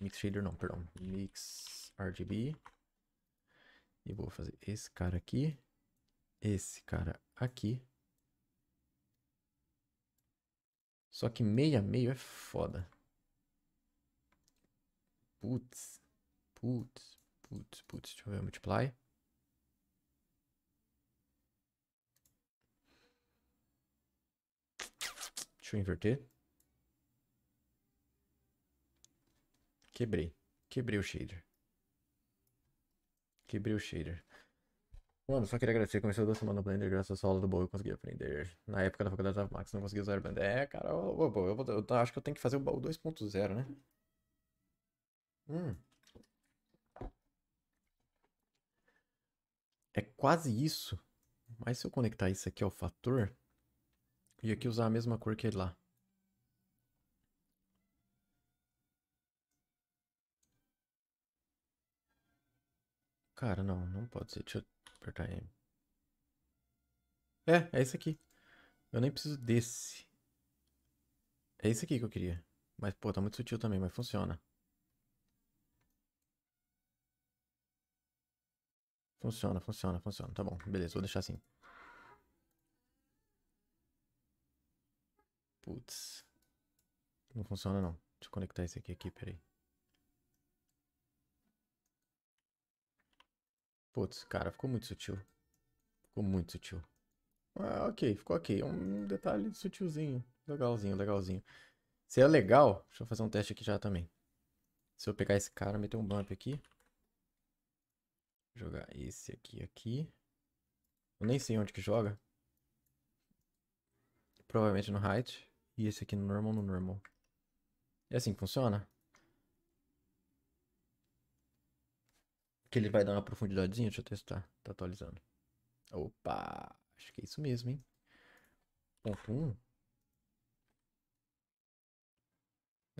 Mix shader não, perdão. Mix RGB. E vou fazer esse cara aqui. Esse cara aqui. Só que meia meio é foda. Putz. Putz, putz, putz. Deixa eu ver o multiply. Deixa eu inverter. Quebrei. Quebrei o shader. Quebrei o shader. Mano, só queria agradecer. Começou duas semanas no Blender, graças ao aula do Boa eu consegui aprender. Na época da faculdade da Max não conseguia usar o Blender. É, cara, eu, eu, eu, eu, acho que eu tenho que fazer o 2.0, né? Hum. É quase isso. Mas se eu conectar isso aqui ao fator e aqui usar a mesma cor que ele lá. Cara, não, não pode ser. Deixa eu apertar M. É, é isso aqui. Eu nem preciso desse. É isso aqui que eu queria. Mas, pô, tá muito sutil também, mas funciona. Funciona, funciona, funciona. Tá bom, beleza, vou deixar assim. Putz. Não funciona não. Deixa eu conectar esse aqui aqui, peraí. Putz, cara, ficou muito sutil. Ficou muito sutil. Ah, ok, ficou ok. É um detalhe sutilzinho. Legalzinho, legalzinho. Se é legal, deixa eu fazer um teste aqui já também. Se eu pegar esse cara, meter um bump aqui jogar esse aqui aqui. Eu nem sei onde que joga. Provavelmente no height. E esse aqui no normal, no normal. É assim que funciona? Que ele vai dar uma profundidadezinha? Deixa eu testar. Tá atualizando. Opa! Acho que é isso mesmo, hein? Ponto 1. Um.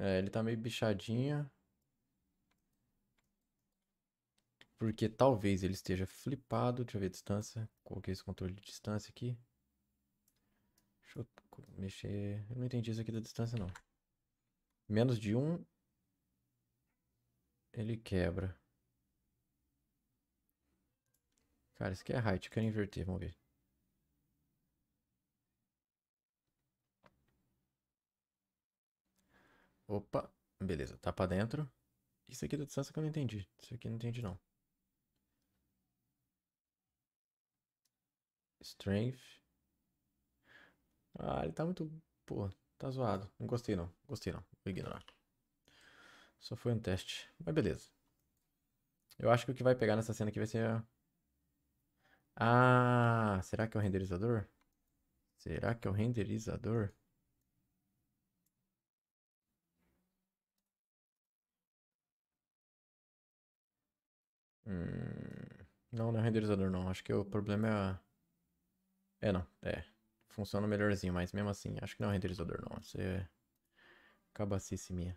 É, ele tá meio bichadinho. Porque talvez ele esteja flipado. Deixa eu ver a distância. Coloquei esse controle de distância aqui. Deixa eu mexer. Eu não entendi isso aqui da distância, não. Menos de 1. Um, ele quebra. Cara, isso aqui é height. Eu quero inverter. Vamos ver. Opa. Beleza. Tá pra dentro. Isso aqui é da distância que eu não entendi. Isso aqui eu não entendi, não. Strength. Ah, ele tá muito. Pô, tá zoado. Não gostei não. Gostei não. Vou ignorar. Só foi um teste. Mas beleza. Eu acho que o que vai pegar nessa cena aqui vai ser. Ah, será que é o renderizador? Será que é o renderizador? Hum... Não, não é renderizador não. Acho que o problema é a. É, não. É. Funciona melhorzinho, mas mesmo assim, acho que não é um renderizador, não. Isso é cabacice minha.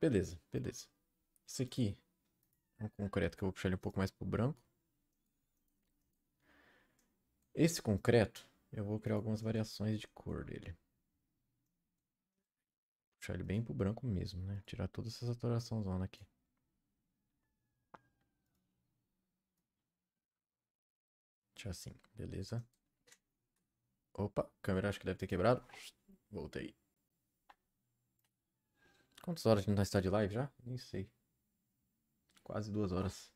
Beleza, beleza. Isso aqui é um concreto que eu vou puxar ele um pouco mais pro branco. Esse concreto, eu vou criar algumas variações de cor dele. Puxar ele bem pro branco mesmo, né? Tirar toda essa saturação zona aqui. Deixa assim, beleza. Opa, câmera acho que deve ter quebrado. Voltei. Quantas horas a gente tá está de live já? Nem sei. Quase duas horas.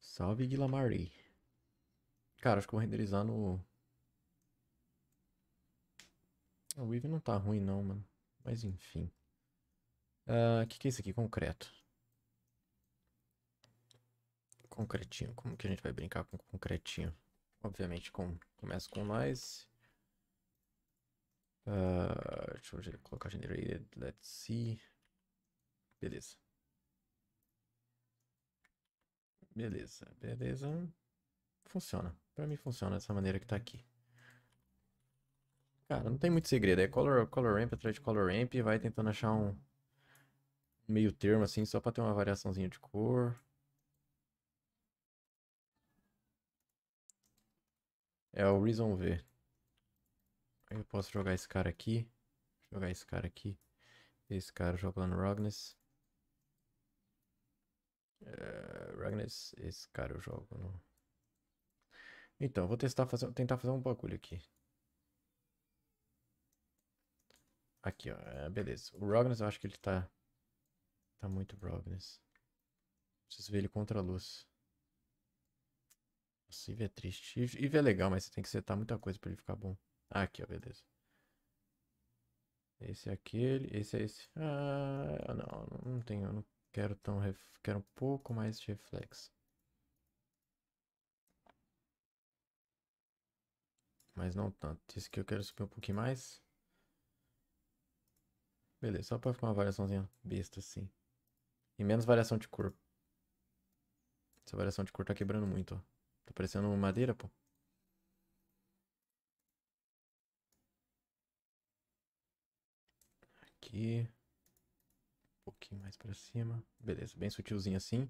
Salve Guilamari. Cara, acho que vou renderizar no. O Weave não tá ruim não, mano. Mas enfim. O uh, ah, que, que é isso aqui? Concreto. Concretinho. Como que a gente vai brincar com concretinho? Obviamente com, começa com mais. Uh, ah, deixa eu colocar generated. Let's see. Beleza. Beleza, beleza. Funciona. Pra mim funciona dessa maneira que tá aqui. Cara, não tem muito segredo. É color, color ramp atrás de color ramp. Vai tentando achar um, meio termo, assim, só para ter uma variaçãozinha de cor. É o Reason V. Eu posso jogar esse cara aqui. Jogar esse cara aqui. Esse cara jogando Ragnes. Uh, é, Ragnes, esse cara eu jogo. No... Então, vou testar fazer, tentar fazer um bagulho aqui. Aqui, ó. É, beleza. O Ragnes eu acho que ele tá Tá muito Brognes. Preciso ver ele contra a luz. Nossa, Eve é triste. Eve, Eve é legal, mas você tem que setar muita coisa pra ele ficar bom. Ah, aqui, ó, beleza. Esse é aquele, esse é esse. Ah, não, não tenho, não quero tão, ref... quero um pouco mais de reflexo. Mas não tanto. Esse aqui eu quero subir um pouquinho mais. Beleza, só pra ficar uma variaçãozinha besta assim. E menos variação de cor. Essa variação de cor tá quebrando muito, ó. Tá parecendo madeira, pô. Aqui. Um pouquinho mais pra cima. Beleza, bem sutilzinho assim.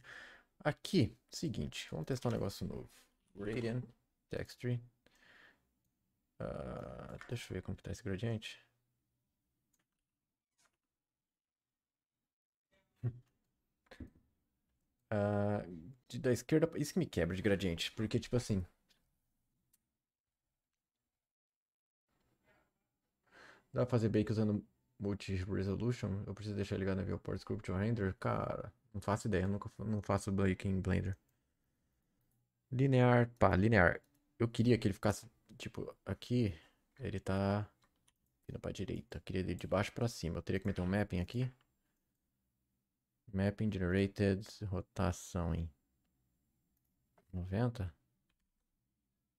Aqui, seguinte. Vamos testar um negócio novo. Gradient, Texture. Uh, deixa eu ver como que tá esse gradiente. de, da esquerda. Isso que me quebra de gradiente. Porque, tipo assim. Dá pra fazer bake usando multi-resolution? Eu preciso deixar ligado na viewport script ou render? Cara, não faço ideia. Eu nunca não faço bake em Blender. Linear, pá, linear. Eu queria que ele ficasse, tipo, aqui. Ele tá indo pra direita. Eu queria ele de baixo pra cima. Eu teria que meter um mapping aqui. Mapping generated, rotação em 90.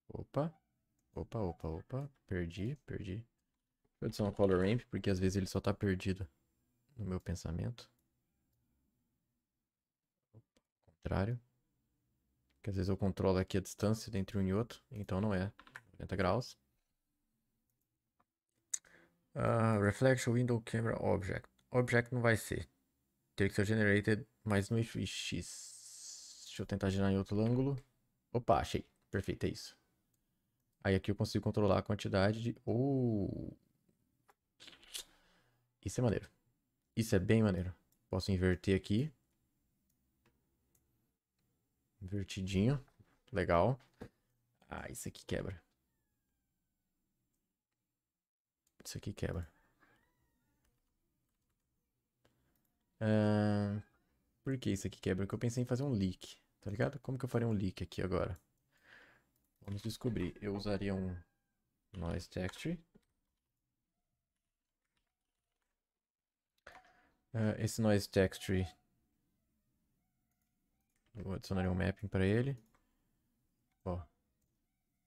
Opa, opa, opa, opa, perdi, perdi. Vou adicionar um color ramp, porque às vezes ele só tá perdido no meu pensamento. Opa, contrário. Porque às vezes eu controlo aqui a distância entre um e outro, então não é 90 graus. Uh, reflection window camera object. Object não vai ser. Teria que ser generated mais um eixo X. Deixa eu tentar gerar em outro ângulo. Opa, achei. Perfeito, é isso. Aí aqui eu consigo controlar a quantidade de... Oh. Isso é maneiro. Isso é bem maneiro. Posso inverter aqui. Invertidinho. Legal. Ah, isso aqui quebra. Isso aqui quebra. Uh, por que isso aqui quebra? Porque eu pensei em fazer um leak, tá ligado? Como que eu faria um leak aqui agora? Vamos descobrir. Eu usaria um noise texture. Uh, esse noise texture. Eu adicionaria um mapping para ele. Ó.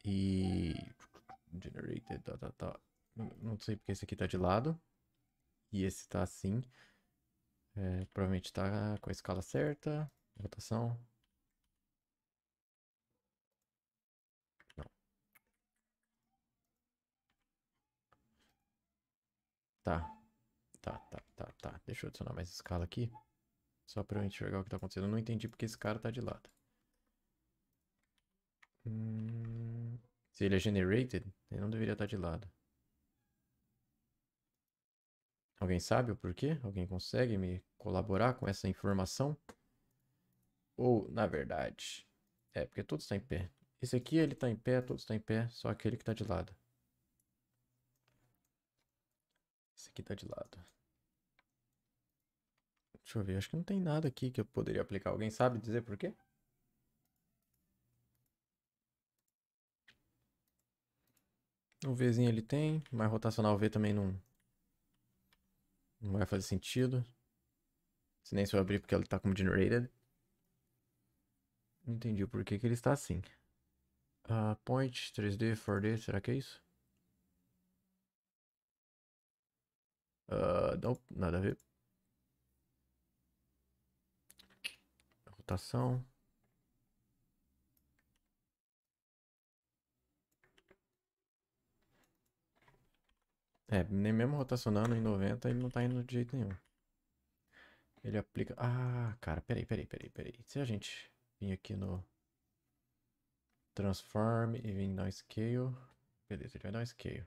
E... Generated, tá, tá, tá. Não sei porque esse aqui tá de lado. E esse tá assim. É, provavelmente está com a escala certa. Rotação. Não. Tá. Tá, tá, tá, tá. Deixa eu adicionar mais escala aqui. Só para eu enxergar o que está acontecendo. Eu não entendi porque esse cara está de lado. Hum... Se ele é generated, ele não deveria estar tá de lado. Alguém sabe o porquê? Alguém consegue me colaborar com essa informação? Ou, na verdade, é porque todos estão em pé. Esse aqui ele está em pé, todos estão em pé, só aquele que está de lado. Esse aqui está de lado. Deixa eu ver, acho que não tem nada aqui que eu poderia aplicar. Alguém sabe dizer por quê? O Vzinho ele tem, mas rotacional V também não, não vai fazer sentido. Se nem se eu abrir porque ele tá como generated. Não entendi o porquê que ele está assim. Uh, point, 3D, 4D, será que é isso? Uh, não, nada a ver. Rotação. É, nem mesmo rotacionando em 90, ele não tá indo de jeito nenhum. Ele aplica... Ah, cara, peraí, peraí, peraí, peraí. Se a gente vir aqui no transform e vir dar um scale... Beleza, ele vai dar um scale.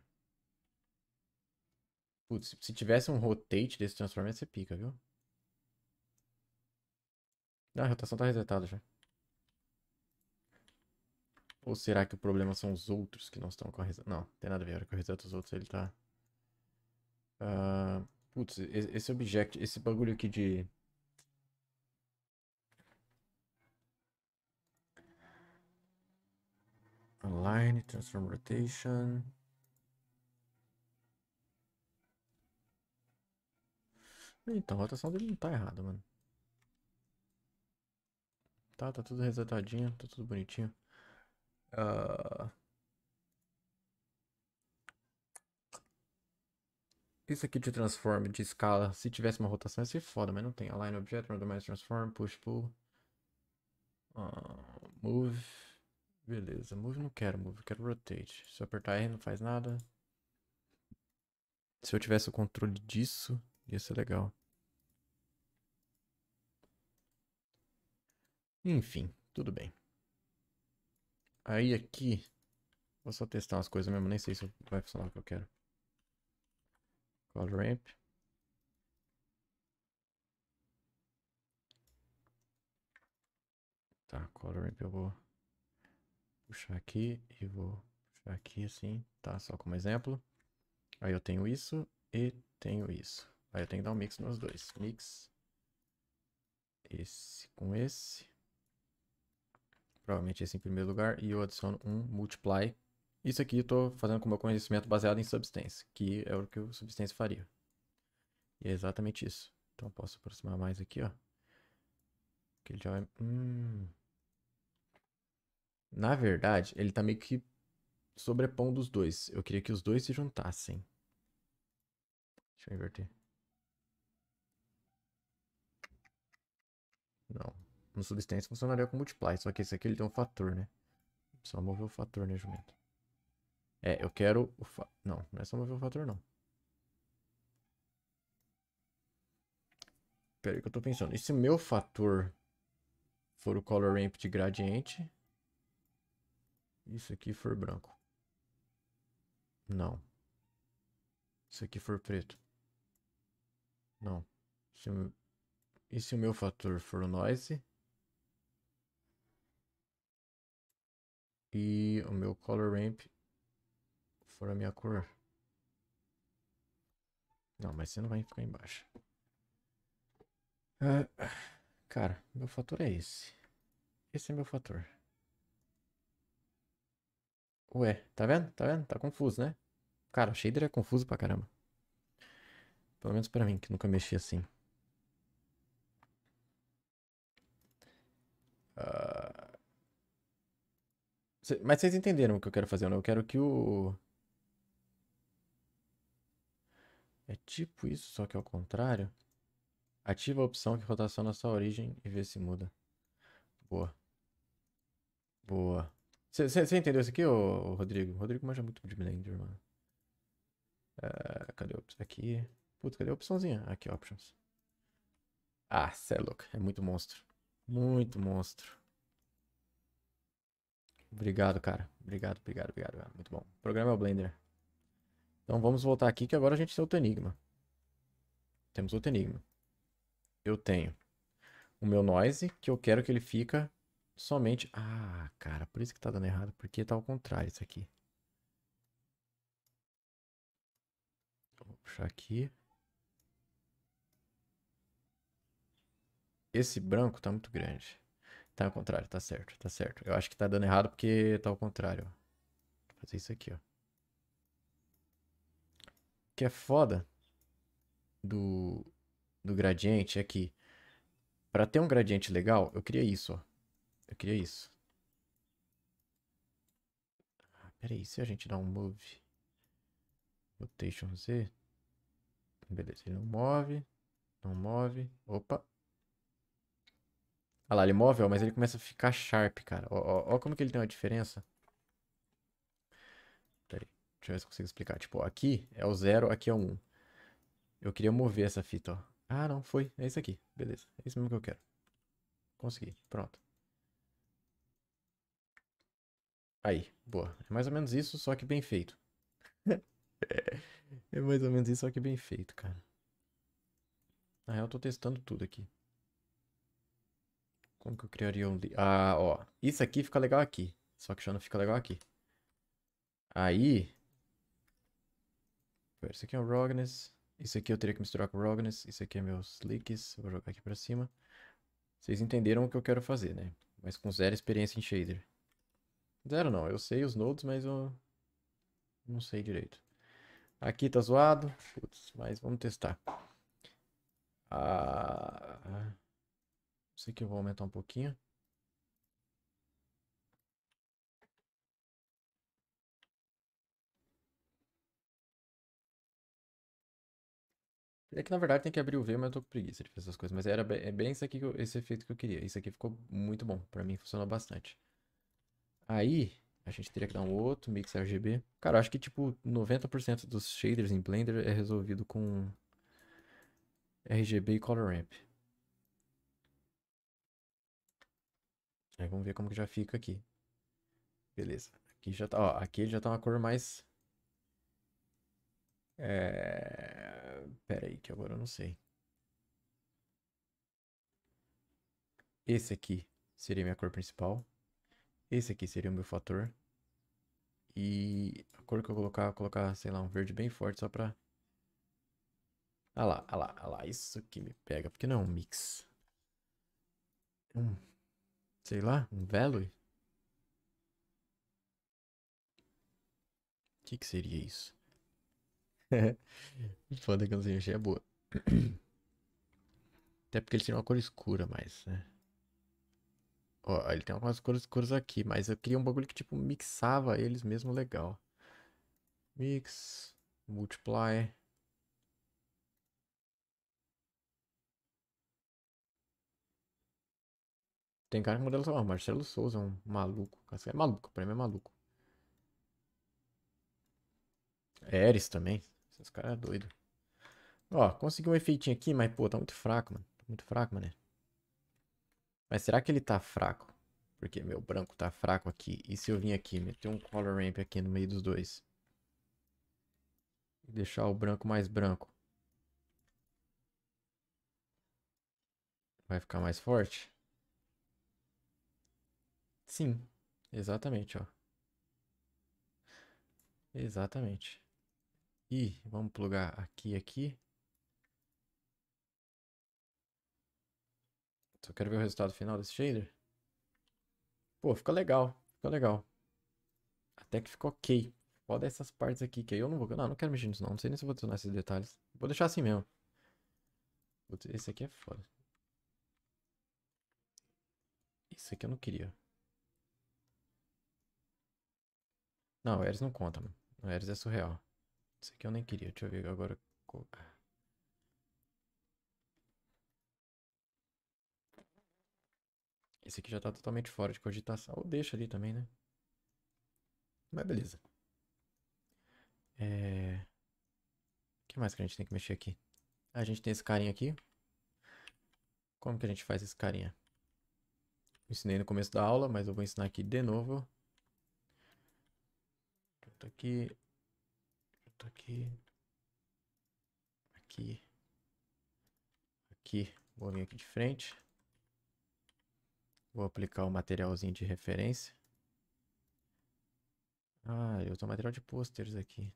Putz, se tivesse um rotate desse transform, você pica, viu? Ah, a rotação tá resetada já. Ou será que o problema são os outros que não estão com a reset... Não, tem nada a ver. A hora que eu reseto os outros, ele tá... Uh, putz, esse object, esse bagulho aqui de... Align, transform rotation. Então, a rotação dele não tá errada, mano. Tá, tá tudo resetadinho, tá tudo bonitinho. Uh... isso aqui de transform, de escala, se tivesse uma rotação ia ser foda, mas não tem. Align Object, Randomize Transform, Push Pull. Uh, move. Beleza, move não quero, move quero rotate. Se eu apertar R não faz nada. Se eu tivesse o controle disso, ia ser legal. Enfim, tudo bem. Aí aqui, vou só testar umas coisas mesmo, nem sei se vai funcionar o que eu quero. Cloud Ramp. Tá, Cloud Ramp eu vou puxar aqui e vou puxar aqui assim, tá? Só como exemplo. Aí eu tenho isso e tenho isso. Aí eu tenho que dar um mix nos dois. Mix esse com esse. Provavelmente esse em primeiro lugar. E eu adiciono um multiply isso aqui eu estou fazendo com o meu conhecimento baseado em substance, que é o que o substance faria. E é exatamente isso. Então eu posso aproximar mais aqui, ó. Que ele já vai... Hum. Na verdade, ele tá meio que sobrepondo os dois. Eu queria que os dois se juntassem. Deixa eu inverter. Não. No substância funcionaria com multiply, só que esse aqui ele tem um fator, né? Só mover o fator, né, jumento? É, eu quero o fa... Não, não é só mover o fator, não. Pera aí que eu tô pensando. E se meu fator for o color ramp de gradiente, isso aqui for branco? Não. Isso aqui for preto? Não. Se o... E se o meu fator for o noise? E o meu color ramp for a minha cor. Não, mas você não vai ficar embaixo. Ah, cara, meu fator é esse. Esse é meu fator. Ué, tá vendo? Tá vendo? Tá confuso, né? Cara, o shader é confuso pra caramba. Pelo menos pra mim, que nunca mexi assim. Uh... Mas vocês entenderam o que eu quero fazer, né? Eu quero que o... É tipo isso, só que ao contrário. Ativa a opção que rotaciona a sua origem e vê se muda. Boa. Boa. Você entendeu isso aqui, ô, Rodrigo? O Rodrigo manja muito de Blender, mano. Uh, cadê a opção? Aqui. Putz, cadê a opçãozinha? Aqui, options. Ah, cê é louco. É muito monstro. Muito monstro. Obrigado, cara. Obrigado, obrigado, obrigado. Cara. Muito bom. O programa é o Blender. Então vamos voltar aqui que agora a gente tem outro enigma. Temos outro enigma. Eu tenho o meu noise, que eu quero que ele fica somente... Ah, cara, por isso que tá dando errado, porque tá ao contrário isso aqui. Então, vou puxar aqui. Esse branco tá muito grande. Tá ao contrário, tá certo, tá certo. Eu acho que tá dando errado porque tá ao contrário. Vou fazer isso aqui, ó que é foda do, do gradiente é que para ter um gradiente legal, eu queria isso, ó. Eu queria isso. Ah, peraí, se a gente dá um move rotation Z, beleza, ele não move, não move, opa. Olha ah lá, ele move, ó, mas ele começa a ficar sharp, cara. Ó, ó, ó como que ele tem uma diferença. Deixa eu ver se consigo explicar. Tipo, aqui é o 0, aqui é o 1. Um. Eu queria mover essa fita, ó. Ah, não, foi. É isso aqui. Beleza. É isso mesmo que eu quero. Consegui. Pronto. Aí. Boa. É mais ou menos isso, só que bem feito. é mais ou menos isso, só que bem feito, cara. Na real, eu tô testando tudo aqui. Como que eu criaria um... Ah, ó. Isso aqui fica legal aqui. Só que já não fica legal aqui. Aí, Pera, isso aqui é um Rognes. Isso aqui eu teria que misturar com o Rognes. Isso aqui é meus leaks. Vou jogar aqui pra cima. Vocês entenderam o que eu quero fazer, né? Mas com zero experiência em shader. Zero não, eu sei os nodes, mas eu não sei direito. Aqui tá zoado. Putz, mas vamos testar. Ah, sei que eu vou aumentar um pouquinho. É que na verdade tem que abrir o V, mas eu tô com preguiça de fazer essas coisas. Mas era bem, é bem isso aqui que eu, esse efeito que eu queria. Isso aqui ficou muito bom. Pra mim funcionou bastante. Aí, a gente teria que dar um outro mix RGB. Cara, eu acho que tipo 90% dos shaders em Blender é resolvido com RGB e Color Ramp. Aí vamos ver como que já fica aqui. Beleza. Aqui já tá, ó, aqui ele já tá uma cor mais... É... Pera aí, que agora eu não sei. Esse aqui seria minha cor principal. Esse aqui seria o meu fator. E a cor que eu colocar, eu colocar, sei lá, um verde bem forte só pra... Ah lá, ah lá, ah lá. Isso que me pega, porque não é um mix. Um, sei lá, um value? O que que seria isso? Foda que eu não sei é boa. Até porque ele tem uma cor escura, mas, né? Ó, ele tem algumas cores escuras aqui, mas eu queria um bagulho que, tipo, mixava eles mesmo legal. Mix, multiply. Tem cara que modela só, ah, Marcelo Souza é um maluco. É maluco, pra mim é maluco. Eris também. Esse cara é doido. Ó, consegui um efeitinho aqui, mas, pô, tá muito fraco, mano. Tá muito fraco, mano. Mas será que ele tá fraco? Porque meu branco tá fraco aqui. E se eu vim aqui, meter um color ramp aqui no meio dos dois? E deixar o branco mais branco. Vai ficar mais forte? Sim, exatamente, ó. Exatamente aqui, vamos plugar aqui aqui. Só quero ver o resultado final desse shader. Pô, fica legal, fica legal. Até que ficou ok. olha essas partes aqui, que aí eu não vou... Não, não quero mexer nisso não, não sei nem se eu vou adicionar esses detalhes. Vou deixar assim mesmo. Esse aqui é foda. Isso aqui eu não queria. Não, o Ares não conta, mano. O Ares é surreal. Isso aqui eu nem queria, deixa eu ver agora. Esse aqui já tá totalmente fora de cogitação. Ou deixa ali também, né? Mas beleza. É... O que mais que a gente tem que mexer aqui? Ah, a gente tem esse carinha aqui. Como que a gente faz esse carinha? Ensinei no começo da aula, mas eu vou ensinar aqui de novo. Tá aqui. Tá aqui. Aqui. Aqui. Vou vir aqui de frente. Vou aplicar o materialzinho de referência. Ah, eu tenho material de posters aqui.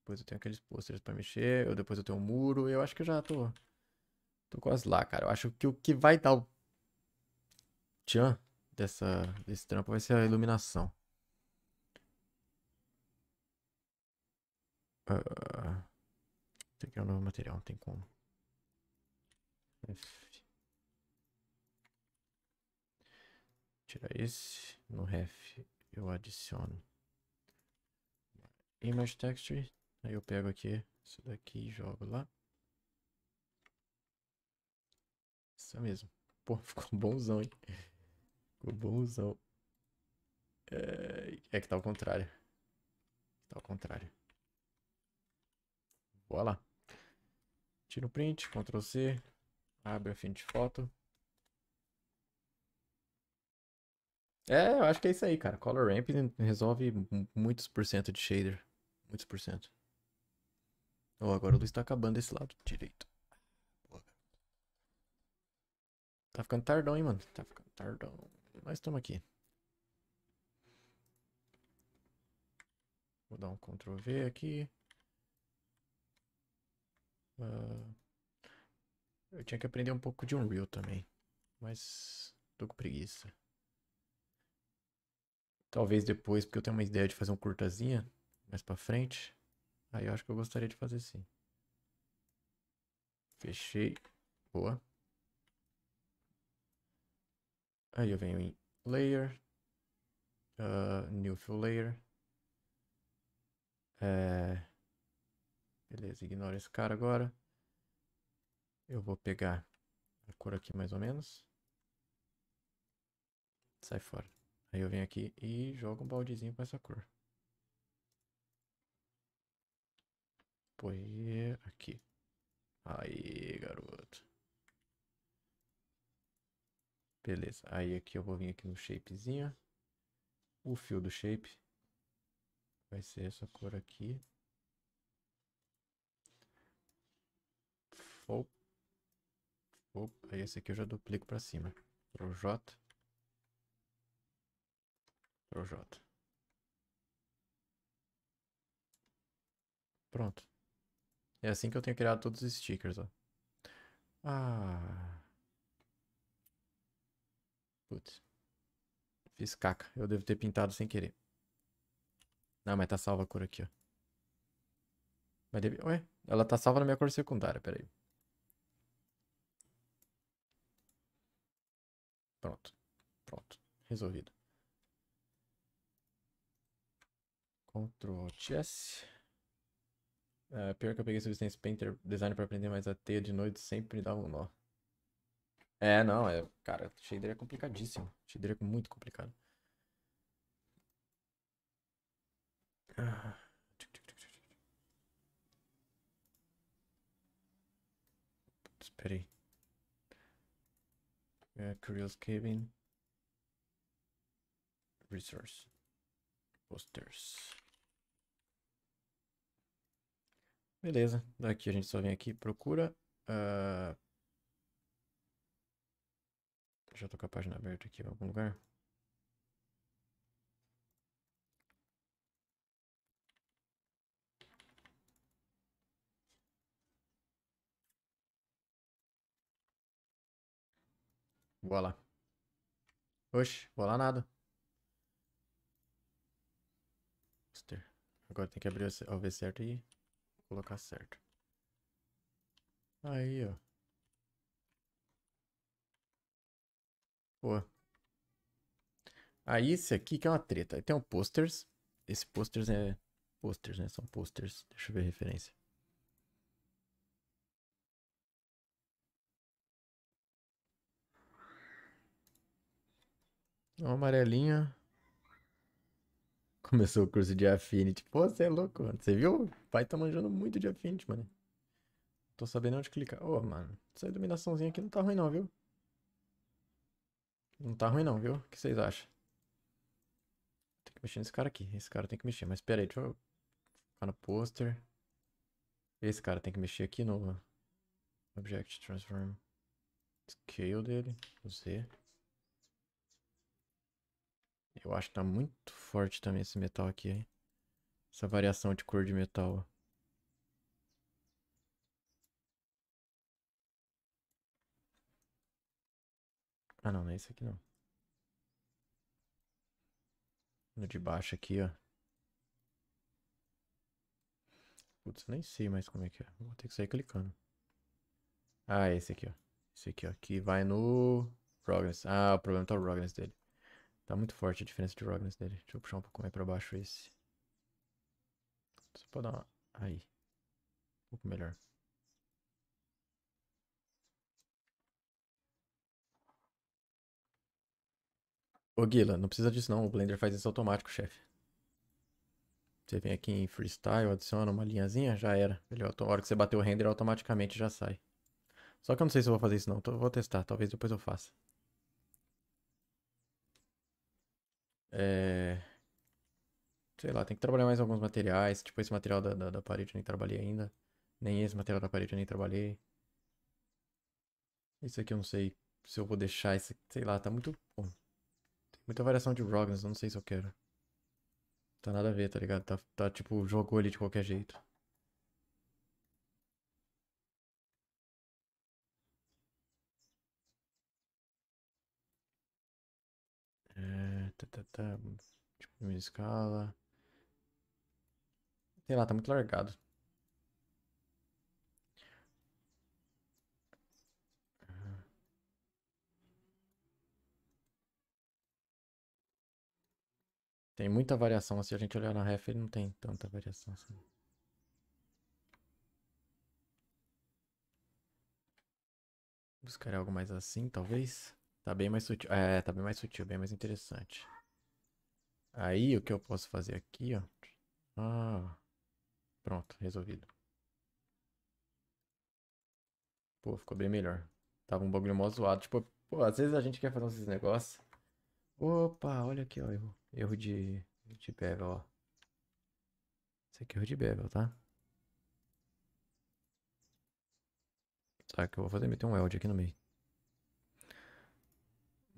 Depois eu tenho aqueles posters para mexer. Eu, depois eu tenho um muro. Eu acho que eu já tô. Tô quase lá, cara. Eu acho que o que vai dar o tchan dessa, desse trampo vai ser a iluminação. tem que criar um novo material, não tem como. F. Tira esse. No ref eu adiciono. Image texture. Aí eu pego aqui, isso daqui e jogo lá. Isso mesmo. Pô, ficou bonzão, hein? Ficou bonzão. É, é que tá ao contrário. Tá ao contrário. Olha lá. Tira o print, Ctrl C, abre a fim de foto. É, eu acho que é isso aí, cara. Color Ramp resolve muitos por cento de shader. Muitos por cento. Oh, agora o luz tá acabando desse lado direito. Tá ficando tardão, hein, mano. Tá ficando tardão. Mas estamos aqui. Vou dar um Ctrl V aqui. Uh, eu tinha que aprender um pouco de Unreal também. Mas tô com preguiça. Talvez depois, porque eu tenho uma ideia de fazer um curtazinha mais pra frente. Aí eu acho que eu gostaria de fazer sim. Fechei. Boa. Aí eu venho em Layer. Uh, new Fill Layer. É... Beleza, ignora esse cara agora. Eu vou pegar a cor aqui mais ou menos. Sai fora. Aí eu venho aqui e jogo um baldezinho com essa cor. Põe aqui. Aí, garoto. Beleza. Aí aqui eu vou vir aqui no shapezinho. O fio do shape vai ser essa cor aqui. Opa, Opa, esse aqui eu já duplico para cima. Pro é J. pro é J. Pronto. É assim que eu tenho criado todos os stickers, ó. Ah. Putz. Fiz caca. Eu devo ter pintado sem querer. Não, mas tá salva a cor aqui, ó. Mas deve... Ué, ela tá salva na minha cor secundária, peraí. Pronto. Pronto. Resolvido. Ctrl S. Ah, pior que eu peguei Substance Painter Design pra aprender, mas a teia de noite sempre dá um nó. É, não, é, cara, shader é complicadíssimo. Shader é muito complicado. Ah. Espera aí. É, curious Cabin. Resource. Posters. Beleza. Daqui a gente só vem aqui, procura. Uh... Já tô com a página aberta aqui em algum lugar. Vou lá. Oxe, vou lá nada. Agora tem que abrir o V certo e colocar certo. Aí, ó. Boa. Aí, esse aqui que é uma treta. Aí tem um posters. Esse posters é... Posters, né? São posters. Deixa eu ver a referência. Uma amarelinha. Começou o curso de Affinity. Pô, você é louco, mano. Você viu? Pai tá manjando muito de Affinity, mano. Tô sabendo onde clicar. Ô, oh, mano, essa iluminaçãozinha aqui não tá ruim não, viu? Não tá ruim não, viu? O que vocês acham? Tem que mexer nesse cara aqui. Esse cara tem que mexer. Mas pera aí, deixa eu ficar no poster. Esse cara tem que mexer aqui no Object Transform Scale dele. Z. Eu acho que tá muito forte também esse metal aqui, hein? Essa variação de cor de metal. Ah, não, não é isso aqui não. No de baixo aqui, ó. Putz, nem sei mais como é que é. Vou ter que sair clicando. Ah, é esse aqui, ó. Esse aqui, ó. Que vai no... Progress. Ah, o problema tá o Progress dele. Tá muito forte a diferença de Robbins dele. Deixa eu puxar um pouco mais pra baixo esse. Só pra dar uma... Aí. Um pouco melhor. Ô Guila, não precisa disso não, o Blender faz isso automático, chefe. Você vem aqui em Freestyle, adiciona uma linhazinha, já era. Ele, a hora que você bater o render, automaticamente já sai. Só que eu não sei se eu vou fazer isso não, então, vou testar, talvez depois eu faça. É... Sei lá, tem que trabalhar mais alguns materiais. Tipo, esse material da, da, da parede eu nem trabalhei ainda. Nem esse material da parede eu nem trabalhei. Isso aqui eu não sei se eu vou deixar esse. Sei lá, tá muito. tem muita variação de Roggins, eu não sei se eu quero. Tá nada a ver, tá ligado? Tá, tá tipo, jogou ele de qualquer jeito. É... Tá, tá, tá, tipo, minha escala. Sei lá, tá muito largado. Tem muita variação. Se a gente olhar na ref, ele não tem tanta variação assim. Buscar algo mais assim, talvez. Tá bem mais sutil. É, tá bem mais sutil, bem mais interessante. Aí o que eu posso fazer aqui, ó. Ah, pronto, resolvido. Pô, ficou bem melhor. Tava um bagulho mó zoado. Tipo, pô, às vezes a gente quer fazer esses negócios. Opa, olha aqui, ó. Erro, erro de, de bevel, ó. esse aqui é erro de bevel, tá? Tá, que eu vou fazer meter um weld aqui no meio.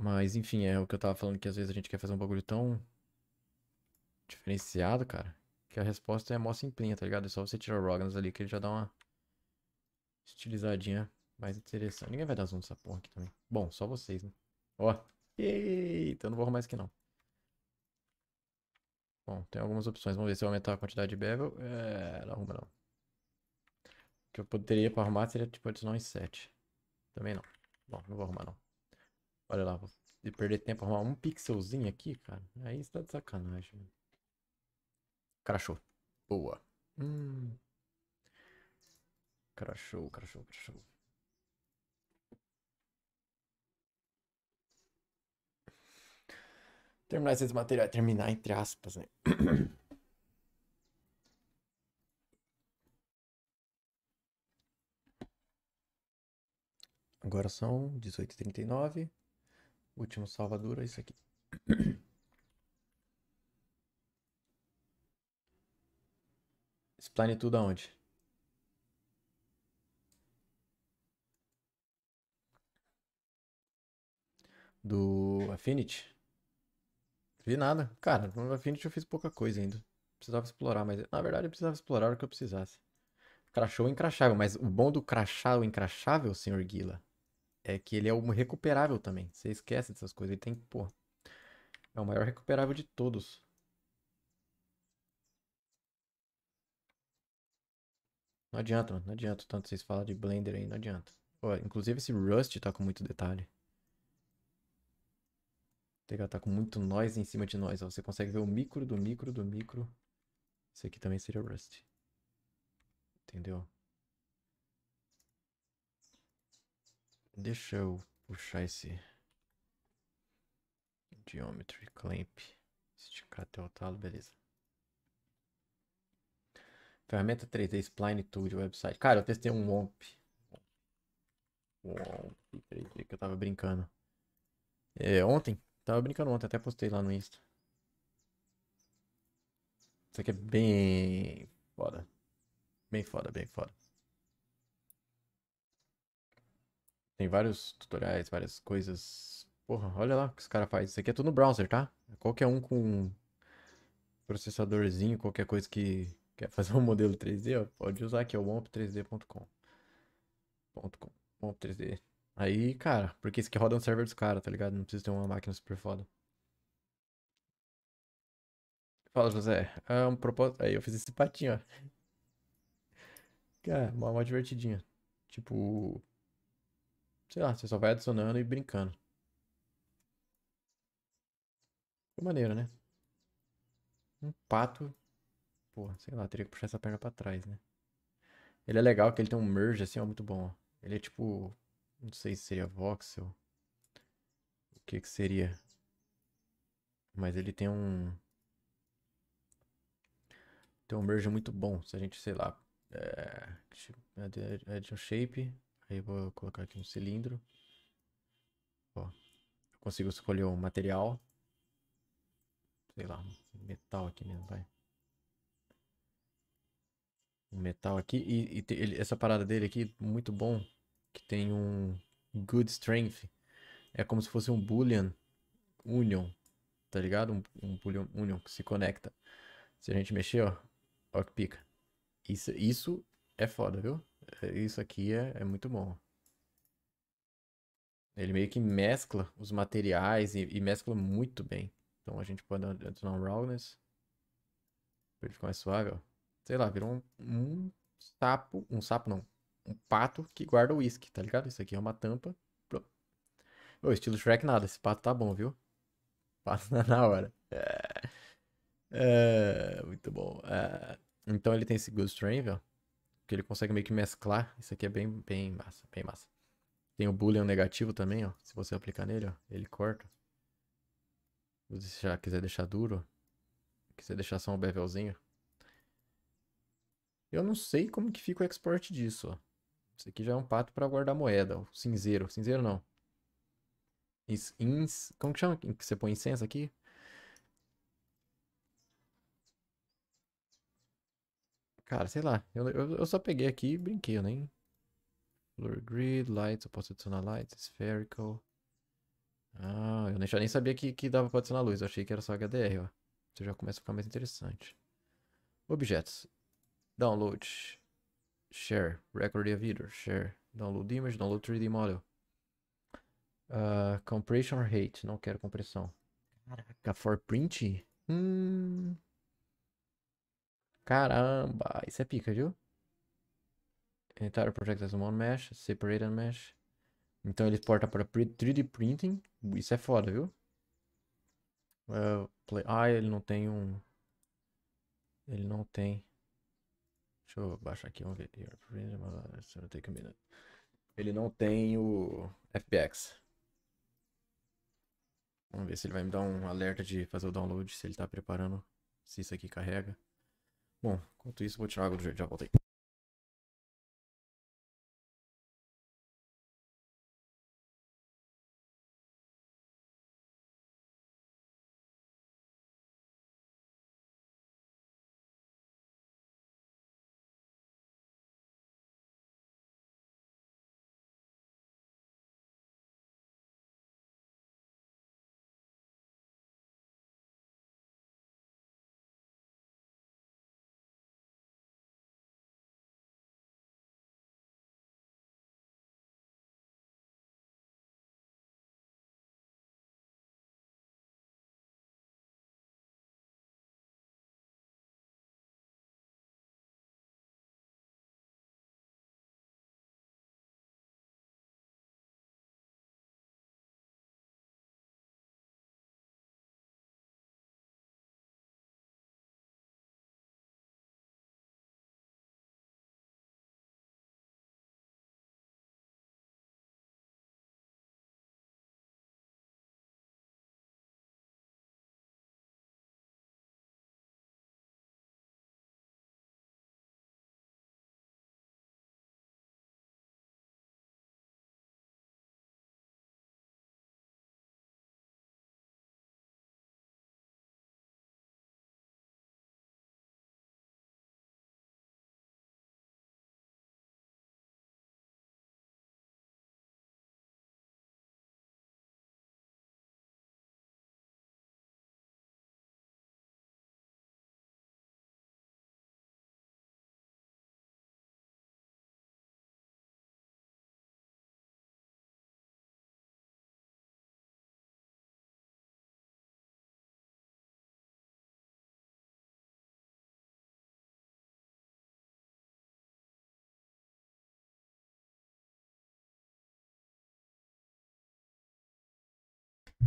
Mas, enfim, é o que eu tava falando que às vezes a gente quer fazer um bagulho tão diferenciado, cara, que a resposta é mó simplinha, tá ligado? É só você tirar o Rogans ali que ele já dá uma estilizadinha mais interessante. Ninguém vai dar zoom nessa porra aqui também. Bom, só vocês, né? Ó. Eita, eu não vou arrumar isso aqui não. Bom, tem algumas opções. Vamos ver se eu aumentar a quantidade de bevel. É, não arruma não. O que eu poderia para arrumar seria tipo adicionar uns 7. Também não. Bom, não vou arrumar não. Olha lá, de perder tempo arrumar um pixelzinho aqui, cara. Aí está de sacanagem. Mano. Crashou. Boa. Hum. Crashou, crashou, crashou. Terminar esses materiais. Terminar entre aspas, né? Agora são 18h39. Último salvador é isso aqui. Explane tudo aonde? Do Affinity? Vi nada. Cara, no Affinity eu fiz pouca coisa ainda. Precisava explorar, mas na verdade eu precisava explorar o que eu precisasse. Crachou o encrachável, mas o bom do crachar o encrachável, senhor Guila, é que ele é um recuperável também. Você esquece dessas coisas. Ele tem, pô, é o maior recuperável de todos. Não adianta, mano. Não adianta tanto vocês falar de Blender aí, não adianta. inclusive esse Rust tá com muito detalhe. tá com muito noise em cima de nós, Você consegue ver o micro do micro do micro. Isso aqui também seria Rust. Entendeu? Deixa eu puxar esse geometry clamp, esticar até o talo, beleza. Ferramenta 3D Spline Tool de website. Cara, eu testei um WOMP. WOMP 3D que eu tava brincando. É, ontem, tava brincando ontem, até postei lá no Insta. Isso aqui é bem foda. Bem foda, bem foda. Tem vários tutoriais, várias coisas. Porra, olha lá o que os caras fazem. Isso aqui é tudo no browser, tá? Qualquer um com processadorzinho, qualquer coisa que quer fazer um modelo 3D, ó, pode usar aqui, é o womp3d.com. Womp3d. Aí, cara, porque isso aqui roda no server dos caras, tá ligado? Não precisa ter uma máquina super foda. Fala, José. é um propósito... Aí eu fiz esse patinho, ó. Cara, uma divertidinha. Tipo, sei lá, você só vai adicionando e brincando. Que maneiro, né? Um pato. pô, sei lá, teria que puxar essa perna pra trás, né? Ele é legal que ele tem um merge assim, ó, muito bom, ó. Ele é tipo. Não sei se seria voxel. O que que seria? Mas ele tem um. Tem um merge muito bom. Se a gente, sei lá. É. Addition é é shape. Aí vou colocar aqui um cilindro. Ó, eu consigo escolher um material. Sei lá, metal aqui mesmo, vai. Um metal aqui. E, e ele, essa parada dele aqui, muito bom. Que tem um good strength. É como se fosse um boolean union, tá ligado? Um, um boolean union que se conecta. Se a gente mexer, ó, ó que pica. Isso, isso é foda, viu? Isso aqui é, é muito bom. Ele meio que mescla os materiais e, e mescla muito bem. Então a gente pode adicionar um roundness. Pra ele ficar mais suave, ó. Sei lá, virou um, um sapo. Um sapo não. Um pato que guarda o uísque, tá ligado? Isso aqui é uma tampa. Pronto. Ô, estilo Shrek nada. Esse pato tá bom, viu? Pato tá na hora. É. É, muito bom. É. Então ele tem esse Good Strength, ó que ele consegue meio que mesclar. Isso aqui é bem, bem massa, bem massa. Tem o boolean negativo também, ó. Se você aplicar nele, ó, ele corta. Se já quiser deixar duro, quiser deixar só um bevelzinho. Eu não sei como que fica o export disso, ó. Isso aqui já é um pato para guardar moeda, o cinzeiro. Cinzeiro não. Ins, ins, como que chama? Que você põe incenso aqui? Cara, sei lá. Eu, eu, eu só peguei aqui e brinquei, eu nem... Floor grid, lights, eu posso adicionar lights, spherical. Ah, eu nem, já nem sabia que, que dava pra adicionar luz. Eu achei que era só HDR, ó. Isso já começa a ficar mais interessante. Objetos. Download. Share. Record a video. Share. Download image. Download 3D model. Uh, compression rate. Não quero compressão. Caraca, for print? Hum... Caramba, isso é pica, viu? Entire Project as One Mesh, Separate and Mesh. Então ele exporta para 3D Printing. Isso é foda, viu? Uh, play... Ah, ele não tem um... Ele não tem... Deixa eu baixar aqui. Vamos ver. Ah, ele não tem o FPX. Vamos ver se ele vai me dar um alerta de fazer o download, se ele está preparando, se isso aqui carrega. Bom, enquanto isso, vou tirar água do jeito, já voltei.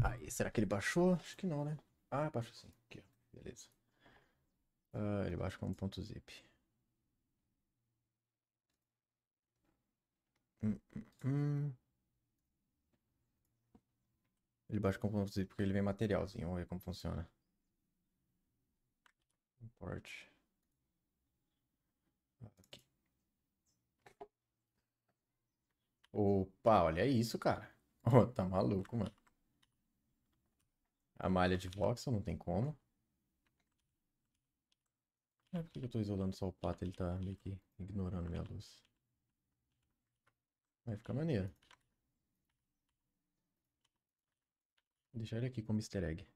Aí, será que ele baixou? Acho que não, né? Ah, baixou sim. Aqui, ó. Beleza. Ah, ele baixa como ponto zip. Hum, hum, hum. Ele baixa como ponto zip porque ele vem materialzinho. Vamos ver como funciona. Import. Aqui. Opa, olha isso, cara. Oh, tá maluco, mano. A malha de voxel, não tem como. É, por que eu estou isolando só o pato? Ele está meio que ignorando minha luz. Vai ficar maneiro. Vou deixar ele aqui como easter egg.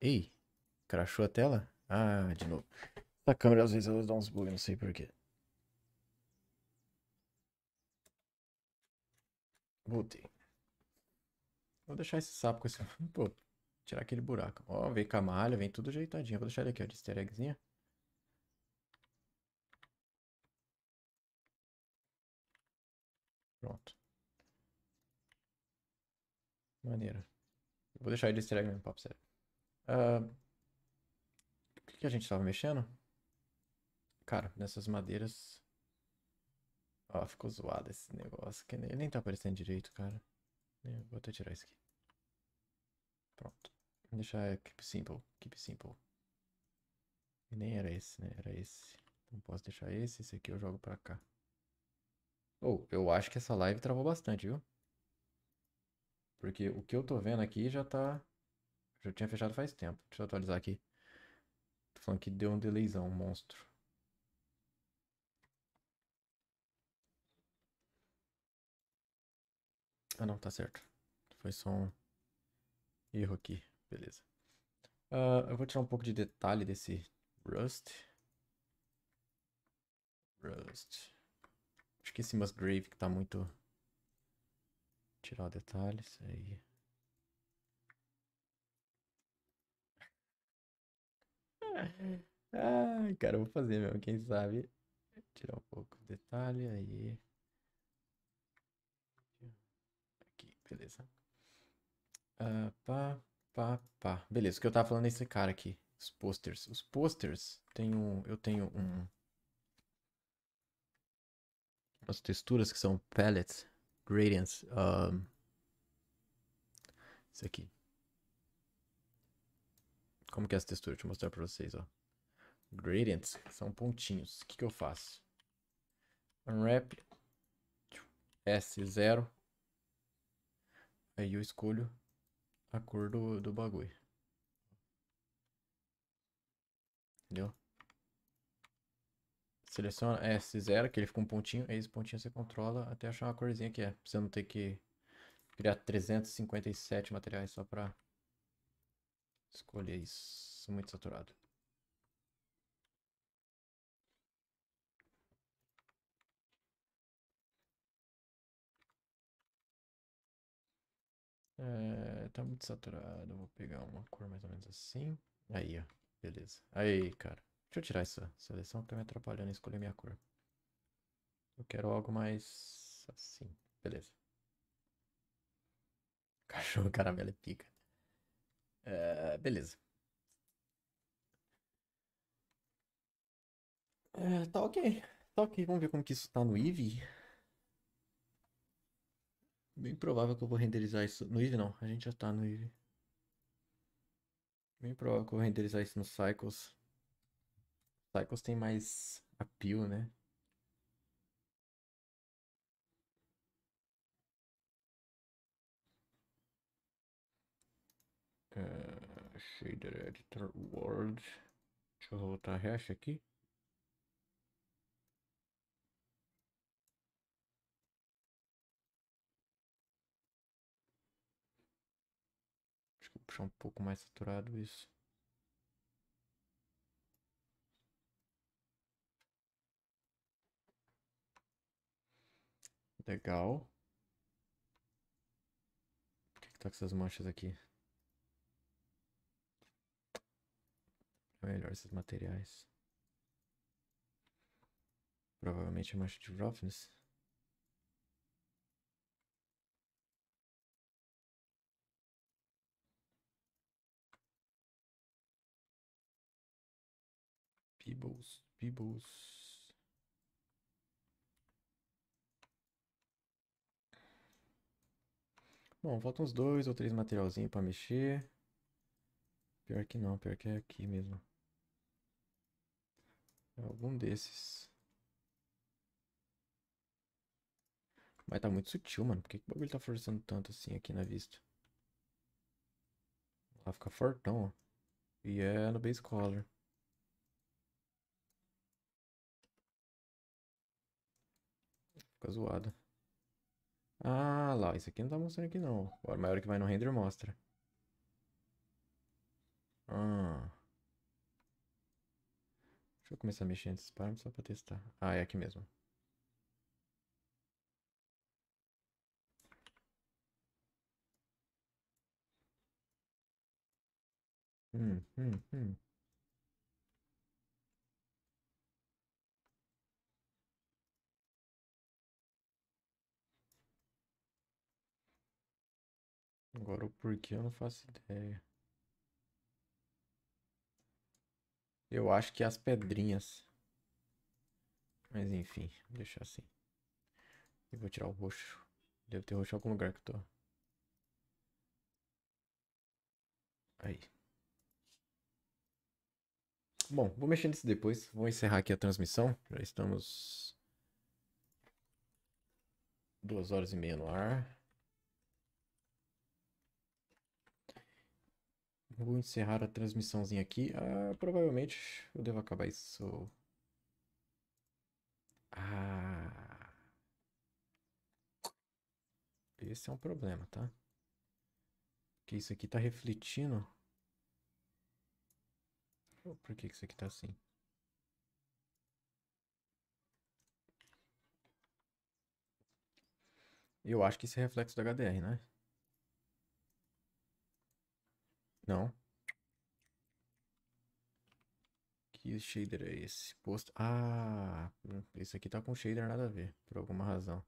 Ei, crashou a tela? Ah, de novo. A câmera às vezes ela dá uns bugs, não sei porquê. Voltei. Vou deixar esse sapo com esse... Pô, tirar aquele buraco. Ó, vem com a malha, vem tudo ajeitadinho. Vou deixar ele aqui, ó, de easter eggzinha. Pronto. Maneira. Vou deixar ele de easter egg mesmo, papo sério. Uh, o que, que a gente estava mexendo? Cara, nessas madeiras... Ó, ficou zoado esse negócio. Que nem, ele nem tá aparecendo direito, cara. Eu é, vou até tirar isso aqui. Pronto. deixa deixar keep simple, keep simple. E nem era esse, né? Era esse. Então posso deixar esse, esse aqui eu jogo pra cá. Ou, oh, eu acho que essa live travou bastante, viu? Porque o que eu tô vendo aqui já tá... Já tinha fechado faz tempo. Deixa eu atualizar aqui. Tô falando que deu um delayzão, um monstro. Ah não, tá certo. Foi só um erro aqui. Beleza. Uh, eu vou tirar um pouco de detalhe desse Rust. Rust. Acho que esse Musgrave que tá muito... Tirar detalhes aí. Ai, cara, eu vou fazer mesmo, quem sabe. Tirar um pouco de detalhe aí. Beleza. Uh, pá, pá, pá. Beleza, o que eu tava falando é esse cara aqui. Os posters. Os posters, tenho, eu tenho um... As texturas que são palettes, gradients. Um, isso aqui. Como que é essa textura? Deixa eu mostrar pra vocês, ó. Gradients são pontinhos. O que, que eu faço? Unwrap tipo, S0 Aí eu escolho a cor do, do bagulho. Entendeu? Seleciona é, S0, que ele fica um pontinho. Aí esse pontinho você controla até achar uma corzinha que é. Pra você não ter que criar 357 materiais só pra escolher isso. Muito saturado. É, tá muito saturado. Vou pegar uma cor mais ou menos assim. Aí, ó. Beleza. Aí, cara. Deixa eu tirar essa seleção que tá me atrapalhando a escolher minha cor. Eu quero algo mais assim. Beleza. Cachorro caramelo é pica. É, beleza. É, tá ok. Tá ok. Vamos ver como que isso tá no Eevee. Bem provável que eu vou renderizar isso. No Eve não, a gente já tá no Eve. Bem provável que eu vou renderizar isso no Cycles. Cycles tem mais appeal, né? Uh, shader Editor World. Deixa eu voltar a hash aqui. deixar um pouco mais saturado isso. Legal. Por que, que tá com essas manchas aqui? É melhor esses materiais. Provavelmente a é mancha de roughness. Peebles, Peebles. Bom, faltam uns dois ou três materialzinhos para mexer. Pior que não, pior que é aqui mesmo. É algum desses. Mas tá muito sutil, mano. Por que, que o bagulho tá forçando tanto assim aqui na vista? Lá fica fortão, ó. E é no base color. fica zoado. Ah, lá. Isso aqui não tá mostrando aqui, não. agora maior que vai no render mostra. Ah. Deixa eu começar a mexer nesses parâmetros só pra testar. Ah, é aqui mesmo. Hum, hum, hum. Agora o porquê eu não faço ideia. Eu acho que as pedrinhas. Mas enfim, vou deixar assim. E vou tirar o roxo. Deve ter roxo em algum lugar que eu tô. Aí. Bom, vou mexer nisso depois. Vou encerrar aqui a transmissão. Já estamos. Duas horas e meia no ar. Vou encerrar a transmissãozinha aqui. Ah, provavelmente eu devo acabar isso. Ah. Esse é um problema, tá? Porque isso aqui tá refletindo. por que isso aqui tá assim? Eu acho que isso é reflexo do HDR, né? Não. Que shader é esse? Posto... Ah, hum, esse aqui tá com shader nada a ver, por alguma razão.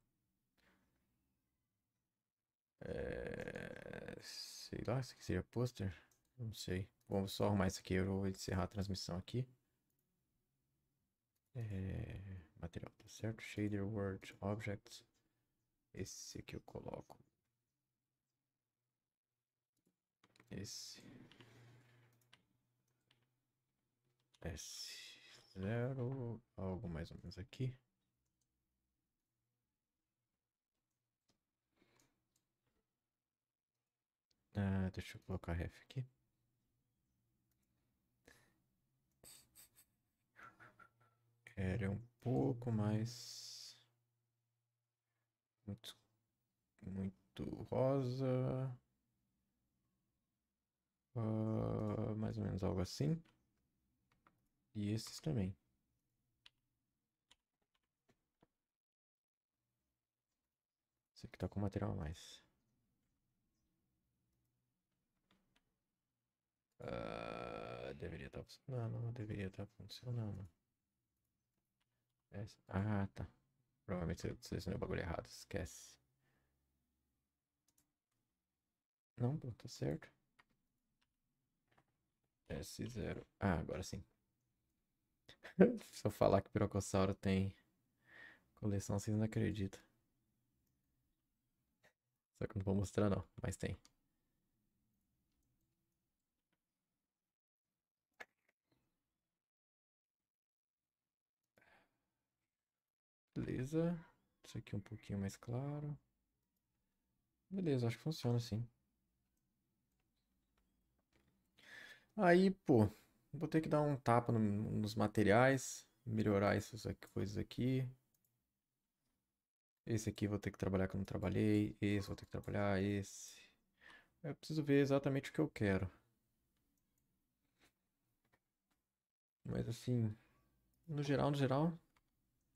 É... Sei lá, isso aqui seria poster? Não sei. Vamos só arrumar isso aqui, eu vou encerrar a transmissão aqui. É... Material, tá certo? Shader, Word, Objects. Esse aqui eu coloco Esse. S zero, algo mais ou menos aqui. Ah, deixa eu colocar ref aqui. Era um pouco mais muito muito rosa. Ah, mais ou menos algo assim. E esses também. Esse aqui tá com material a mais. Uh, deveria estar tá funcionando, não deveria estar tá funcionando. Essa... Ah, tá. Provavelmente eu selecionei o bagulho errado, esquece. Não, pô, tá certo. S0. Ah, agora sim. Se eu falar que o Pirocossauro tem coleção, vocês não acreditam. Só que não vou mostrar não, mas tem. Beleza. Isso aqui é um pouquinho mais claro. Beleza, acho que funciona sim. Aí, pô, vou ter que dar um tapa no, nos materiais, melhorar essas aqui, coisas aqui. Esse aqui vou ter que trabalhar que eu não trabalhei, esse vou ter que trabalhar, esse. Eu preciso ver exatamente o que eu quero. Mas assim, no geral, no geral,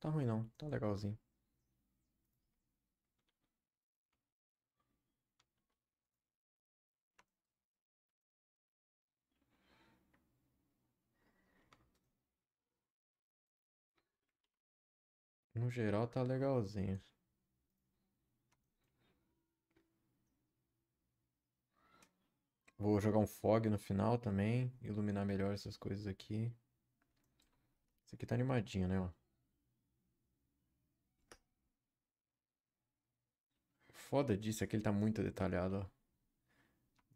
tá ruim não, tá legalzinho. No geral tá legalzinho. Vou jogar um fog no final também, iluminar melhor essas coisas aqui. Esse aqui tá animadinho, né, ó. Foda disso aqui é ele tá muito detalhado, ó.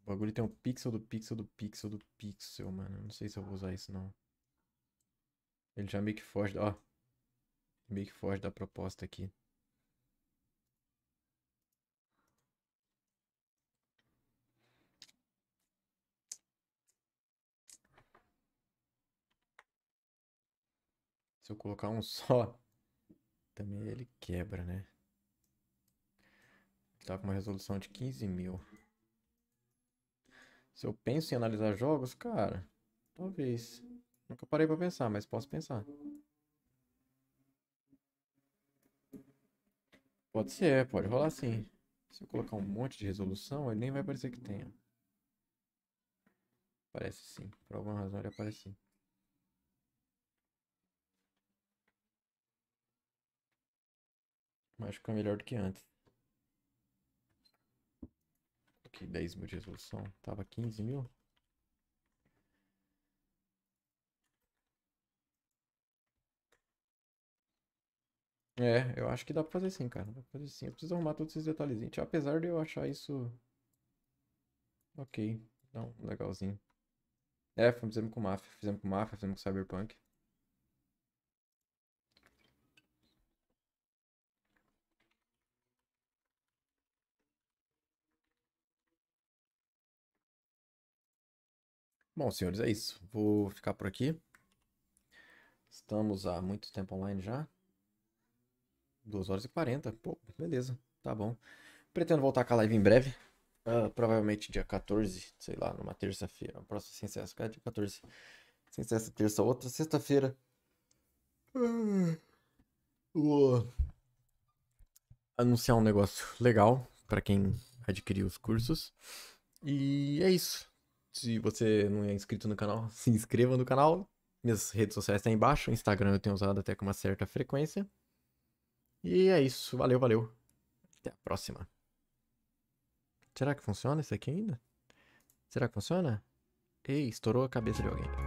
O bagulho tem um pixel do pixel do pixel do pixel, mano. Não sei se eu vou usar isso, não. Ele já meio que foge, ó meio que foge da proposta aqui. Se eu colocar um só, também ele quebra, né? Tá com uma resolução de 15 mil. Se eu penso em analisar jogos, cara, talvez. Nunca parei pra pensar, mas posso pensar. Pode ser, pode rolar sim. Se eu colocar um monte de resolução, ele nem vai parecer que tenha. Parece sim. Por alguma razão ele aparece sim. Mas fica melhor do que antes. Aqui 10 mil de resolução. Tava 15 mil. É, eu acho que dá pra fazer sim, cara. Dá pra fazer sim. Eu preciso arrumar todos esses detalhezinhos. Apesar de eu achar isso. Ok. Não, legalzinho. É, fizemos com Mafia, fizemos com Mafia, fizemos com Cyberpunk. Bom, senhores, é isso. Vou ficar por aqui. Estamos há muito tempo online já. 2 horas e 40. Pô, beleza, tá bom. Pretendo voltar com a live em breve. Uh, provavelmente dia 14, sei lá, numa terça-feira. Próximo sem cessa, é dia 14. Sem cessa, terça, outra. Sexta-feira. Uh, anunciar um negócio legal para quem adquiriu os cursos. E é isso. Se você não é inscrito no canal, se inscreva no canal. Minhas redes sociais estão aí embaixo. Instagram eu tenho usado até com uma certa frequência. E é isso. Valeu, valeu. Até a próxima. Será que funciona isso aqui ainda? Será que funciona? Ei, estourou a cabeça de alguém.